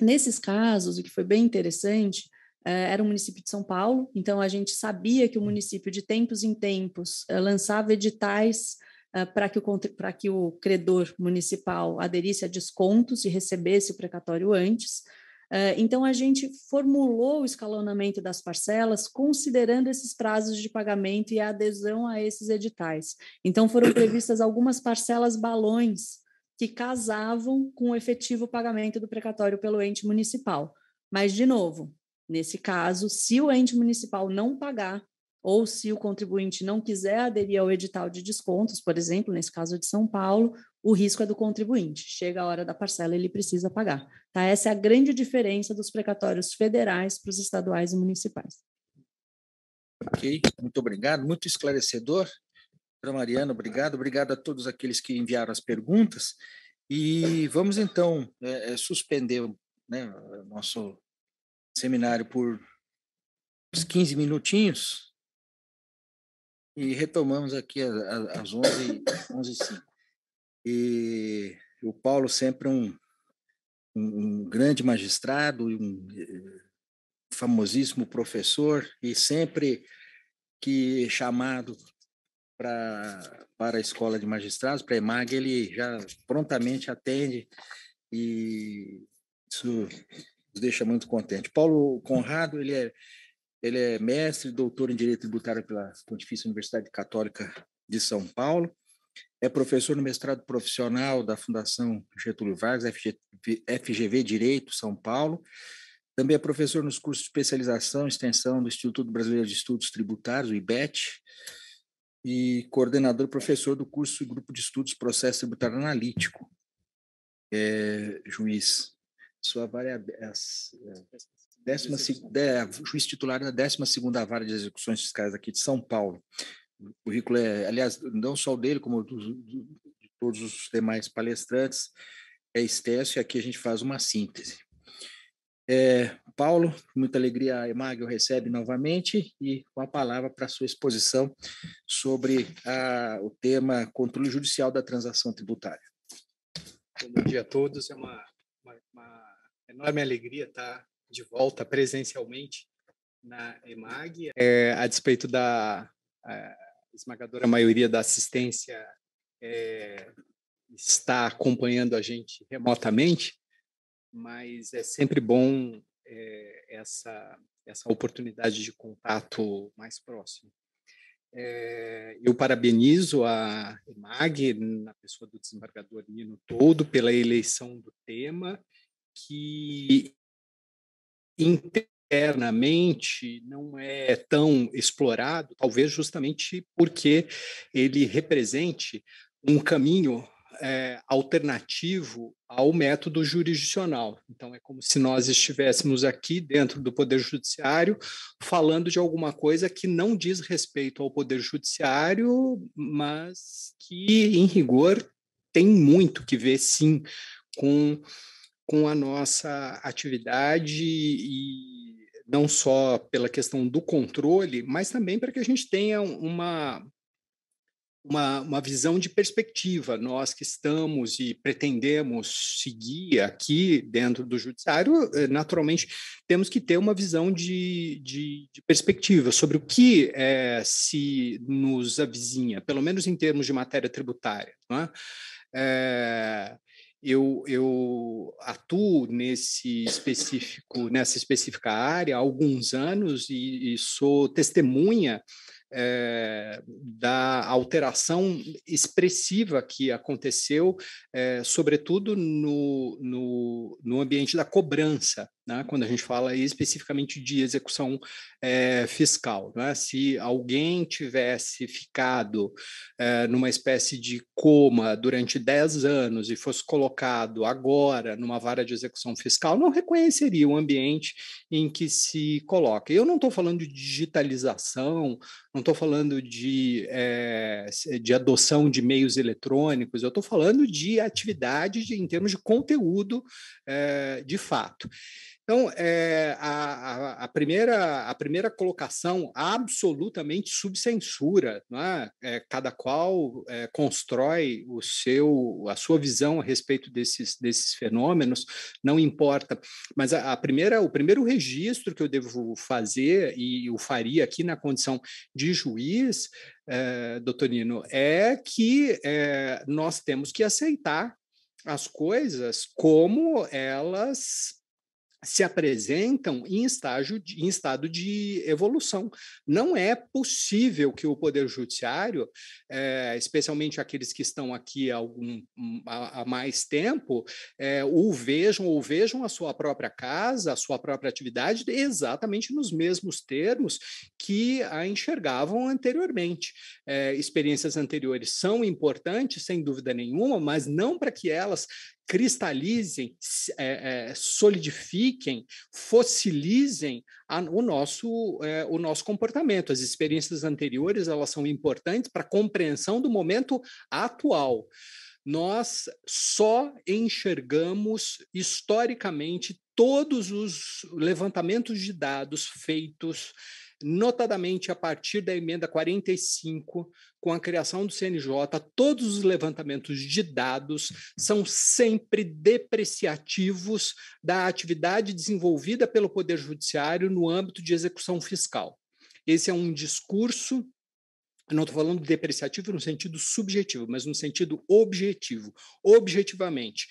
nesses casos, o que foi bem interessante, uh, era o município de São Paulo, então a gente sabia que o hum. município, de tempos em tempos, uh, lançava editais eh, para que, o, que o credor municipal aderisse a descontos e recebesse o precatório antes. Então, a gente formulou o escalonamento das parcelas considerando esses prazos de pagamento e a adesão a esses editais. Então, foram previstas algumas parcelas balões que casavam com o efetivo pagamento do precatório pelo ente municipal. Mas, de novo, nesse caso, se o ente municipal não pagar ou se o contribuinte não quiser aderir ao edital de descontos, por exemplo, nesse caso de São Paulo, o risco é do contribuinte. Chega a hora da parcela, ele precisa pagar. Tá? Essa é a grande diferença dos precatórios federais para os estaduais e municipais. Ok, muito obrigado, muito esclarecedor. Para Mariana, obrigado. Obrigado a todos aqueles que enviaram as perguntas. E vamos então é, é suspender né, nosso seminário por uns 15 minutinhos e retomamos aqui às 11 h 05 E o Paulo sempre um, um grande magistrado e um eh, famosíssimo professor e sempre que chamado para para a escola de magistrados, para a EMAG, ele já prontamente atende e isso nos deixa muito contente. Paulo Conrado, ele é, ele é mestre, doutor em Direito Tributário pela Pontifícia Universidade Católica de São Paulo, é professor no mestrado profissional da Fundação Getúlio Vargas, FG, FGV Direito, São Paulo, também é professor nos cursos de especialização e extensão do Instituto Brasileiro de Estudos Tributários, o IBET, e coordenador professor do curso Grupo de Estudos Processo Tributário Analítico. É, juiz, sua vara é a, é, décima, é, juiz titular da 12ª Vara de Execuções Fiscais aqui de São Paulo. O currículo é, aliás, não só o dele, como do, do, de todos os demais palestrantes, é extenso e aqui a gente faz uma síntese. É, Paulo, com muita alegria a Emagio recebe novamente e com a palavra para sua exposição sobre a, o tema controle judicial da transação tributária. Bom dia a todos, é uma, uma, uma enorme alegria estar de volta presencialmente na EMAG, é, a despeito da a esmagadora maioria da assistência é, está acompanhando a gente remotamente, mas é sempre bom é, essa, essa oportunidade de contato mais próximo. É, eu parabenizo a Mag na pessoa do desembargador Nino Todo, pela eleição do tema, que internamente não é tão explorado, talvez justamente porque ele represente um caminho é, alternativo ao método jurisdicional. Então, é como se nós estivéssemos aqui, dentro do Poder Judiciário, falando de alguma coisa que não diz respeito ao Poder Judiciário, mas que, em rigor, tem muito que ver, sim, com, com a nossa atividade e não só pela questão do controle, mas também para que a gente tenha uma uma, uma visão de perspectiva. Nós que estamos e pretendemos seguir aqui dentro do judiciário, eh, naturalmente temos que ter uma visão de, de, de perspectiva sobre o que é, se nos avizinha, pelo menos em termos de matéria tributária. É? É, eu, eu atuo nesse específico, nessa específica área há alguns anos e, e sou testemunha é, da alteração expressiva que aconteceu, é, sobretudo no, no, no ambiente da cobrança né, quando a gente fala especificamente de execução é, fiscal. Né? Se alguém tivesse ficado é, numa espécie de coma durante 10 anos e fosse colocado agora numa vara de execução fiscal, não reconheceria o ambiente em que se coloca. Eu não estou falando de digitalização, não estou falando de, é, de adoção de meios eletrônicos, eu estou falando de atividade de, em termos de conteúdo de fato. Então, é, a, a, a, primeira, a primeira colocação absolutamente subcensura, é? É, cada qual eh, constrói o seu, a sua visão a respeito desses, desses fenômenos, não importa. Mas a, a, primeira, o primeiro registro que eu devo fazer, e o faria aqui na condição de juiz, é, doutor Nino, é que nós temos que aceitar as coisas como elas se apresentam em, estágio de, em estado de evolução. Não é possível que o Poder Judiciário, é, especialmente aqueles que estão aqui há, algum, há, há mais tempo, é, o vejam ou vejam a sua própria casa, a sua própria atividade, exatamente nos mesmos termos que a enxergavam anteriormente. É, experiências anteriores são importantes, sem dúvida nenhuma, mas não para que elas cristalizem, é, é, solidifiquem, fossilizem a, o, nosso, é, o nosso comportamento. As experiências anteriores elas são importantes para a compreensão do momento atual. Nós só enxergamos historicamente todos os levantamentos de dados feitos notadamente a partir da emenda 45, com a criação do CNJ, todos os levantamentos de dados são sempre depreciativos da atividade desenvolvida pelo Poder Judiciário no âmbito de execução fiscal. Esse é um discurso não estou falando depreciativo no sentido subjetivo, mas no sentido objetivo, objetivamente.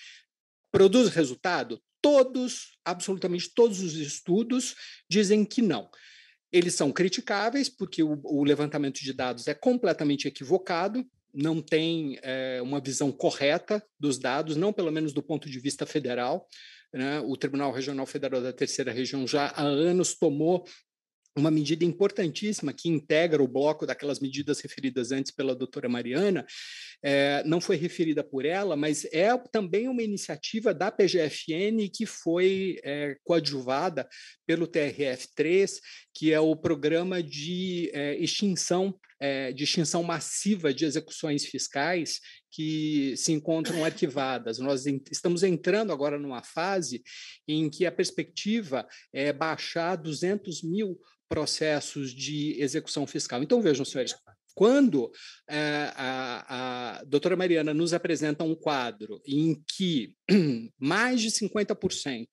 Produz resultado? Todos, absolutamente todos os estudos dizem que não. Eles são criticáveis, porque o, o levantamento de dados é completamente equivocado, não tem é, uma visão correta dos dados, não pelo menos do ponto de vista federal. Né? O Tribunal Regional Federal da Terceira Região já há anos tomou uma medida importantíssima que integra o bloco daquelas medidas referidas antes pela doutora Mariana, é, não foi referida por ela, mas é também uma iniciativa da PGFN que foi é, coadjuvada pelo TRF3, que é o programa de é, extinção, de extinção massiva de execuções fiscais que se encontram arquivadas. Nós estamos entrando agora numa fase em que a perspectiva é baixar 200 mil processos de execução fiscal. Então, vejam, senhores, quando a, eh, a, a doutora Mariana nos apresenta um quadro em que mais de 50%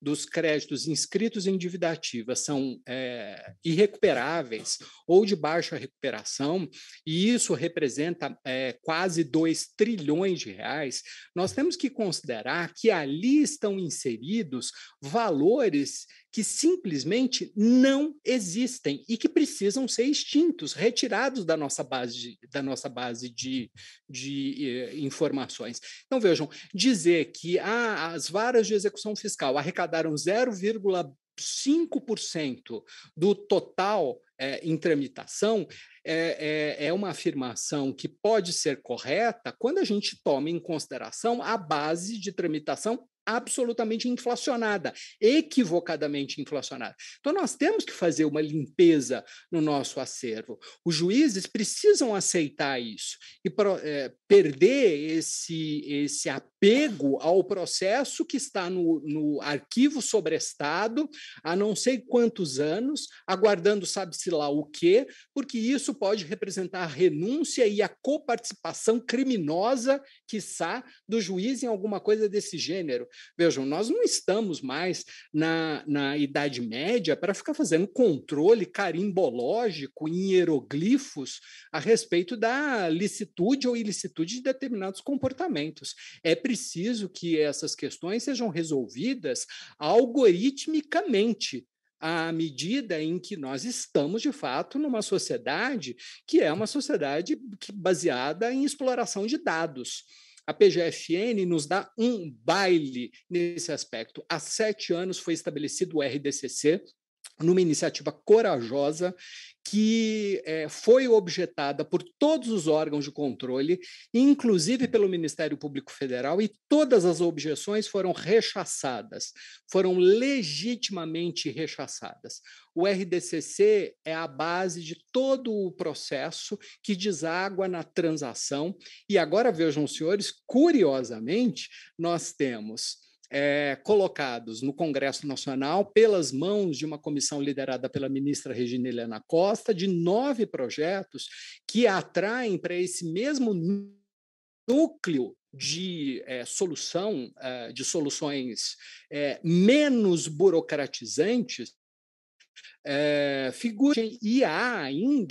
dos créditos inscritos em dívida ativa são é, irrecuperáveis ou de baixa recuperação, e isso representa é, quase 2 trilhões de reais, nós temos que considerar que ali estão inseridos valores que simplesmente não existem e que precisam ser extintos, retirados da nossa base, da nossa base de, de eh, informações. Então, vejam, dizer que ah, as varas de execução fiscal arrecadaram 0,5% do total eh, em tramitação é, é, é, uma afirmação que pode ser correta quando a gente toma em consideração a base de tramitação absolutamente inflacionada, equivocadamente inflacionada. Então, nós temos que fazer uma limpeza no nosso acervo. Os juízes precisam aceitar isso e pro, é, perder esse, esse apego ao processo que está no, no arquivo sobrestado há não sei quantos anos, aguardando sabe-se lá o quê, porque isso pode representar a renúncia e a coparticipação criminosa, quiçá, do juiz em alguma coisa desse gênero. Vejam, nós não estamos mais na, na Idade Média para ficar fazendo controle carimbológico em hieroglifos a respeito da licitude ou ilicitude de determinados comportamentos. É preciso que essas questões sejam resolvidas algoritmicamente, à medida em que nós estamos, de fato, numa sociedade que é uma sociedade baseada em exploração de dados. A PGFN nos dá um baile nesse aspecto. Há sete anos foi estabelecido o RDCC, numa iniciativa corajosa que é, foi objetada por todos os órgãos de controle, inclusive pelo Ministério Público Federal, e todas as objeções foram rechaçadas, foram legitimamente rechaçadas. O RDCC é a base de todo o processo que deságua na transação, e agora vejam, senhores, curiosamente, nós temos é, colocados no Congresso Nacional pelas mãos de uma comissão liderada pela ministra Regina Helena Costa, de nove projetos que atraem para esse mesmo núcleo de é, solução, eh, de soluções é, menos burocratizantes, é, figurem e há ainda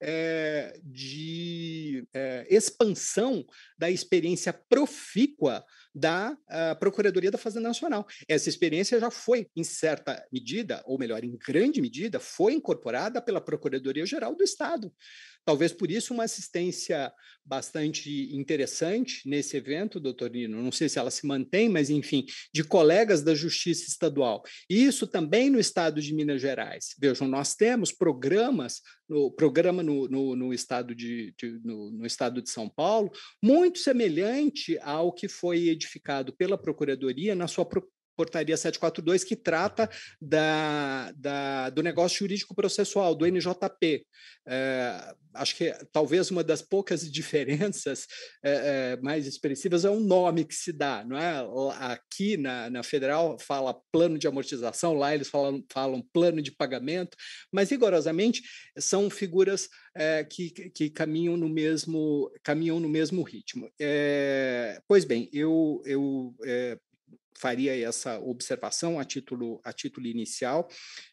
é, de é, expansão da experiência profícua da ah, Procuradoria da Fazenda Nacional. Essa experiência já foi, em certa medida, ou melhor, em grande medida, foi incorporada pela Procuradoria Geral do Estado. Talvez por isso uma assistência bastante interessante nesse evento, doutor Nino, não sei se ela se mantém, mas enfim, de colegas da Justiça Estadual. E isso também no estado de Minas Gerais. Vejam, nós temos programas, no, programa no, no, no estado de, de no, no estado de São Paulo, muito semelhante ao que foi edificado pela Procuradoria na sua portaria 742, que trata da, da, do negócio jurídico processual, do NJP. É, acho que talvez uma das poucas diferenças é, é, mais expressivas é o um nome que se dá. Não é? Aqui na, na Federal fala plano de amortização, lá eles falam, falam plano de pagamento, mas rigorosamente são figuras é, que, que caminham no mesmo caminham no mesmo ritmo. É, pois bem, eu, eu é, faria essa observação a título, a título inicial.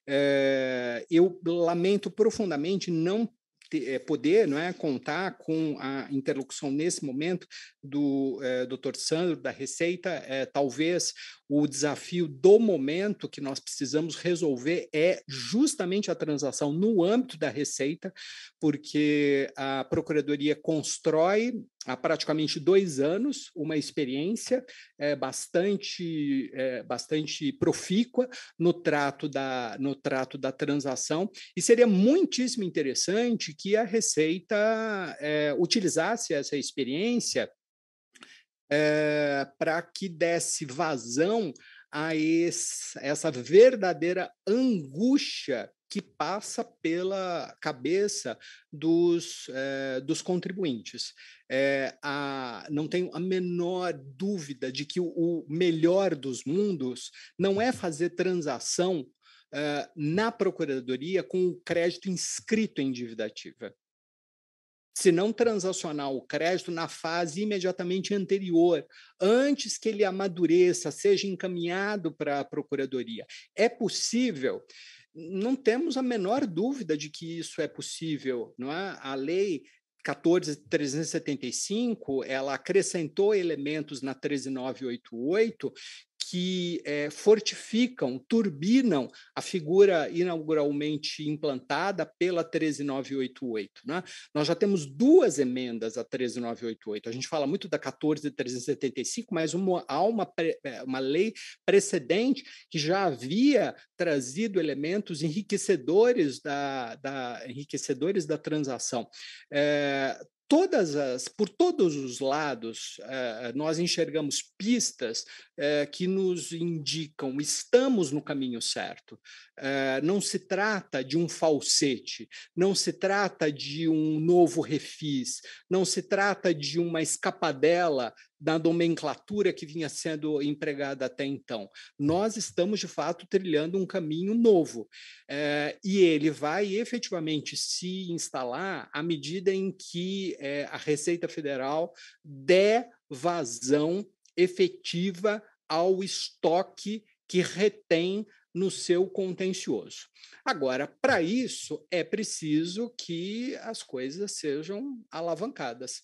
É, eu lamento profundamente não eh, poder não é, contar com a interlocução nesse momento do é, eh, Dr. Sandro da Receita, é, talvez o desafio do momento que nós precisamos resolver é justamente a transação no âmbito da Receita, porque a Procuradoria constrói há praticamente dois anos uma experiência é, bastante, é, bastante profícua no trato, da, no trato da transação, e seria muitíssimo interessante que a Receita é, utilizasse essa experiência é, eh, para que desse vazão a esse, essa verdadeira angústia que passa pela cabeça dos, eh, dos contribuintes. É, a, não tenho a menor dúvida de que o, o melhor dos mundos não é fazer transação na procuradoria com o crédito inscrito em dívida ativa se não transacionar o crédito na fase imediatamente anterior, antes que ele amadureça, seja encaminhado para a procuradoria. É possível? Não temos a menor dúvida de que isso é possível, não é? A lei 14375, ela acrescentou elementos na 13988 que é, fortificam, turbinam a figura inauguralmente implantada pela 13988. Né? Nós já temos duas emendas à 13988. A gente fala muito da 14375, mas uma, há uma, é, uma lei precedente que já havia trazido elementos enriquecedores da, da enriquecedores da transação. É, todas as, por todos os lados, eh, nós enxergamos pistas eh, que nos indicam estamos no caminho certo. Eh, não se trata de um falsete, não se trata de um novo refis, não se trata de uma escapadela da nomenclatura que vinha sendo empregada até então. Nós estamos, de fato, trilhando um caminho novo. É, e ele vai efetivamente se instalar à medida em que é, a Receita Federal der vazão efetiva ao estoque que retém no seu contencioso. Agora, para isso, é preciso que as coisas sejam alavancadas.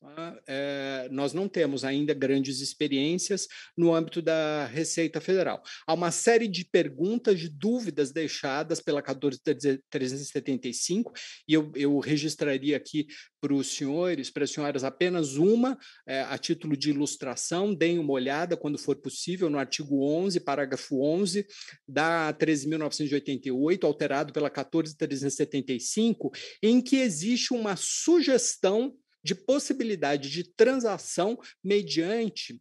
Tá? É, nós não temos ainda grandes experiências no âmbito da Receita Federal. Há uma série de perguntas, de dúvidas deixadas pela 14375, e eu, eu registraria aqui para os senhores, para as senhoras, apenas uma, é, a título de ilustração. Deem uma olhada, quando for possível, no artigo 11, parágrafo 11, da 13.988, alterado pela 14375, em que existe uma sugestão de possibilidade de transação mediante,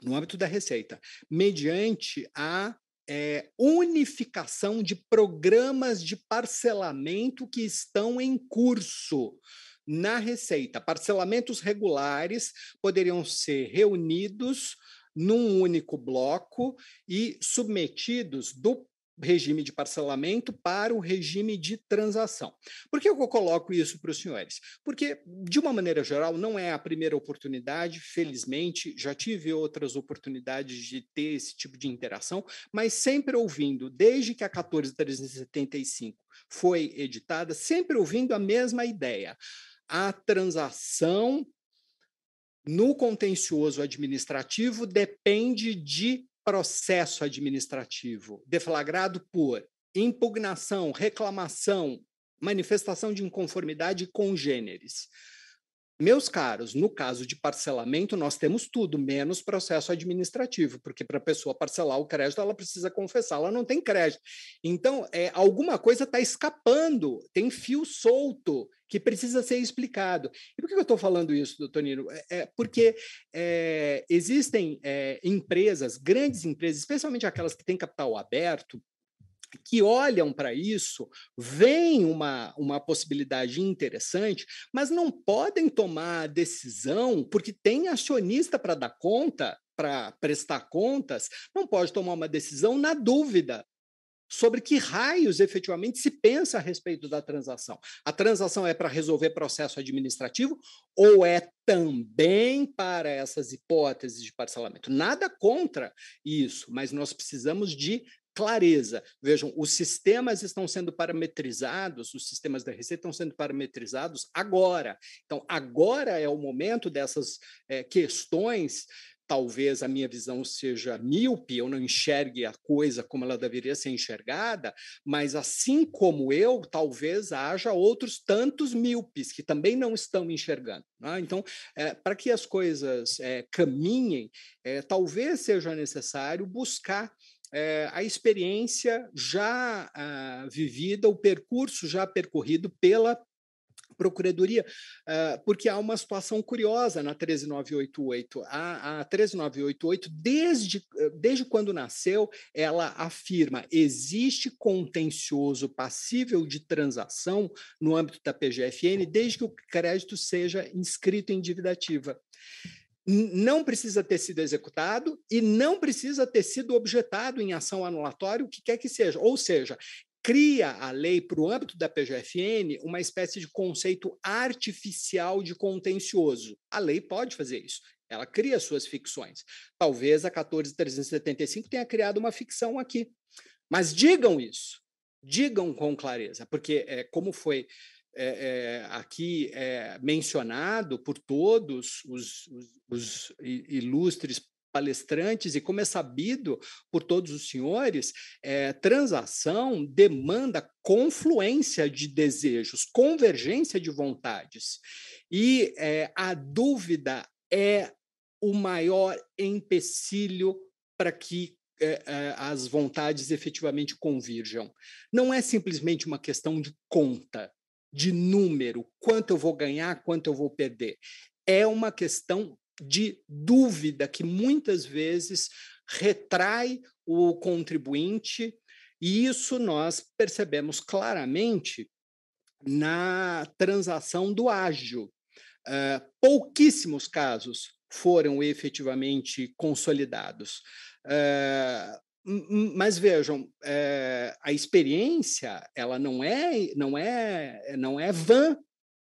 no âmbito da Receita, mediante a é, unificação de programas de parcelamento que estão em curso na Receita. Parcelamentos regulares poderiam ser reunidos num único bloco e submetidos do regime de parcelamento para o regime de transação. Por que eu coloco isso para os senhores? Porque, de uma maneira geral, não é a primeira oportunidade, felizmente, já tive outras oportunidades de ter esse tipo de interação, mas sempre ouvindo, desde que a 14375 foi editada, sempre ouvindo a mesma ideia. A transação no contencioso administrativo depende de processo administrativo deflagrado por impugnação, reclamação, manifestação de inconformidade com gêneres. Meus caros, no caso de parcelamento, nós temos tudo, menos processo administrativo, porque para a pessoa parcelar o crédito, ela precisa confessar, ela não tem crédito. Então, é, alguma coisa está escapando, tem fio solto que precisa ser explicado. E por que eu estou falando isso, doutor Nino? É, é, porque é, existem é, empresas, grandes empresas, especialmente aquelas que têm capital aberto, que olham para isso, veem uma, uma possibilidade interessante, mas não podem tomar decisão porque tem acionista para dar conta, para prestar contas, não pode tomar uma decisão na dúvida sobre que raios efetivamente se pensa a respeito da transação. A transação é para resolver processo administrativo ou é também para essas hipóteses de parcelamento? Nada contra isso, mas nós precisamos de clareza. Vejam, os sistemas estão sendo parametrizados, os sistemas da Receita estão sendo parametrizados agora. Então, agora é o momento dessas é, questões talvez a minha visão seja míope, eu não enxergue a coisa como ela deveria ser enxergada, mas assim como eu, talvez haja outros tantos míopes que também não estão enxergando. Né? Então, é, para que as coisas é, caminhem, é, talvez seja necessário buscar é, a experiência já ah, vivida, o percurso já percorrido pela Procuradoria, ah, porque há uma situação curiosa na 13988. A, a 13988, desde, desde quando nasceu, ela afirma: existe contencioso passível de transação no âmbito da PGFN, desde que o crédito seja inscrito em dívida ativa não precisa ter sido executado e não precisa ter sido objetado em ação anulatória, o que quer que seja. Ou seja, cria a lei para o âmbito da PGFN uma espécie de conceito artificial de contencioso. A lei pode fazer isso. Ela cria suas ficções. Talvez a 14375 tenha criado uma ficção aqui. Mas digam isso. Digam com clareza, porque é, como foi é, é, aqui é, mencionado por todos os, os, os, ilustres palestrantes e como é sabido por todos os senhores, é, transação demanda confluência de desejos, convergência de vontades. E é, a dúvida é o maior empecilho para que é, as vontades efetivamente convirjam. Não é simplesmente uma questão de conta, de número, quanto eu vou ganhar, quanto eu vou perder. É uma questão de dúvida que muitas vezes retrai o contribuinte, e isso nós percebemos claramente na transação do ágio. Uh, pouquíssimos casos foram efetivamente consolidados. Ah, Hum, hum, mas vejam, é, a experiência ela não é não é não é vã.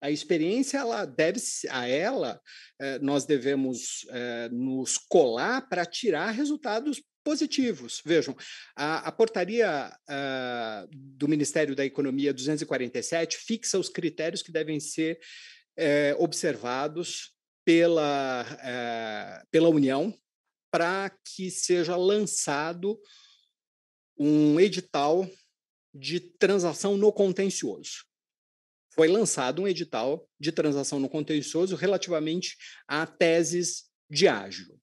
A experiência ela deve a ela é, nós devemos é, nos colar para tirar resultados positivos. Vejam, a, a portaria a, ah, do Ministério da Economia 247 fixa os critérios que devem ser observados pela, pela União para que seja lançado um edital de transação no contencioso. Foi lançado um edital de transação no contencioso relativamente a teses de ágio.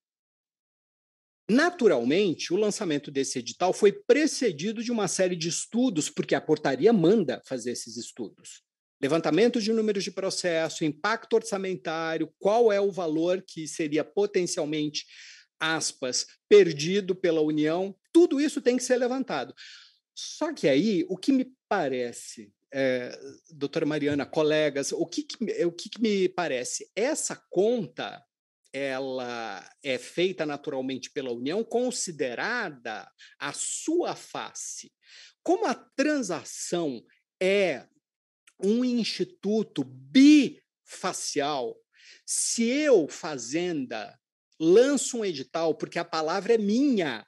Naturalmente, o lançamento desse edital foi precedido de uma série de estudos, porque a portaria manda fazer esses estudos. Levantamento de números de processo, impacto orçamentário, qual é o valor que seria potencialmente aspas, perdido pela União, tudo isso tem que ser levantado. Só que aí, o que me parece, é, doutora Mariana, colegas, o que, que o que, que me parece? Essa conta ela é feita naturalmente pela União, considerada a sua face. Como a transação é um instituto bifacial, se eu, fazenda, lanço um edital, porque a palavra é minha.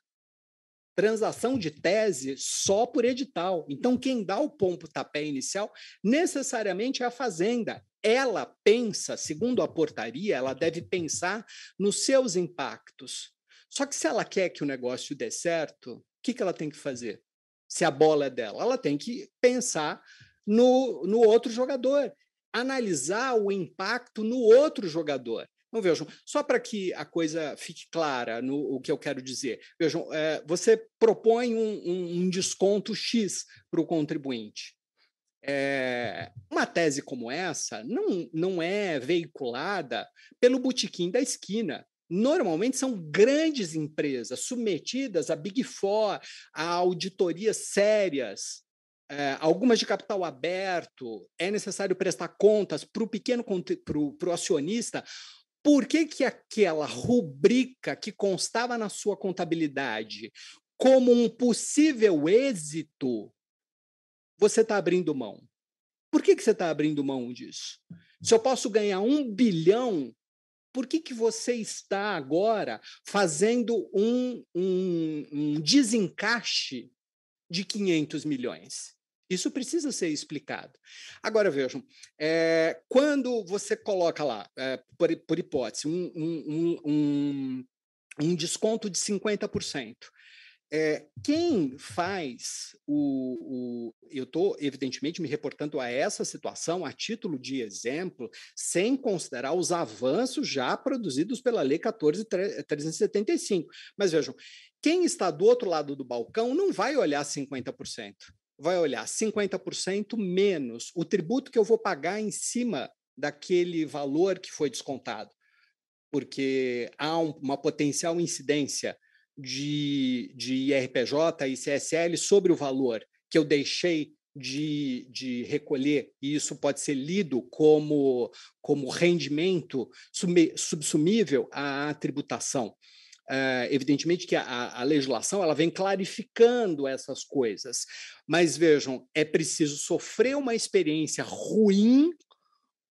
Transação de tese só por edital. Então, quem dá o tapé inicial necessariamente é a Fazenda. Ela pensa, segundo a portaria, ela deve pensar nos seus impactos. Só que se ela quer que o negócio dê certo, o que, que ela tem que fazer? Se a bola é dela, ela tem que pensar no, no outro jogador, analisar o impacto no outro jogador. Então, vejam, só para que a coisa fique clara no o que eu quero dizer, vejam, eh, é, você propõe um, um desconto X para o contribuinte. É, uma tese como essa não, não é veiculada pelo botequim da esquina. Normalmente são grandes empresas submetidas a Big Four, a auditorias sérias, é, algumas de capital aberto. É necessário prestar contas para o pequeno para o acionista por que, que aquela rubrica que constava na sua contabilidade como um possível êxito, você está abrindo mão? Por que, que você está abrindo mão disso? Se eu posso ganhar um bilhão, por que, que você está agora fazendo um, um, um desencaixe de 500 milhões? Isso precisa ser explicado. Agora vejam, é, quando você coloca lá, é, por, por, hipótese, um, um, um, um desconto de 50%. É, eh, quem faz o, o eu estou evidentemente me reportando a essa situação a título de exemplo, sem considerar os avanços já produzidos pela Lei 14.375. Mas vejam, quem está do outro lado do balcão não vai olhar 50% vai olhar 50% menos o tributo que eu vou pagar em cima daquele valor que foi descontado, porque há um, uma potencial incidência de, de IRPJ e CSL sobre o valor que eu deixei de, de recolher, e isso pode ser lido como, como rendimento subsumível à tributação. Eh, evidentemente que a, a, legislação ela vem clarificando essas coisas, mas vejam, é preciso sofrer uma experiência ruim,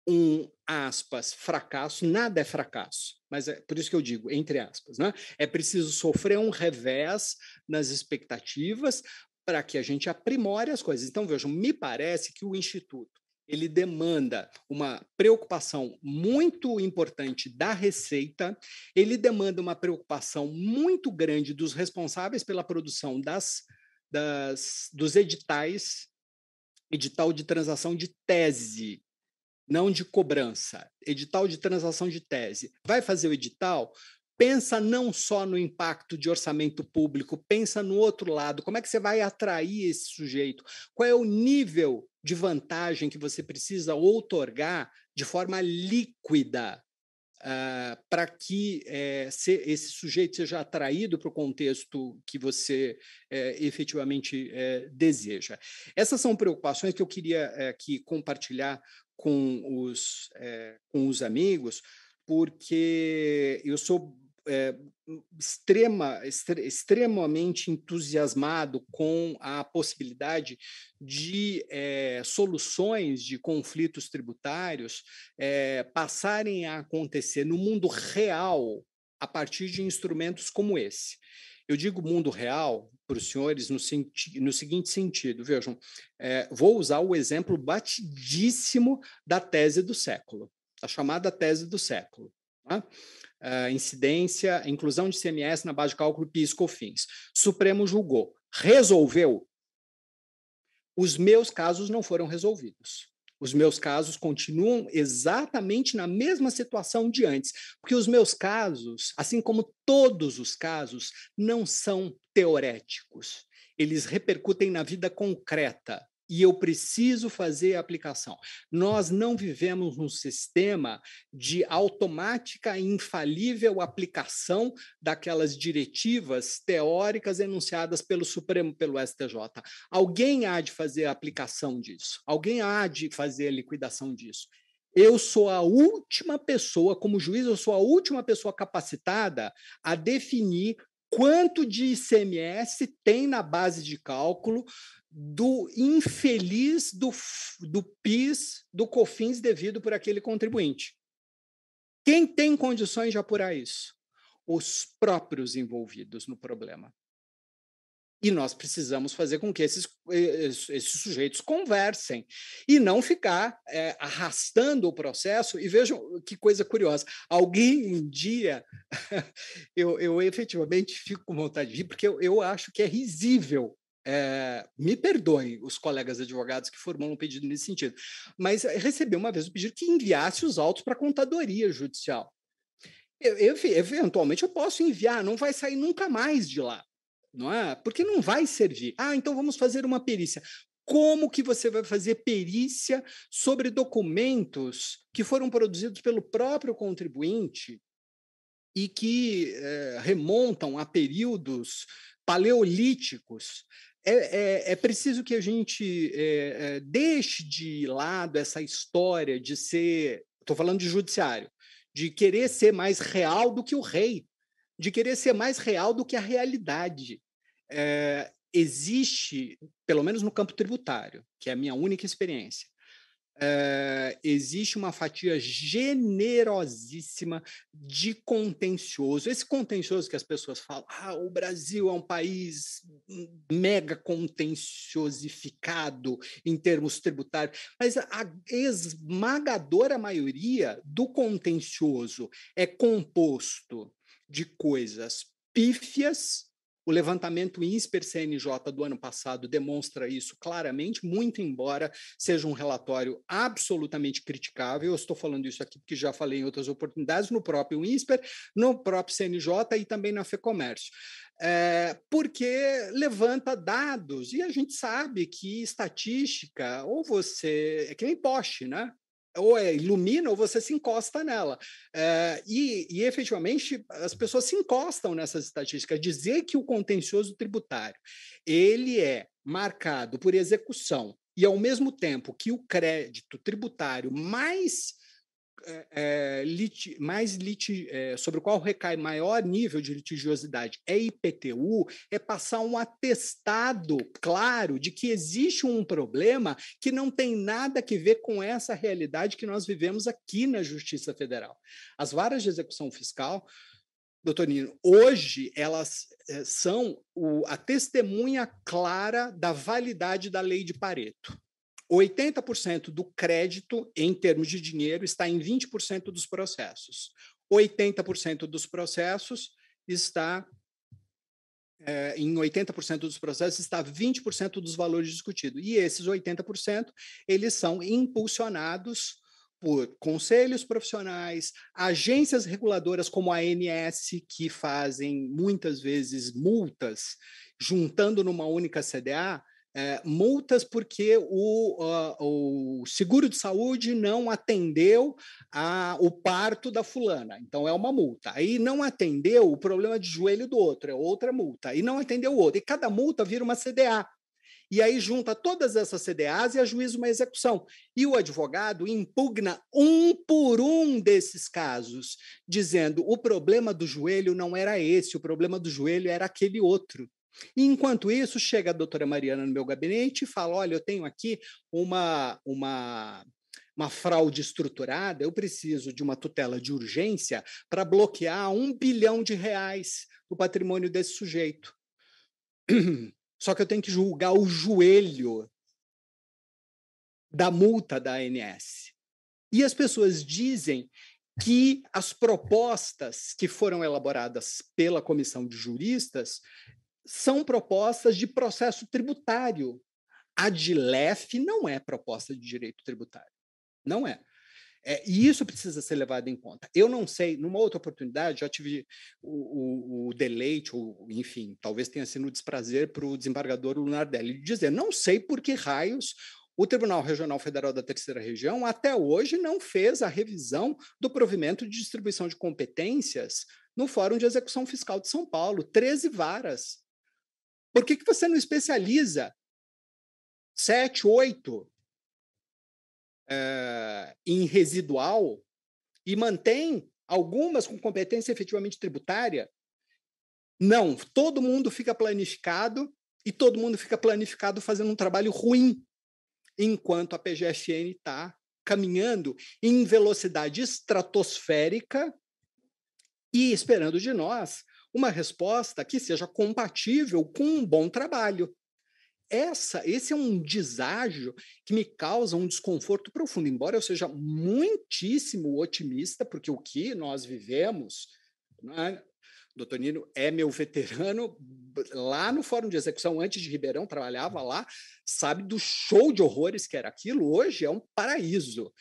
um aspas, fracasso, nada é fracasso, mas é por isso que eu digo, entre aspas, né? É preciso sofrer um revés nas expectativas para que a gente aprimore as coisas. Então, vejam, me parece que o Instituto ele demanda uma preocupação muito importante da receita, ele demanda uma preocupação muito grande dos responsáveis pela produção das, das dos editais, edital de transação de tese, não de cobrança, edital de transação de tese. Vai fazer o edital? pensa não só no impacto de orçamento público, pensa no outro lado, como é que você vai atrair esse sujeito? Qual é o nível de vantagem que você precisa outorgar de forma líquida uh, ah, para que eh, se, esse sujeito seja atraído para o contexto que você eh, efetivamente eh, deseja. Essas são preocupações que eu queria aqui compartilhar com os, com os amigos, porque eu sou é, extrema, extre, extremamente entusiasmado com a possibilidade de é, soluções de conflitos tributários é, passarem a acontecer no mundo real a partir de instrumentos como esse. Eu digo mundo real para os senhores no, senti no seguinte sentido, vejam, vou usar o exemplo batidíssimo da tese do século, a chamada tese do século. Tá? Uh, incidência, inclusão de CMS na base de cálculo PIS COFINS. Supremo julgou, resolveu. Os meus casos não foram resolvidos. Os meus casos continuam exatamente na mesma situação de antes, porque os meus casos, assim como todos os casos, não são teoréticos. Eles repercutem na vida concreta e eu preciso fazer a aplicação. Nós não vivemos num sistema de automática e infalível aplicação daquelas diretivas teóricas enunciadas pelo Supremo, pelo STJ. Alguém há de fazer a aplicação disso, alguém há de fazer a liquidação disso. Eu sou a última pessoa, como juiz, eu sou a última pessoa capacitada a definir quanto de ICMS tem na base de cálculo do infeliz do, do PIS, do COFINS devido por aquele contribuinte. Quem tem condições de apurar isso? Os próprios envolvidos no problema. E nós precisamos fazer com que esses, esses sujeitos conversem e não ficar é, arrastando o processo. E vejam que coisa curiosa: alguém um dia, eu, eu efetivamente fico com vontade de ir, porque eu, eu acho que é risível é, me perdoem os colegas advogados que formulam um pedido nesse sentido, mas recebeu uma vez o pedido que enviasse os autos para a contadoria judicial. Eu, eu, eventualmente eu posso enviar, não vai sair nunca mais de lá, não é? Porque não vai servir. Ah, então vamos fazer uma perícia. Como que você vai fazer perícia sobre documentos que foram produzidos pelo próprio contribuinte e que é, remontam a períodos paleolíticos é, é, é, preciso que a gente é, é deixe de lado essa história de ser. Estou falando de judiciário, de querer ser mais real do que o rei, de querer ser mais real do que a realidade. É, existe, pelo menos no campo tributário, que é a minha única experiência, é, existe uma fatia generosíssima de contencioso. Esse contencioso que as pessoas falam, ah, o Brasil é um país mega contenciosificado em termos tributários, mas a esmagadora maioria do contencioso é composto de coisas pífias o levantamento INSPER-CNJ do ano passado demonstra isso claramente, muito embora seja um relatório absolutamente criticável. Eu estou falando isso aqui porque já falei em outras oportunidades, no próprio INSPER, no próprio CNJ e também na FEComércio. É, porque levanta dados e a gente sabe que estatística, ou você. é que nem poste, né? ou é, ilumina ou você se encosta nela. É, e, e, efetivamente, as pessoas se encostam nessas estatísticas. Dizer que o contencioso tributário ele é marcado por execução e, ao mesmo tempo, que o crédito tributário mais é, é lit, mais lit, é, sobre o qual recai maior nível de litigiosidade é IPTU, é passar um atestado claro de que existe um problema que não tem nada que ver com essa realidade que nós vivemos aqui na Justiça Federal. As varas de execução fiscal doutor Nino, hoje elas é, são o, a testemunha clara da validade da lei de Pareto. 80% do crédito, em termos de dinheiro, está em 20% dos processos. 80% dos processos está. É, em 80% dos processos está 20% dos valores discutidos. E esses 80%, eles são impulsionados por conselhos profissionais, agências reguladoras como a ANS, que fazem muitas vezes multas, juntando numa única CDA, é, multas porque o, o seguro de saúde não atendeu a, o parto da fulana, então é uma multa. Aí não atendeu o problema é de joelho do outro, é outra multa. E não atendeu o outro. E cada multa vira uma CDA. E aí junta todas essas CDAs e ajuiza uma execução. E o advogado impugna um por um desses casos, dizendo o problema do joelho não era esse, o problema do joelho era aquele outro. E, enquanto isso, chega a doutora Mariana no meu gabinete e fala: olha, eu tenho aqui uma, uma uma fraude estruturada, eu preciso de uma tutela de urgência para bloquear um bilhão de reais do patrimônio desse sujeito. Só que eu tenho que julgar o joelho da multa da ANS. E as pessoas dizem que as propostas que foram elaboradas pela comissão de juristas são propostas de processo tributário. A de LEF não é proposta de direito tributário. Não é. é. E isso precisa ser levado em conta. Eu não sei, numa outra oportunidade, já tive o, o, o deleite, ou, enfim, talvez tenha sido um desprazer para o desembargador Lunardelli dizer: não sei por que raios o Tribunal Regional Federal da Terceira Região até hoje não fez a revisão do provimento de distribuição de competências no Fórum de Execução Fiscal de São Paulo, 13 varas. Por que, que você não especializa sete, oito é, em residual e mantém algumas com competência efetivamente tributária? Não, todo mundo fica planificado e todo mundo fica planificado fazendo um trabalho ruim, enquanto a PGFN está caminhando em velocidade estratosférica e esperando de nós uma resposta que seja compatível com um bom trabalho. Essa, esse é um deságio que me causa um desconforto profundo, embora eu seja muitíssimo otimista, porque o que nós vivemos, né? doutor Nino é meu veterano lá no Fórum de Execução, antes de Ribeirão, trabalhava lá, sabe do show de horrores que era aquilo, hoje é um paraíso.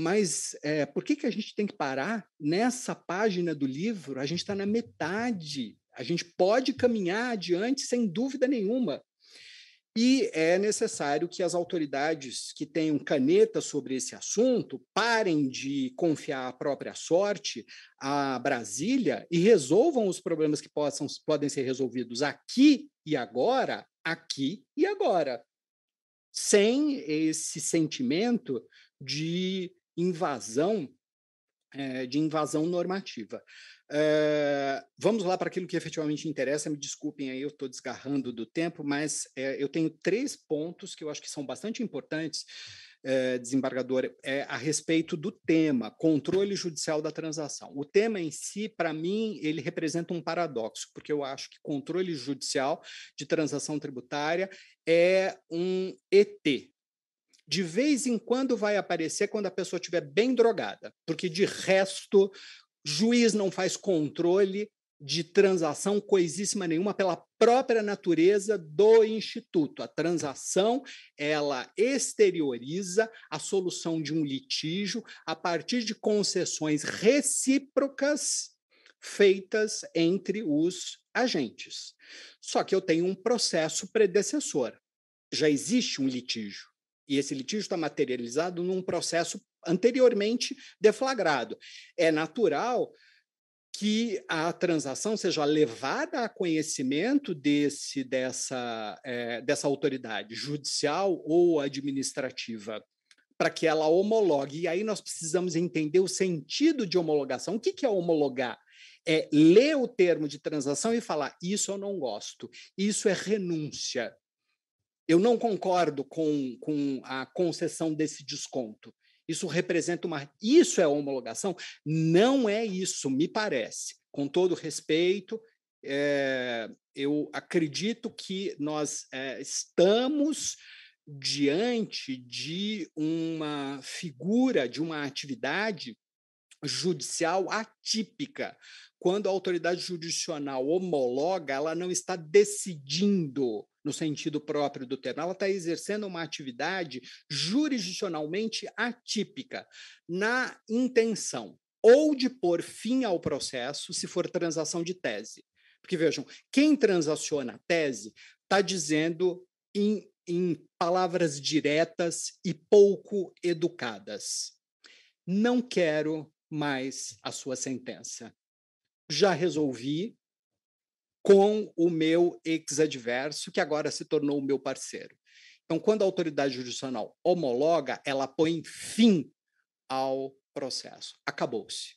Mas é, por que, que a gente tem que parar nessa página do livro? A gente está na metade. A gente pode caminhar adiante sem dúvida nenhuma. E é necessário que as autoridades que tenham caneta sobre esse assunto parem de confiar a própria sorte a Brasília e resolvam os problemas que possam, podem ser resolvidos aqui e agora, aqui e agora, sem esse sentimento de invasão é, de invasão normativa. É, vamos lá para aquilo que efetivamente interessa. Me desculpem aí, eu estou desgarrando do tempo, mas é, eu tenho três pontos que eu acho que são bastante importantes, desembargador, é a respeito do tema controle judicial da transação. O tema em si, para mim, ele representa um paradoxo, porque eu acho que controle judicial de transação tributária é um ET, de vez em quando vai aparecer quando a pessoa estiver bem drogada, porque de resto, juiz não faz controle de transação coisíssima nenhuma pela própria natureza do instituto. A transação, ela exterioriza a solução de um litígio a partir de concessões recíprocas feitas entre os agentes. Só que eu tenho um processo predecessor. Já existe um litígio. E esse litígio está materializado num processo anteriormente deflagrado. É natural que a transação seja levada a conhecimento desse, dessa, é, dessa autoridade judicial ou administrativa para que ela homologue. E aí nós precisamos entender o sentido de homologação. O que, que é homologar? É ler o termo de transação e falar: isso eu não gosto, isso é renúncia, eu não concordo com, com a concessão desse desconto. Isso representa uma. Isso é homologação? Não é isso, me parece. Com todo respeito, é, eu acredito que nós é, estamos diante de uma figura, de uma atividade judicial atípica. Quando a autoridade judicial homologa, ela não está decidindo no sentido próprio do termo. Ela está exercendo uma atividade jurisdicionalmente atípica na intenção ou de pôr fim ao processo, se for transação de tese. Porque vejam, quem transaciona a tese está dizendo em, em palavras diretas e pouco educadas: não quero mais a sua sentença. Já resolvi, com o meu ex-adverso, que agora se tornou o meu parceiro. Então, quando a autoridade judicial homologa, ela põe fim ao processo. Acabou-se.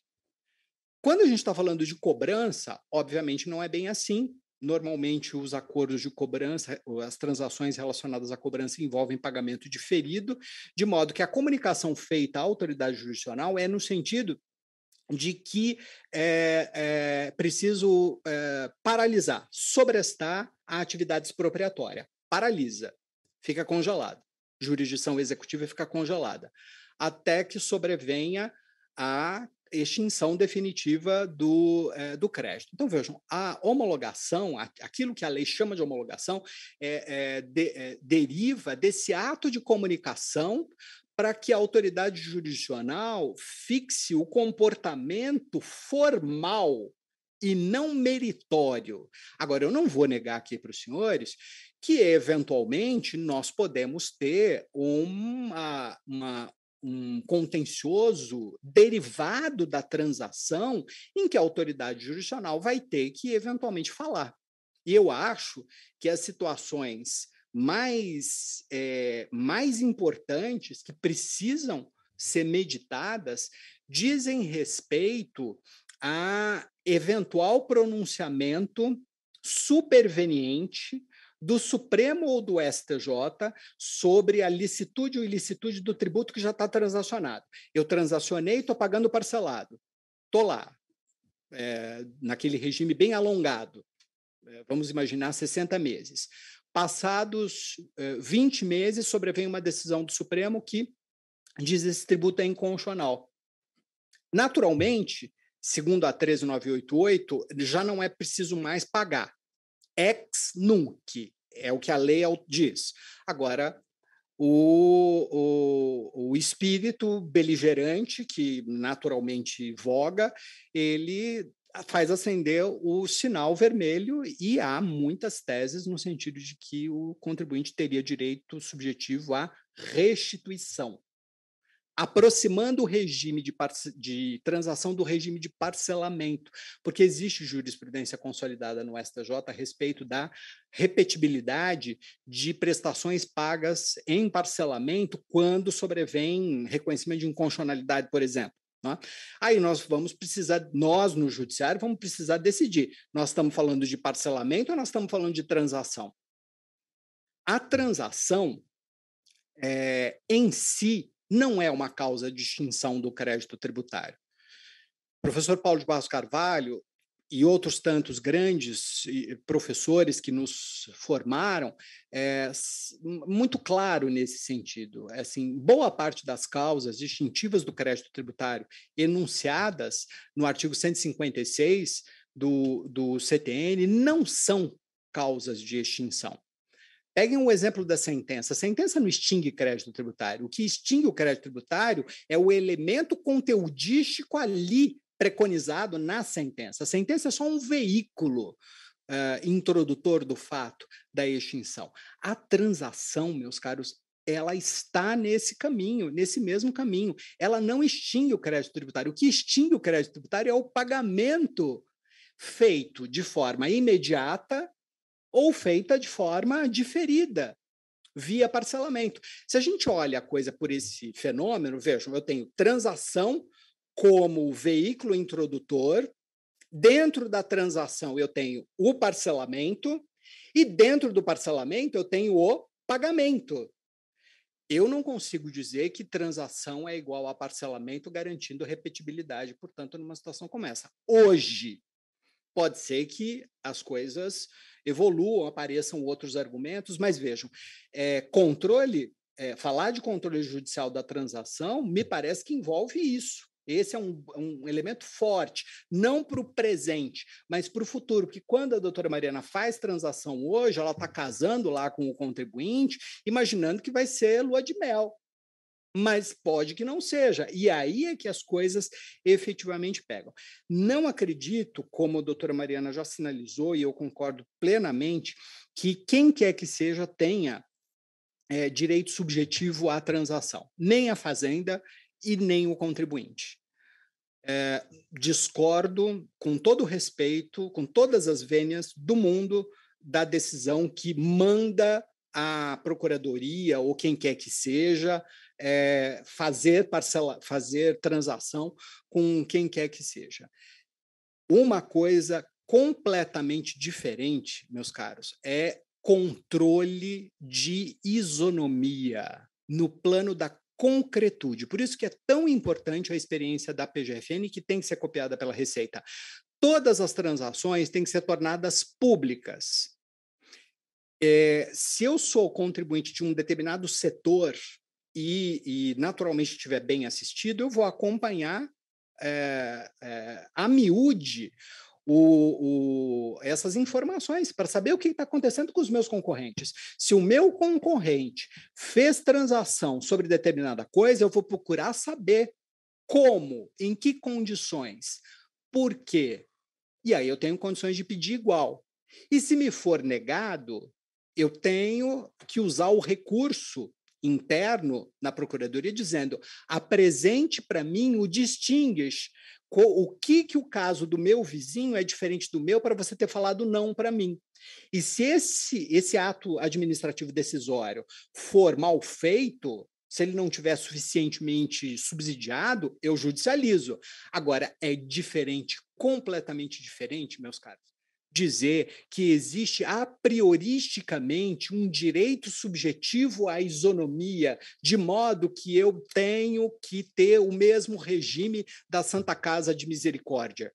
Quando a gente está falando de cobrança, obviamente não é bem assim. Normalmente, os acordos de cobrança, as transações relacionadas à cobrança envolvem pagamento diferido, de modo que a comunicação feita à autoridade judicial é no sentido de que é, é preciso é, paralisar, sobrestar a atividade expropriatória. Paralisa, fica congelada. Jurisdição executiva fica congelada, até que sobrevenha a extinção definitiva do, é, do crédito. Então, vejam, a homologação, aquilo que a lei chama de homologação, é, é, de, é, deriva desse ato de comunicação para que a autoridade jurisdicional fixe o comportamento formal e não meritório. Agora, eu não vou negar aqui para os senhores que, eventualmente, nós podemos ter uma, uma, um contencioso derivado da transação em que a autoridade jurisdicional vai ter que, eventualmente, falar. E eu acho que as situações mais, é, mais importantes que precisam ser meditadas dizem respeito a eventual pronunciamento superveniente do Supremo ou do STJ sobre a licitude ou ilicitude do tributo que já está transacionado. Eu transacionei, estou pagando parcelado. Estou lá, é, naquele regime bem alongado, é, vamos imaginar 60 meses. Passados eh, 20 meses, sobrevém uma decisão do Supremo que diz esse tributo é inconstitucional. Naturalmente, segundo a 13988, já não é preciso mais pagar. Ex nunc, é o que a lei diz. Agora, o, o, o, espírito beligerante, que naturalmente voga, ele faz acender o sinal vermelho e há muitas teses no sentido de que o contribuinte teria direito subjetivo à restituição. Aproximando o regime de, de transação do regime de parcelamento, porque existe jurisprudência consolidada no STJ a respeito da repetibilidade de prestações pagas em parcelamento quando sobrevém reconhecimento de inconstitucionalidade, por exemplo. Né? Aí nós vamos precisar, nós no judiciário, vamos precisar decidir: nós estamos falando de parcelamento ou nós estamos falando de transação? A transação é, em si não é uma causa de extinção do crédito tributário. O professor Paulo de Barros Carvalho e outros tantos grandes professores que nos formaram, é muito claro nesse sentido. É assim, boa parte das causas distintivas do crédito tributário enunciadas no artigo 156 do, do CTN não são causas de extinção. Peguem o um exemplo da sentença. A sentença não extingue crédito tributário. O que extingue o crédito tributário é o elemento conteudístico ali preconizado na sentença. A sentença é só um veículo uh, introdutor do fato da extinção. A transação, meus caros, ela está nesse caminho, nesse mesmo caminho. Ela não extingue o crédito tributário. O que extingue o crédito tributário é o pagamento feito de forma imediata ou feita de forma diferida, via parcelamento. Se a gente olha a coisa por esse fenômeno, vejam, eu tenho transação como veículo introdutor. Dentro da transação, eu tenho o parcelamento, e dentro do parcelamento, eu tenho o pagamento. Eu não consigo dizer que transação é igual a parcelamento, garantindo repetibilidade, portanto, numa situação como essa. Hoje, pode ser que as coisas evoluam, apareçam outros argumentos, mas vejam, é, controle, é, falar de controle judicial da transação, me parece que envolve isso. Esse é um, um elemento forte, não para o presente, mas para o futuro, porque quando a doutora Mariana faz transação hoje, ela está casando lá com o contribuinte, imaginando que vai ser lua de mel, mas pode que não seja. E aí é que as coisas efetivamente pegam. Não acredito, como a doutora Mariana já sinalizou, e eu concordo plenamente, que quem quer que seja tenha é, direito subjetivo à transação. Nem a Fazenda e nem o contribuinte. É, discordo, com todo respeito, com todas as vênias do mundo, da decisão que manda a procuradoria ou quem quer que seja é, fazer parcela, fazer transação com quem quer que seja. Uma coisa completamente diferente, meus caros, é controle de isonomia no plano da concretude. Por isso que é tão importante a experiência da PGFN, que tem que ser copiada pela Receita. Todas as transações têm que ser tornadas públicas. É, se eu sou contribuinte de um determinado setor e, e naturalmente estiver bem assistido, eu vou acompanhar é, é, a miúde o, o, essas informações para saber o que está acontecendo com os meus concorrentes. Se o meu concorrente fez transação sobre determinada coisa, eu vou procurar saber como, em que condições, por quê. E aí eu tenho condições de pedir igual. E se me for negado, eu tenho que usar o recurso interno na procuradoria dizendo: apresente para mim o distingues, o que que o caso do meu vizinho é diferente do meu para você ter falado não para mim. E se esse esse ato administrativo decisório for mal feito, se ele não tiver suficientemente subsidiado, eu judicializo. Agora é diferente, completamente diferente, meus caros dizer que existe a prioristicamente um direito subjetivo à isonomia, de modo que eu tenho que ter o mesmo regime da Santa Casa de Misericórdia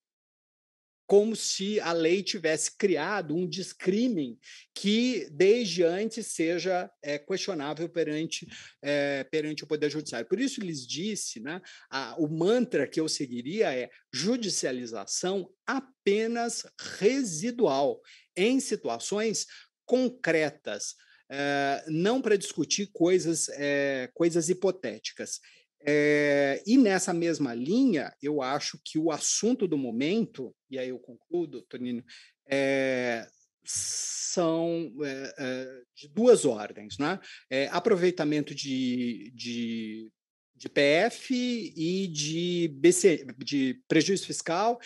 como se a lei tivesse criado um descrime que, desde antes, seja é, questionável perante, é, perante o Poder Judiciário. Por isso, lhes disse, né, a, o mantra que eu seguiria é judicialização apenas residual, em situações concretas, é, não para discutir coisas, coisas hipotéticas. É, e nessa mesma linha, eu acho que o assunto do momento, e aí eu concluo, Tonino, é, são é, de duas ordens, né? É, aproveitamento de, de, de, PF e de, BC, de prejuízo fiscal,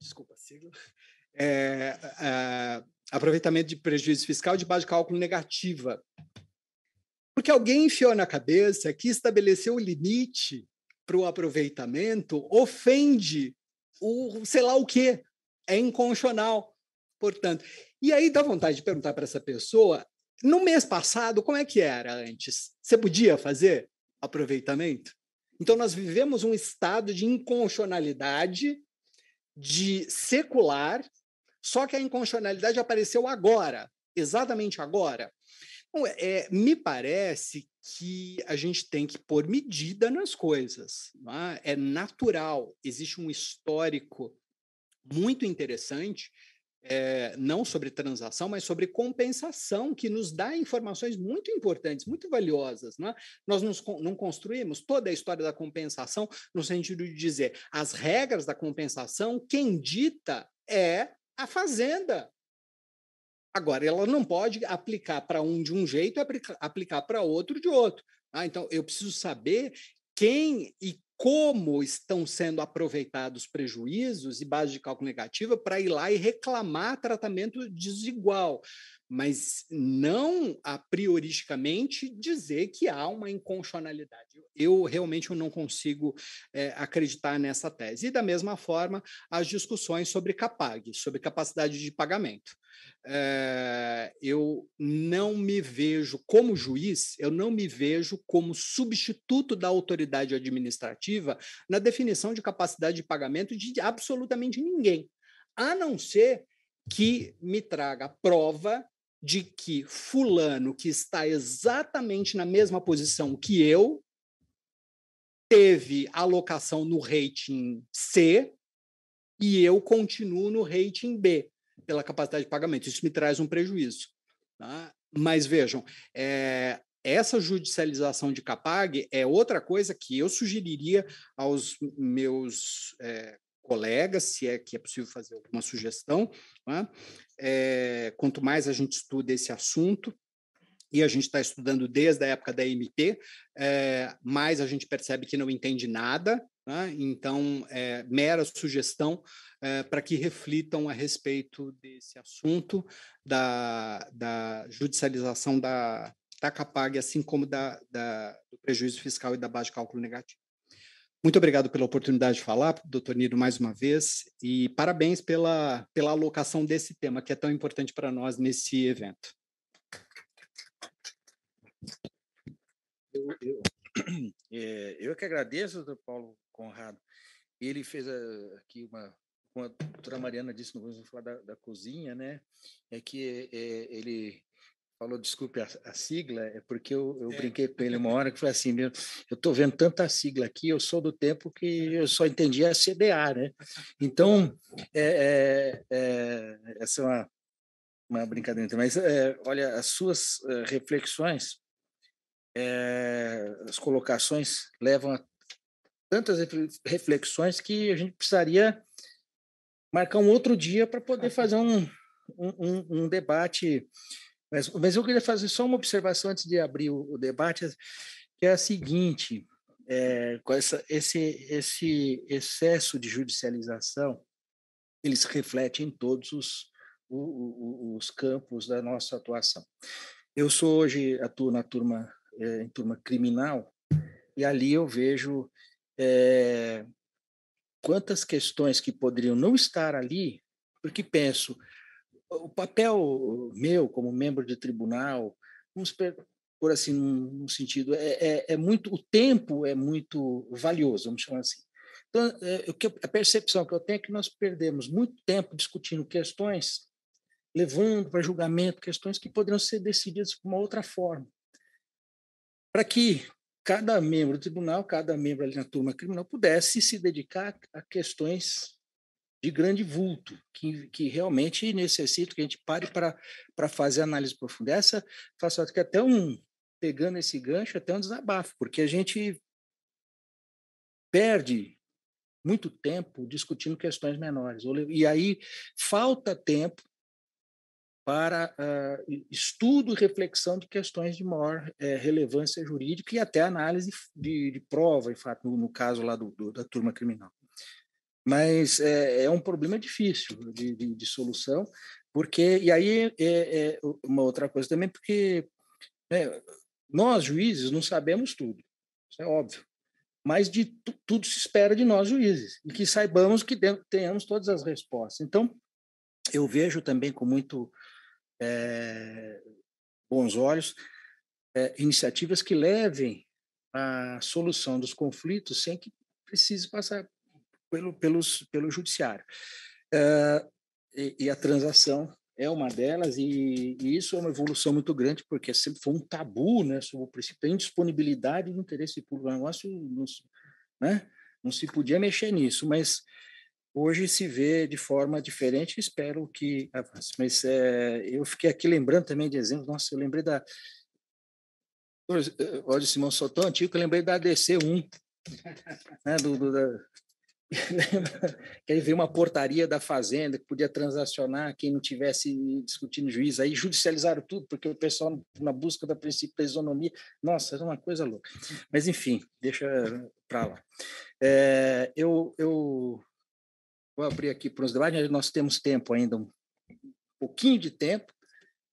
desculpa a sigla, aproveitamento de prejuízo fiscal de base de cálculo negativa porque alguém enfiou na cabeça que estabelecer o limite para o aproveitamento ofende o sei lá o quê, é inconstitucional. Portanto, e aí dá vontade de perguntar para essa pessoa, no mês passado, como é que era antes? Você podia fazer aproveitamento? Então, nós vivemos um estado de inconstitucionalidade, de secular, só que a inconstitucionalidade apareceu agora, exatamente agora. Bom, é, é, me parece que a gente tem que pôr medida nas coisas. É? é natural, existe um histórico muito interessante, é, não sobre transação, mas sobre compensação, que nos dá informações muito importantes, muito valiosas. Não é? Nós nos, não construímos toda a história da compensação no sentido de dizer as regras da compensação, quem dita é a fazenda, Agora, ela não pode aplicar para um de um jeito e aplicar para outro de outro. Ah, então, eu preciso saber quem e como estão sendo aproveitados prejuízos e base de cálculo negativa para ir lá e reclamar tratamento desigual mas não a prioristicamente dizer que há uma inconstitucionalidade. Eu realmente não consigo é, acreditar nessa tese. E da mesma forma, as discussões sobre CAPAG, sobre capacidade de pagamento. É, eu não me vejo como juiz, eu não me vejo como substituto da autoridade administrativa na definição de capacidade de pagamento de absolutamente ninguém, a não ser que me traga prova de que fulano que está exatamente na mesma posição que eu teve alocação no rating C e eu continuo no rating B pela capacidade de pagamento. Isso me traz um prejuízo. Tá? Mas vejam, é, essa judicialização de CAPAG é outra coisa que eu sugeriria aos meus é, colega, se é que é possível fazer alguma sugestão. Né? É, quanto mais a gente estuda esse assunto, e a gente está estudando desde a época da MP, é, eh, mais a gente percebe que não entende nada, né? então, é, mera sugestão é, eh, para que reflitam a respeito desse assunto da, da judicialização da, da CAPAG, assim como da, da, do prejuízo fiscal e da base de cálculo negativo. Muito obrigado pela oportunidade de falar, doutor Niro, mais uma vez, e parabéns pela, pela alocação desse tema, que é tão importante para nós nesse evento. Eu, eu, é, eu que agradeço, doutor Paulo Conrado. Ele fez a, ah, aqui uma. Como a doutora Mariana disse, não vamos falar da, da cozinha, né? É que é, ele falou desculpe a, a, sigla, é porque eu, eu é. brinquei com ele uma hora que foi assim, meu, eu estou vendo tanta sigla aqui, eu sou do tempo que eu só entendi a CDA, né? Então, é, é, é, essa é uma, uma brincadeira, mas é, olha, as suas eh, reflexões, eh, as colocações levam a tantas reflexões que a gente precisaria marcar um outro dia para poder fazer um, um, um, um debate mas, mas eu queria fazer só uma observação antes de abrir o, o debate, que é a seguinte: é, com essa, esse, esse excesso de judicialização, ele se reflete em todos os, os, os campos da nossa atuação. Eu sou hoje atuo na turma é, em turma criminal e ali eu vejo é, quantas questões que poderiam não estar ali, porque penso o papel meu como membro de tribunal, vamos por assim num, sentido, é, é, é, muito o tempo é muito valioso, vamos chamar assim. Então, é, que, a percepção que eu tenho é que nós perdemos muito tempo discutindo questões, levando para julgamento questões que poderiam ser decididas de uma outra forma. Para que cada membro do tribunal, cada membro ali na turma criminal pudesse se dedicar a questões de grande vulto, que, que realmente necessita que a gente pare para fazer análise profunda. Essa, faço que até um, pegando esse gancho, é até um desabafo, porque a gente perde muito tempo discutindo questões menores. E aí falta tempo para uh, estudo e reflexão de questões de maior eh, relevância jurídica e até análise de, de prova, em fato, no, no caso lá do, do, da turma criminal. Mas é, é um problema difícil de, de, de, solução, porque. E aí é, é uma outra coisa também, porque né, nós, juízes, não sabemos tudo, isso é óbvio. Mas de tudo se espera de nós, juízes, e que saibamos que tenhamos todas as respostas. Então, eu vejo também com muito é, bons olhos é, iniciativas que levem à solução dos conflitos sem que precise passar pelo, pelos, pelo judiciário. Uh, e, e, a transação é uma delas, e, e, isso é uma evolução muito grande, porque sempre foi um tabu né, sobre o princípio da indisponibilidade do interesse público. O negócio não, né, não se podia mexer nisso, mas hoje se vê de forma diferente. Espero que avance. Mas é, eu fiquei aqui lembrando também de exemplos. Nossa, eu lembrei da. Eh, olha, Simão, sou tão antigo que eu lembrei da ADC 1, né, do, do, da, Quer ver uma portaria da Fazenda que podia transacionar quem não tivesse discutindo juiz. Aí judicializaram tudo, porque o pessoal, na busca do princípio da isonomia, nossa, era uma coisa louca. Mas, enfim, deixa para lá. É, eu, eu vou abrir aqui para os debates, nós temos tempo ainda, um pouquinho de tempo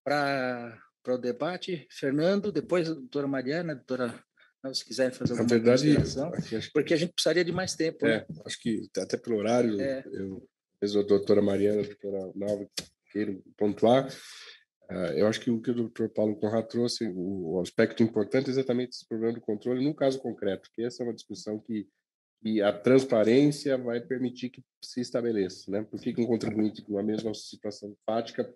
para o debate. Fernando, depois a doutora Mariana, a doutora né, se quiserem fazer alguma verdade, porque a gente precisaria de mais tempo. É, né? acho que até pelo horário, é. eu, mesmo a doutora Mariana, a doutora Nova, queiro pontuar, ah, eu acho que o que o doutor Paulo Conrad trouxe, o, aspecto importante é exatamente esse problema do controle no caso concreto, que essa é uma discussão que, que a transparência vai permitir que se estabeleça, né? Por que um contribuinte com a mesma situação fática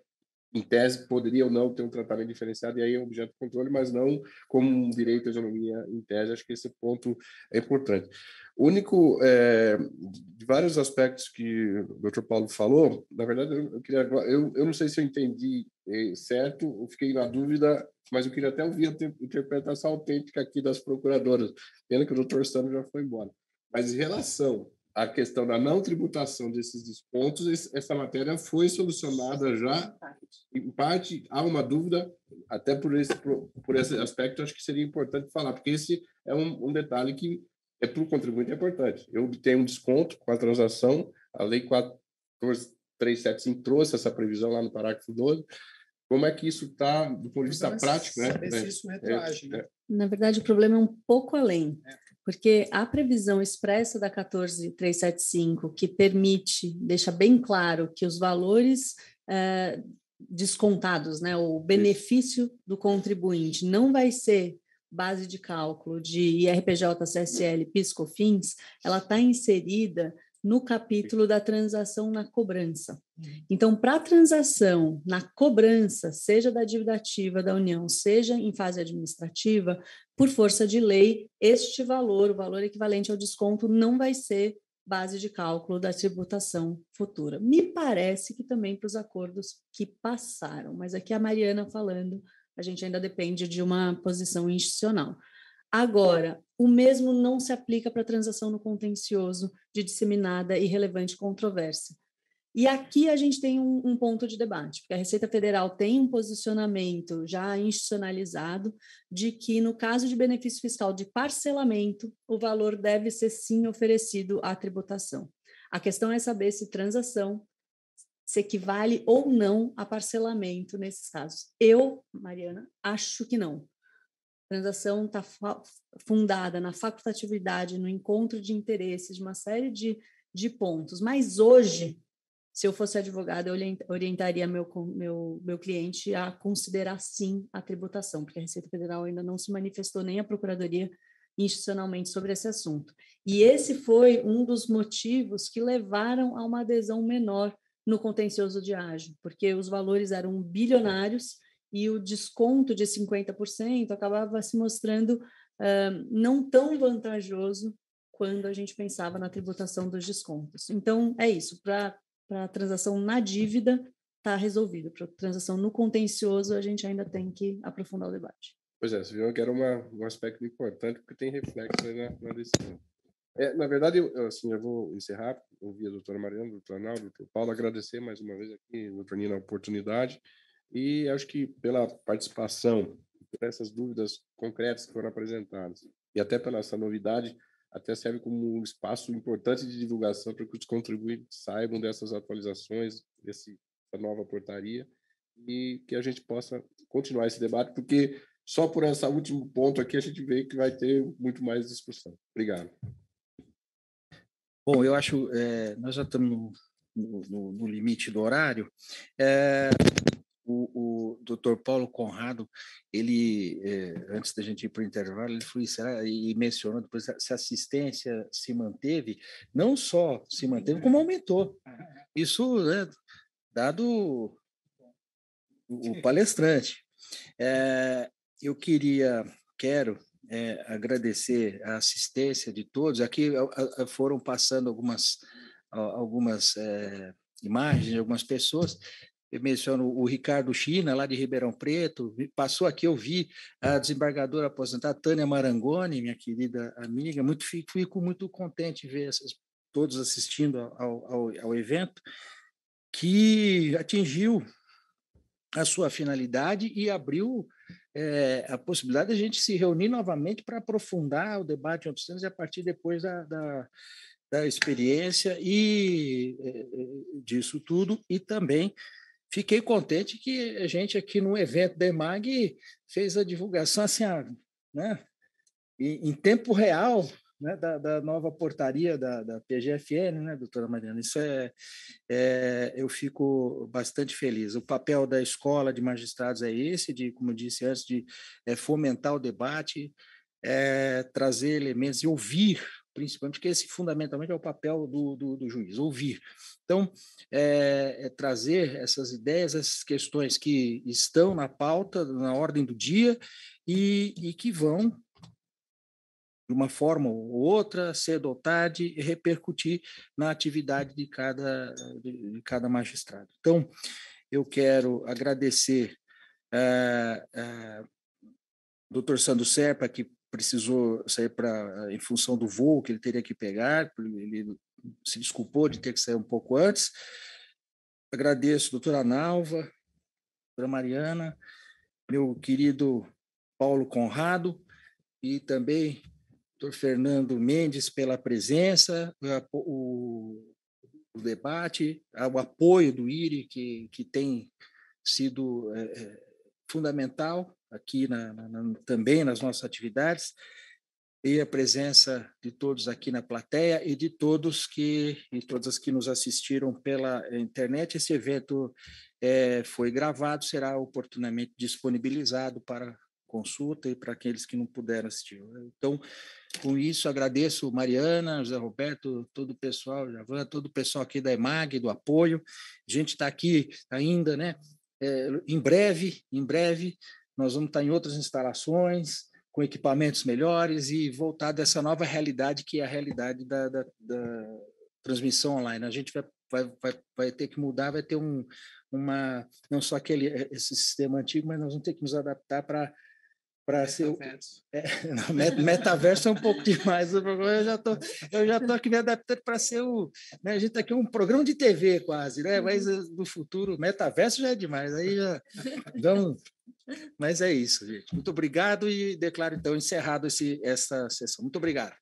em tese, poderia ou não ter um tratamento diferenciado, e aí é objeto de controle, mas não como um direito à isonomia em tese. Acho que esse ponto é importante. O único, é, de vários aspectos que o doutor Paulo falou, na verdade, eu, queria, eu, eu não sei se eu entendi eh, certo, eu fiquei na dúvida, mas eu queria até ouvir a interpretação autêntica aqui das procuradoras. Pena que o doutor Sano já foi embora. Mas em relação a questão da não tributação desses descontos, essa matéria foi solucionada já, em parte, há uma dúvida, até por esse, por esse aspecto, acho que seria importante falar, porque esse é um, um detalhe que é para o contribuinte é importante. Eu obtenho um desconto com a transação, a Lei 4375 trouxe essa previsão lá no parágrafo 12, como é que isso está do ponto de vista então, é prático, né? se isso retroage, é, né? Na verdade, o problema é um pouco além. É porque a previsão expressa da 14375, que permite, deixa bem claro que os valores é, descontados, né, o benefício do contribuinte não vai ser base de cálculo de IRPJ, CSL, PIS, COFINS, ela está inserida no capítulo da transação na cobrança. Uhum. Então, para a transação na cobrança, seja da dívida ativa da União, seja em fase administrativa, por força de lei, este valor, o valor equivalente ao desconto, não vai ser base de cálculo da tributação futura. Me parece que também para os acordos que passaram, mas aqui a Mariana falando, a gente ainda depende de uma posição institucional. Agora, o mesmo não se aplica para transação no contencioso de disseminada e relevante controvérsia. E aqui a gente tem um, um, ponto de debate, porque a Receita Federal tem um posicionamento já institucionalizado de que, no caso de benefício fiscal de parcelamento, o valor deve ser sim oferecido à tributação. A questão é saber se transação se equivale ou não a parcelamento nesses casos. Eu, Mariana, acho que não transação está fundada na facultatividade, no encontro de interesses, de uma série de, de pontos. Mas hoje, se eu fosse advogada, eu orientaria meu, meu, meu cliente a considerar sim a tributação, porque a Receita Federal ainda não se manifestou nem a Procuradoria institucionalmente sobre esse assunto. E esse foi um dos motivos que levaram a uma adesão menor no contencioso de ágio, porque os valores eram bilionários e o desconto de 50% acabava se mostrando uh, não tão vantajoso quando a gente pensava na tributação dos descontos. Então, é isso. Para a transação na dívida, está resolvido. Para a transação no contencioso, a gente ainda tem que aprofundar o debate. Pois é, você viu que era uma, um aspecto importante, porque tem reflexo aí na, na decisão. É, na verdade, eu, assim, eu vou encerrar, ouvir a doutora Mariana, doutor Arnaldo, doutor Paulo, agradecer mais uma vez aqui, doutor Nina, a oportunidade. E acho que pela participação, por essas dúvidas concretas que foram apresentadas, e até pela essa novidade, até serve como um espaço importante de divulgação para que os contribuintes saibam dessas atualizações, desse, dessa nova portaria, e que a gente possa continuar esse debate, porque só por esse último ponto aqui a gente vê que vai ter muito mais discussão. Obrigado. Bom, eu acho, é, nós já estamos no, no, no limite do horário. É, o, o Dr. Paulo Conrado, ele eh, antes da gente ir para o intervalo, ele foi será, e mencionou depois se a assistência se manteve, não só se manteve como aumentou. Isso, né, dado o, o palestrante. É, eu queria, quero é, agradecer a assistência de todos. Aqui a, a, foram passando algumas algumas é, imagens de algumas pessoas eu menciono o Ricardo China, lá de Ribeirão Preto, passou aqui, eu vi a desembargadora aposentada Tânia Marangoni, minha querida amiga, muito, fico muito contente de ver essas, todos assistindo ao, ao, ao evento, que atingiu a sua finalidade e abriu é, a possibilidade de a gente se reunir novamente para aprofundar o debate em outros temas e a partir depois da, da, da experiência e é, é, disso tudo e também fiquei contente que a gente aqui no evento da EMAG fez a divulgação assim, né, em tempo real né, da, da, nova portaria da, da PGFN, né, doutora Mariana? Isso é, é, eu fico bastante feliz. O papel da escola de magistrados é esse, de, como eu disse antes, de é, fomentar o debate, é, trazer elementos e ouvir principalmente, que esse fundamentalmente é o papel do, do, do juiz, ouvir. Então, é, é trazer essas ideias, essas questões que estão na pauta, na ordem do dia, e, e que vão, de uma forma ou outra, cedo ou tarde, repercutir na atividade de cada, de, de cada magistrado. Então, eu quero agradecer. Uh, uh, doutor Sandro Serpa, que precisou sair para eh, em função do voo que ele teria que pegar, ele se desculpou de ter que sair um pouco antes. Agradeço doutora Nalva, doutora Mariana, meu querido Paulo Conrado e também doutor Fernando Mendes pela presença, eh, o, o debate, o apoio do IRI, que, que tem sido é, fundamental aqui na, na, também nas nossas atividades e a presença de todos aqui na plateia e de todos que e todas que nos assistiram pela eh, internet. Esse evento é, foi gravado, será oportunamente disponibilizado para consulta e para aqueles que não puderam assistir. Então, com isso, agradeço Mariana, José Roberto, todo o pessoal, Javan, todo o pessoal aqui da EMAG, do apoio. A gente está aqui ainda, né? É, em breve, em breve, nós vamos estar em outras instalações, com equipamentos melhores e voltar dessa nova realidade que é a realidade da, da, da transmissão online. A gente vai, vai, vai, vai, ter que mudar, vai ter um, uma não só aquele eh, esse sistema antigo, mas nós vamos ter que nos adaptar para para ser é, não, metaverso é um pouco demais eu já tô eu já tô aqui me adaptando para ser o né, a gente tá aqui um programa de TV quase né mas uhum. eh, do futuro metaverso já é demais aí já vamos mas é isso, gente. Muito obrigado e declaro, então, encerrado esse, essa sessão. Muito obrigado.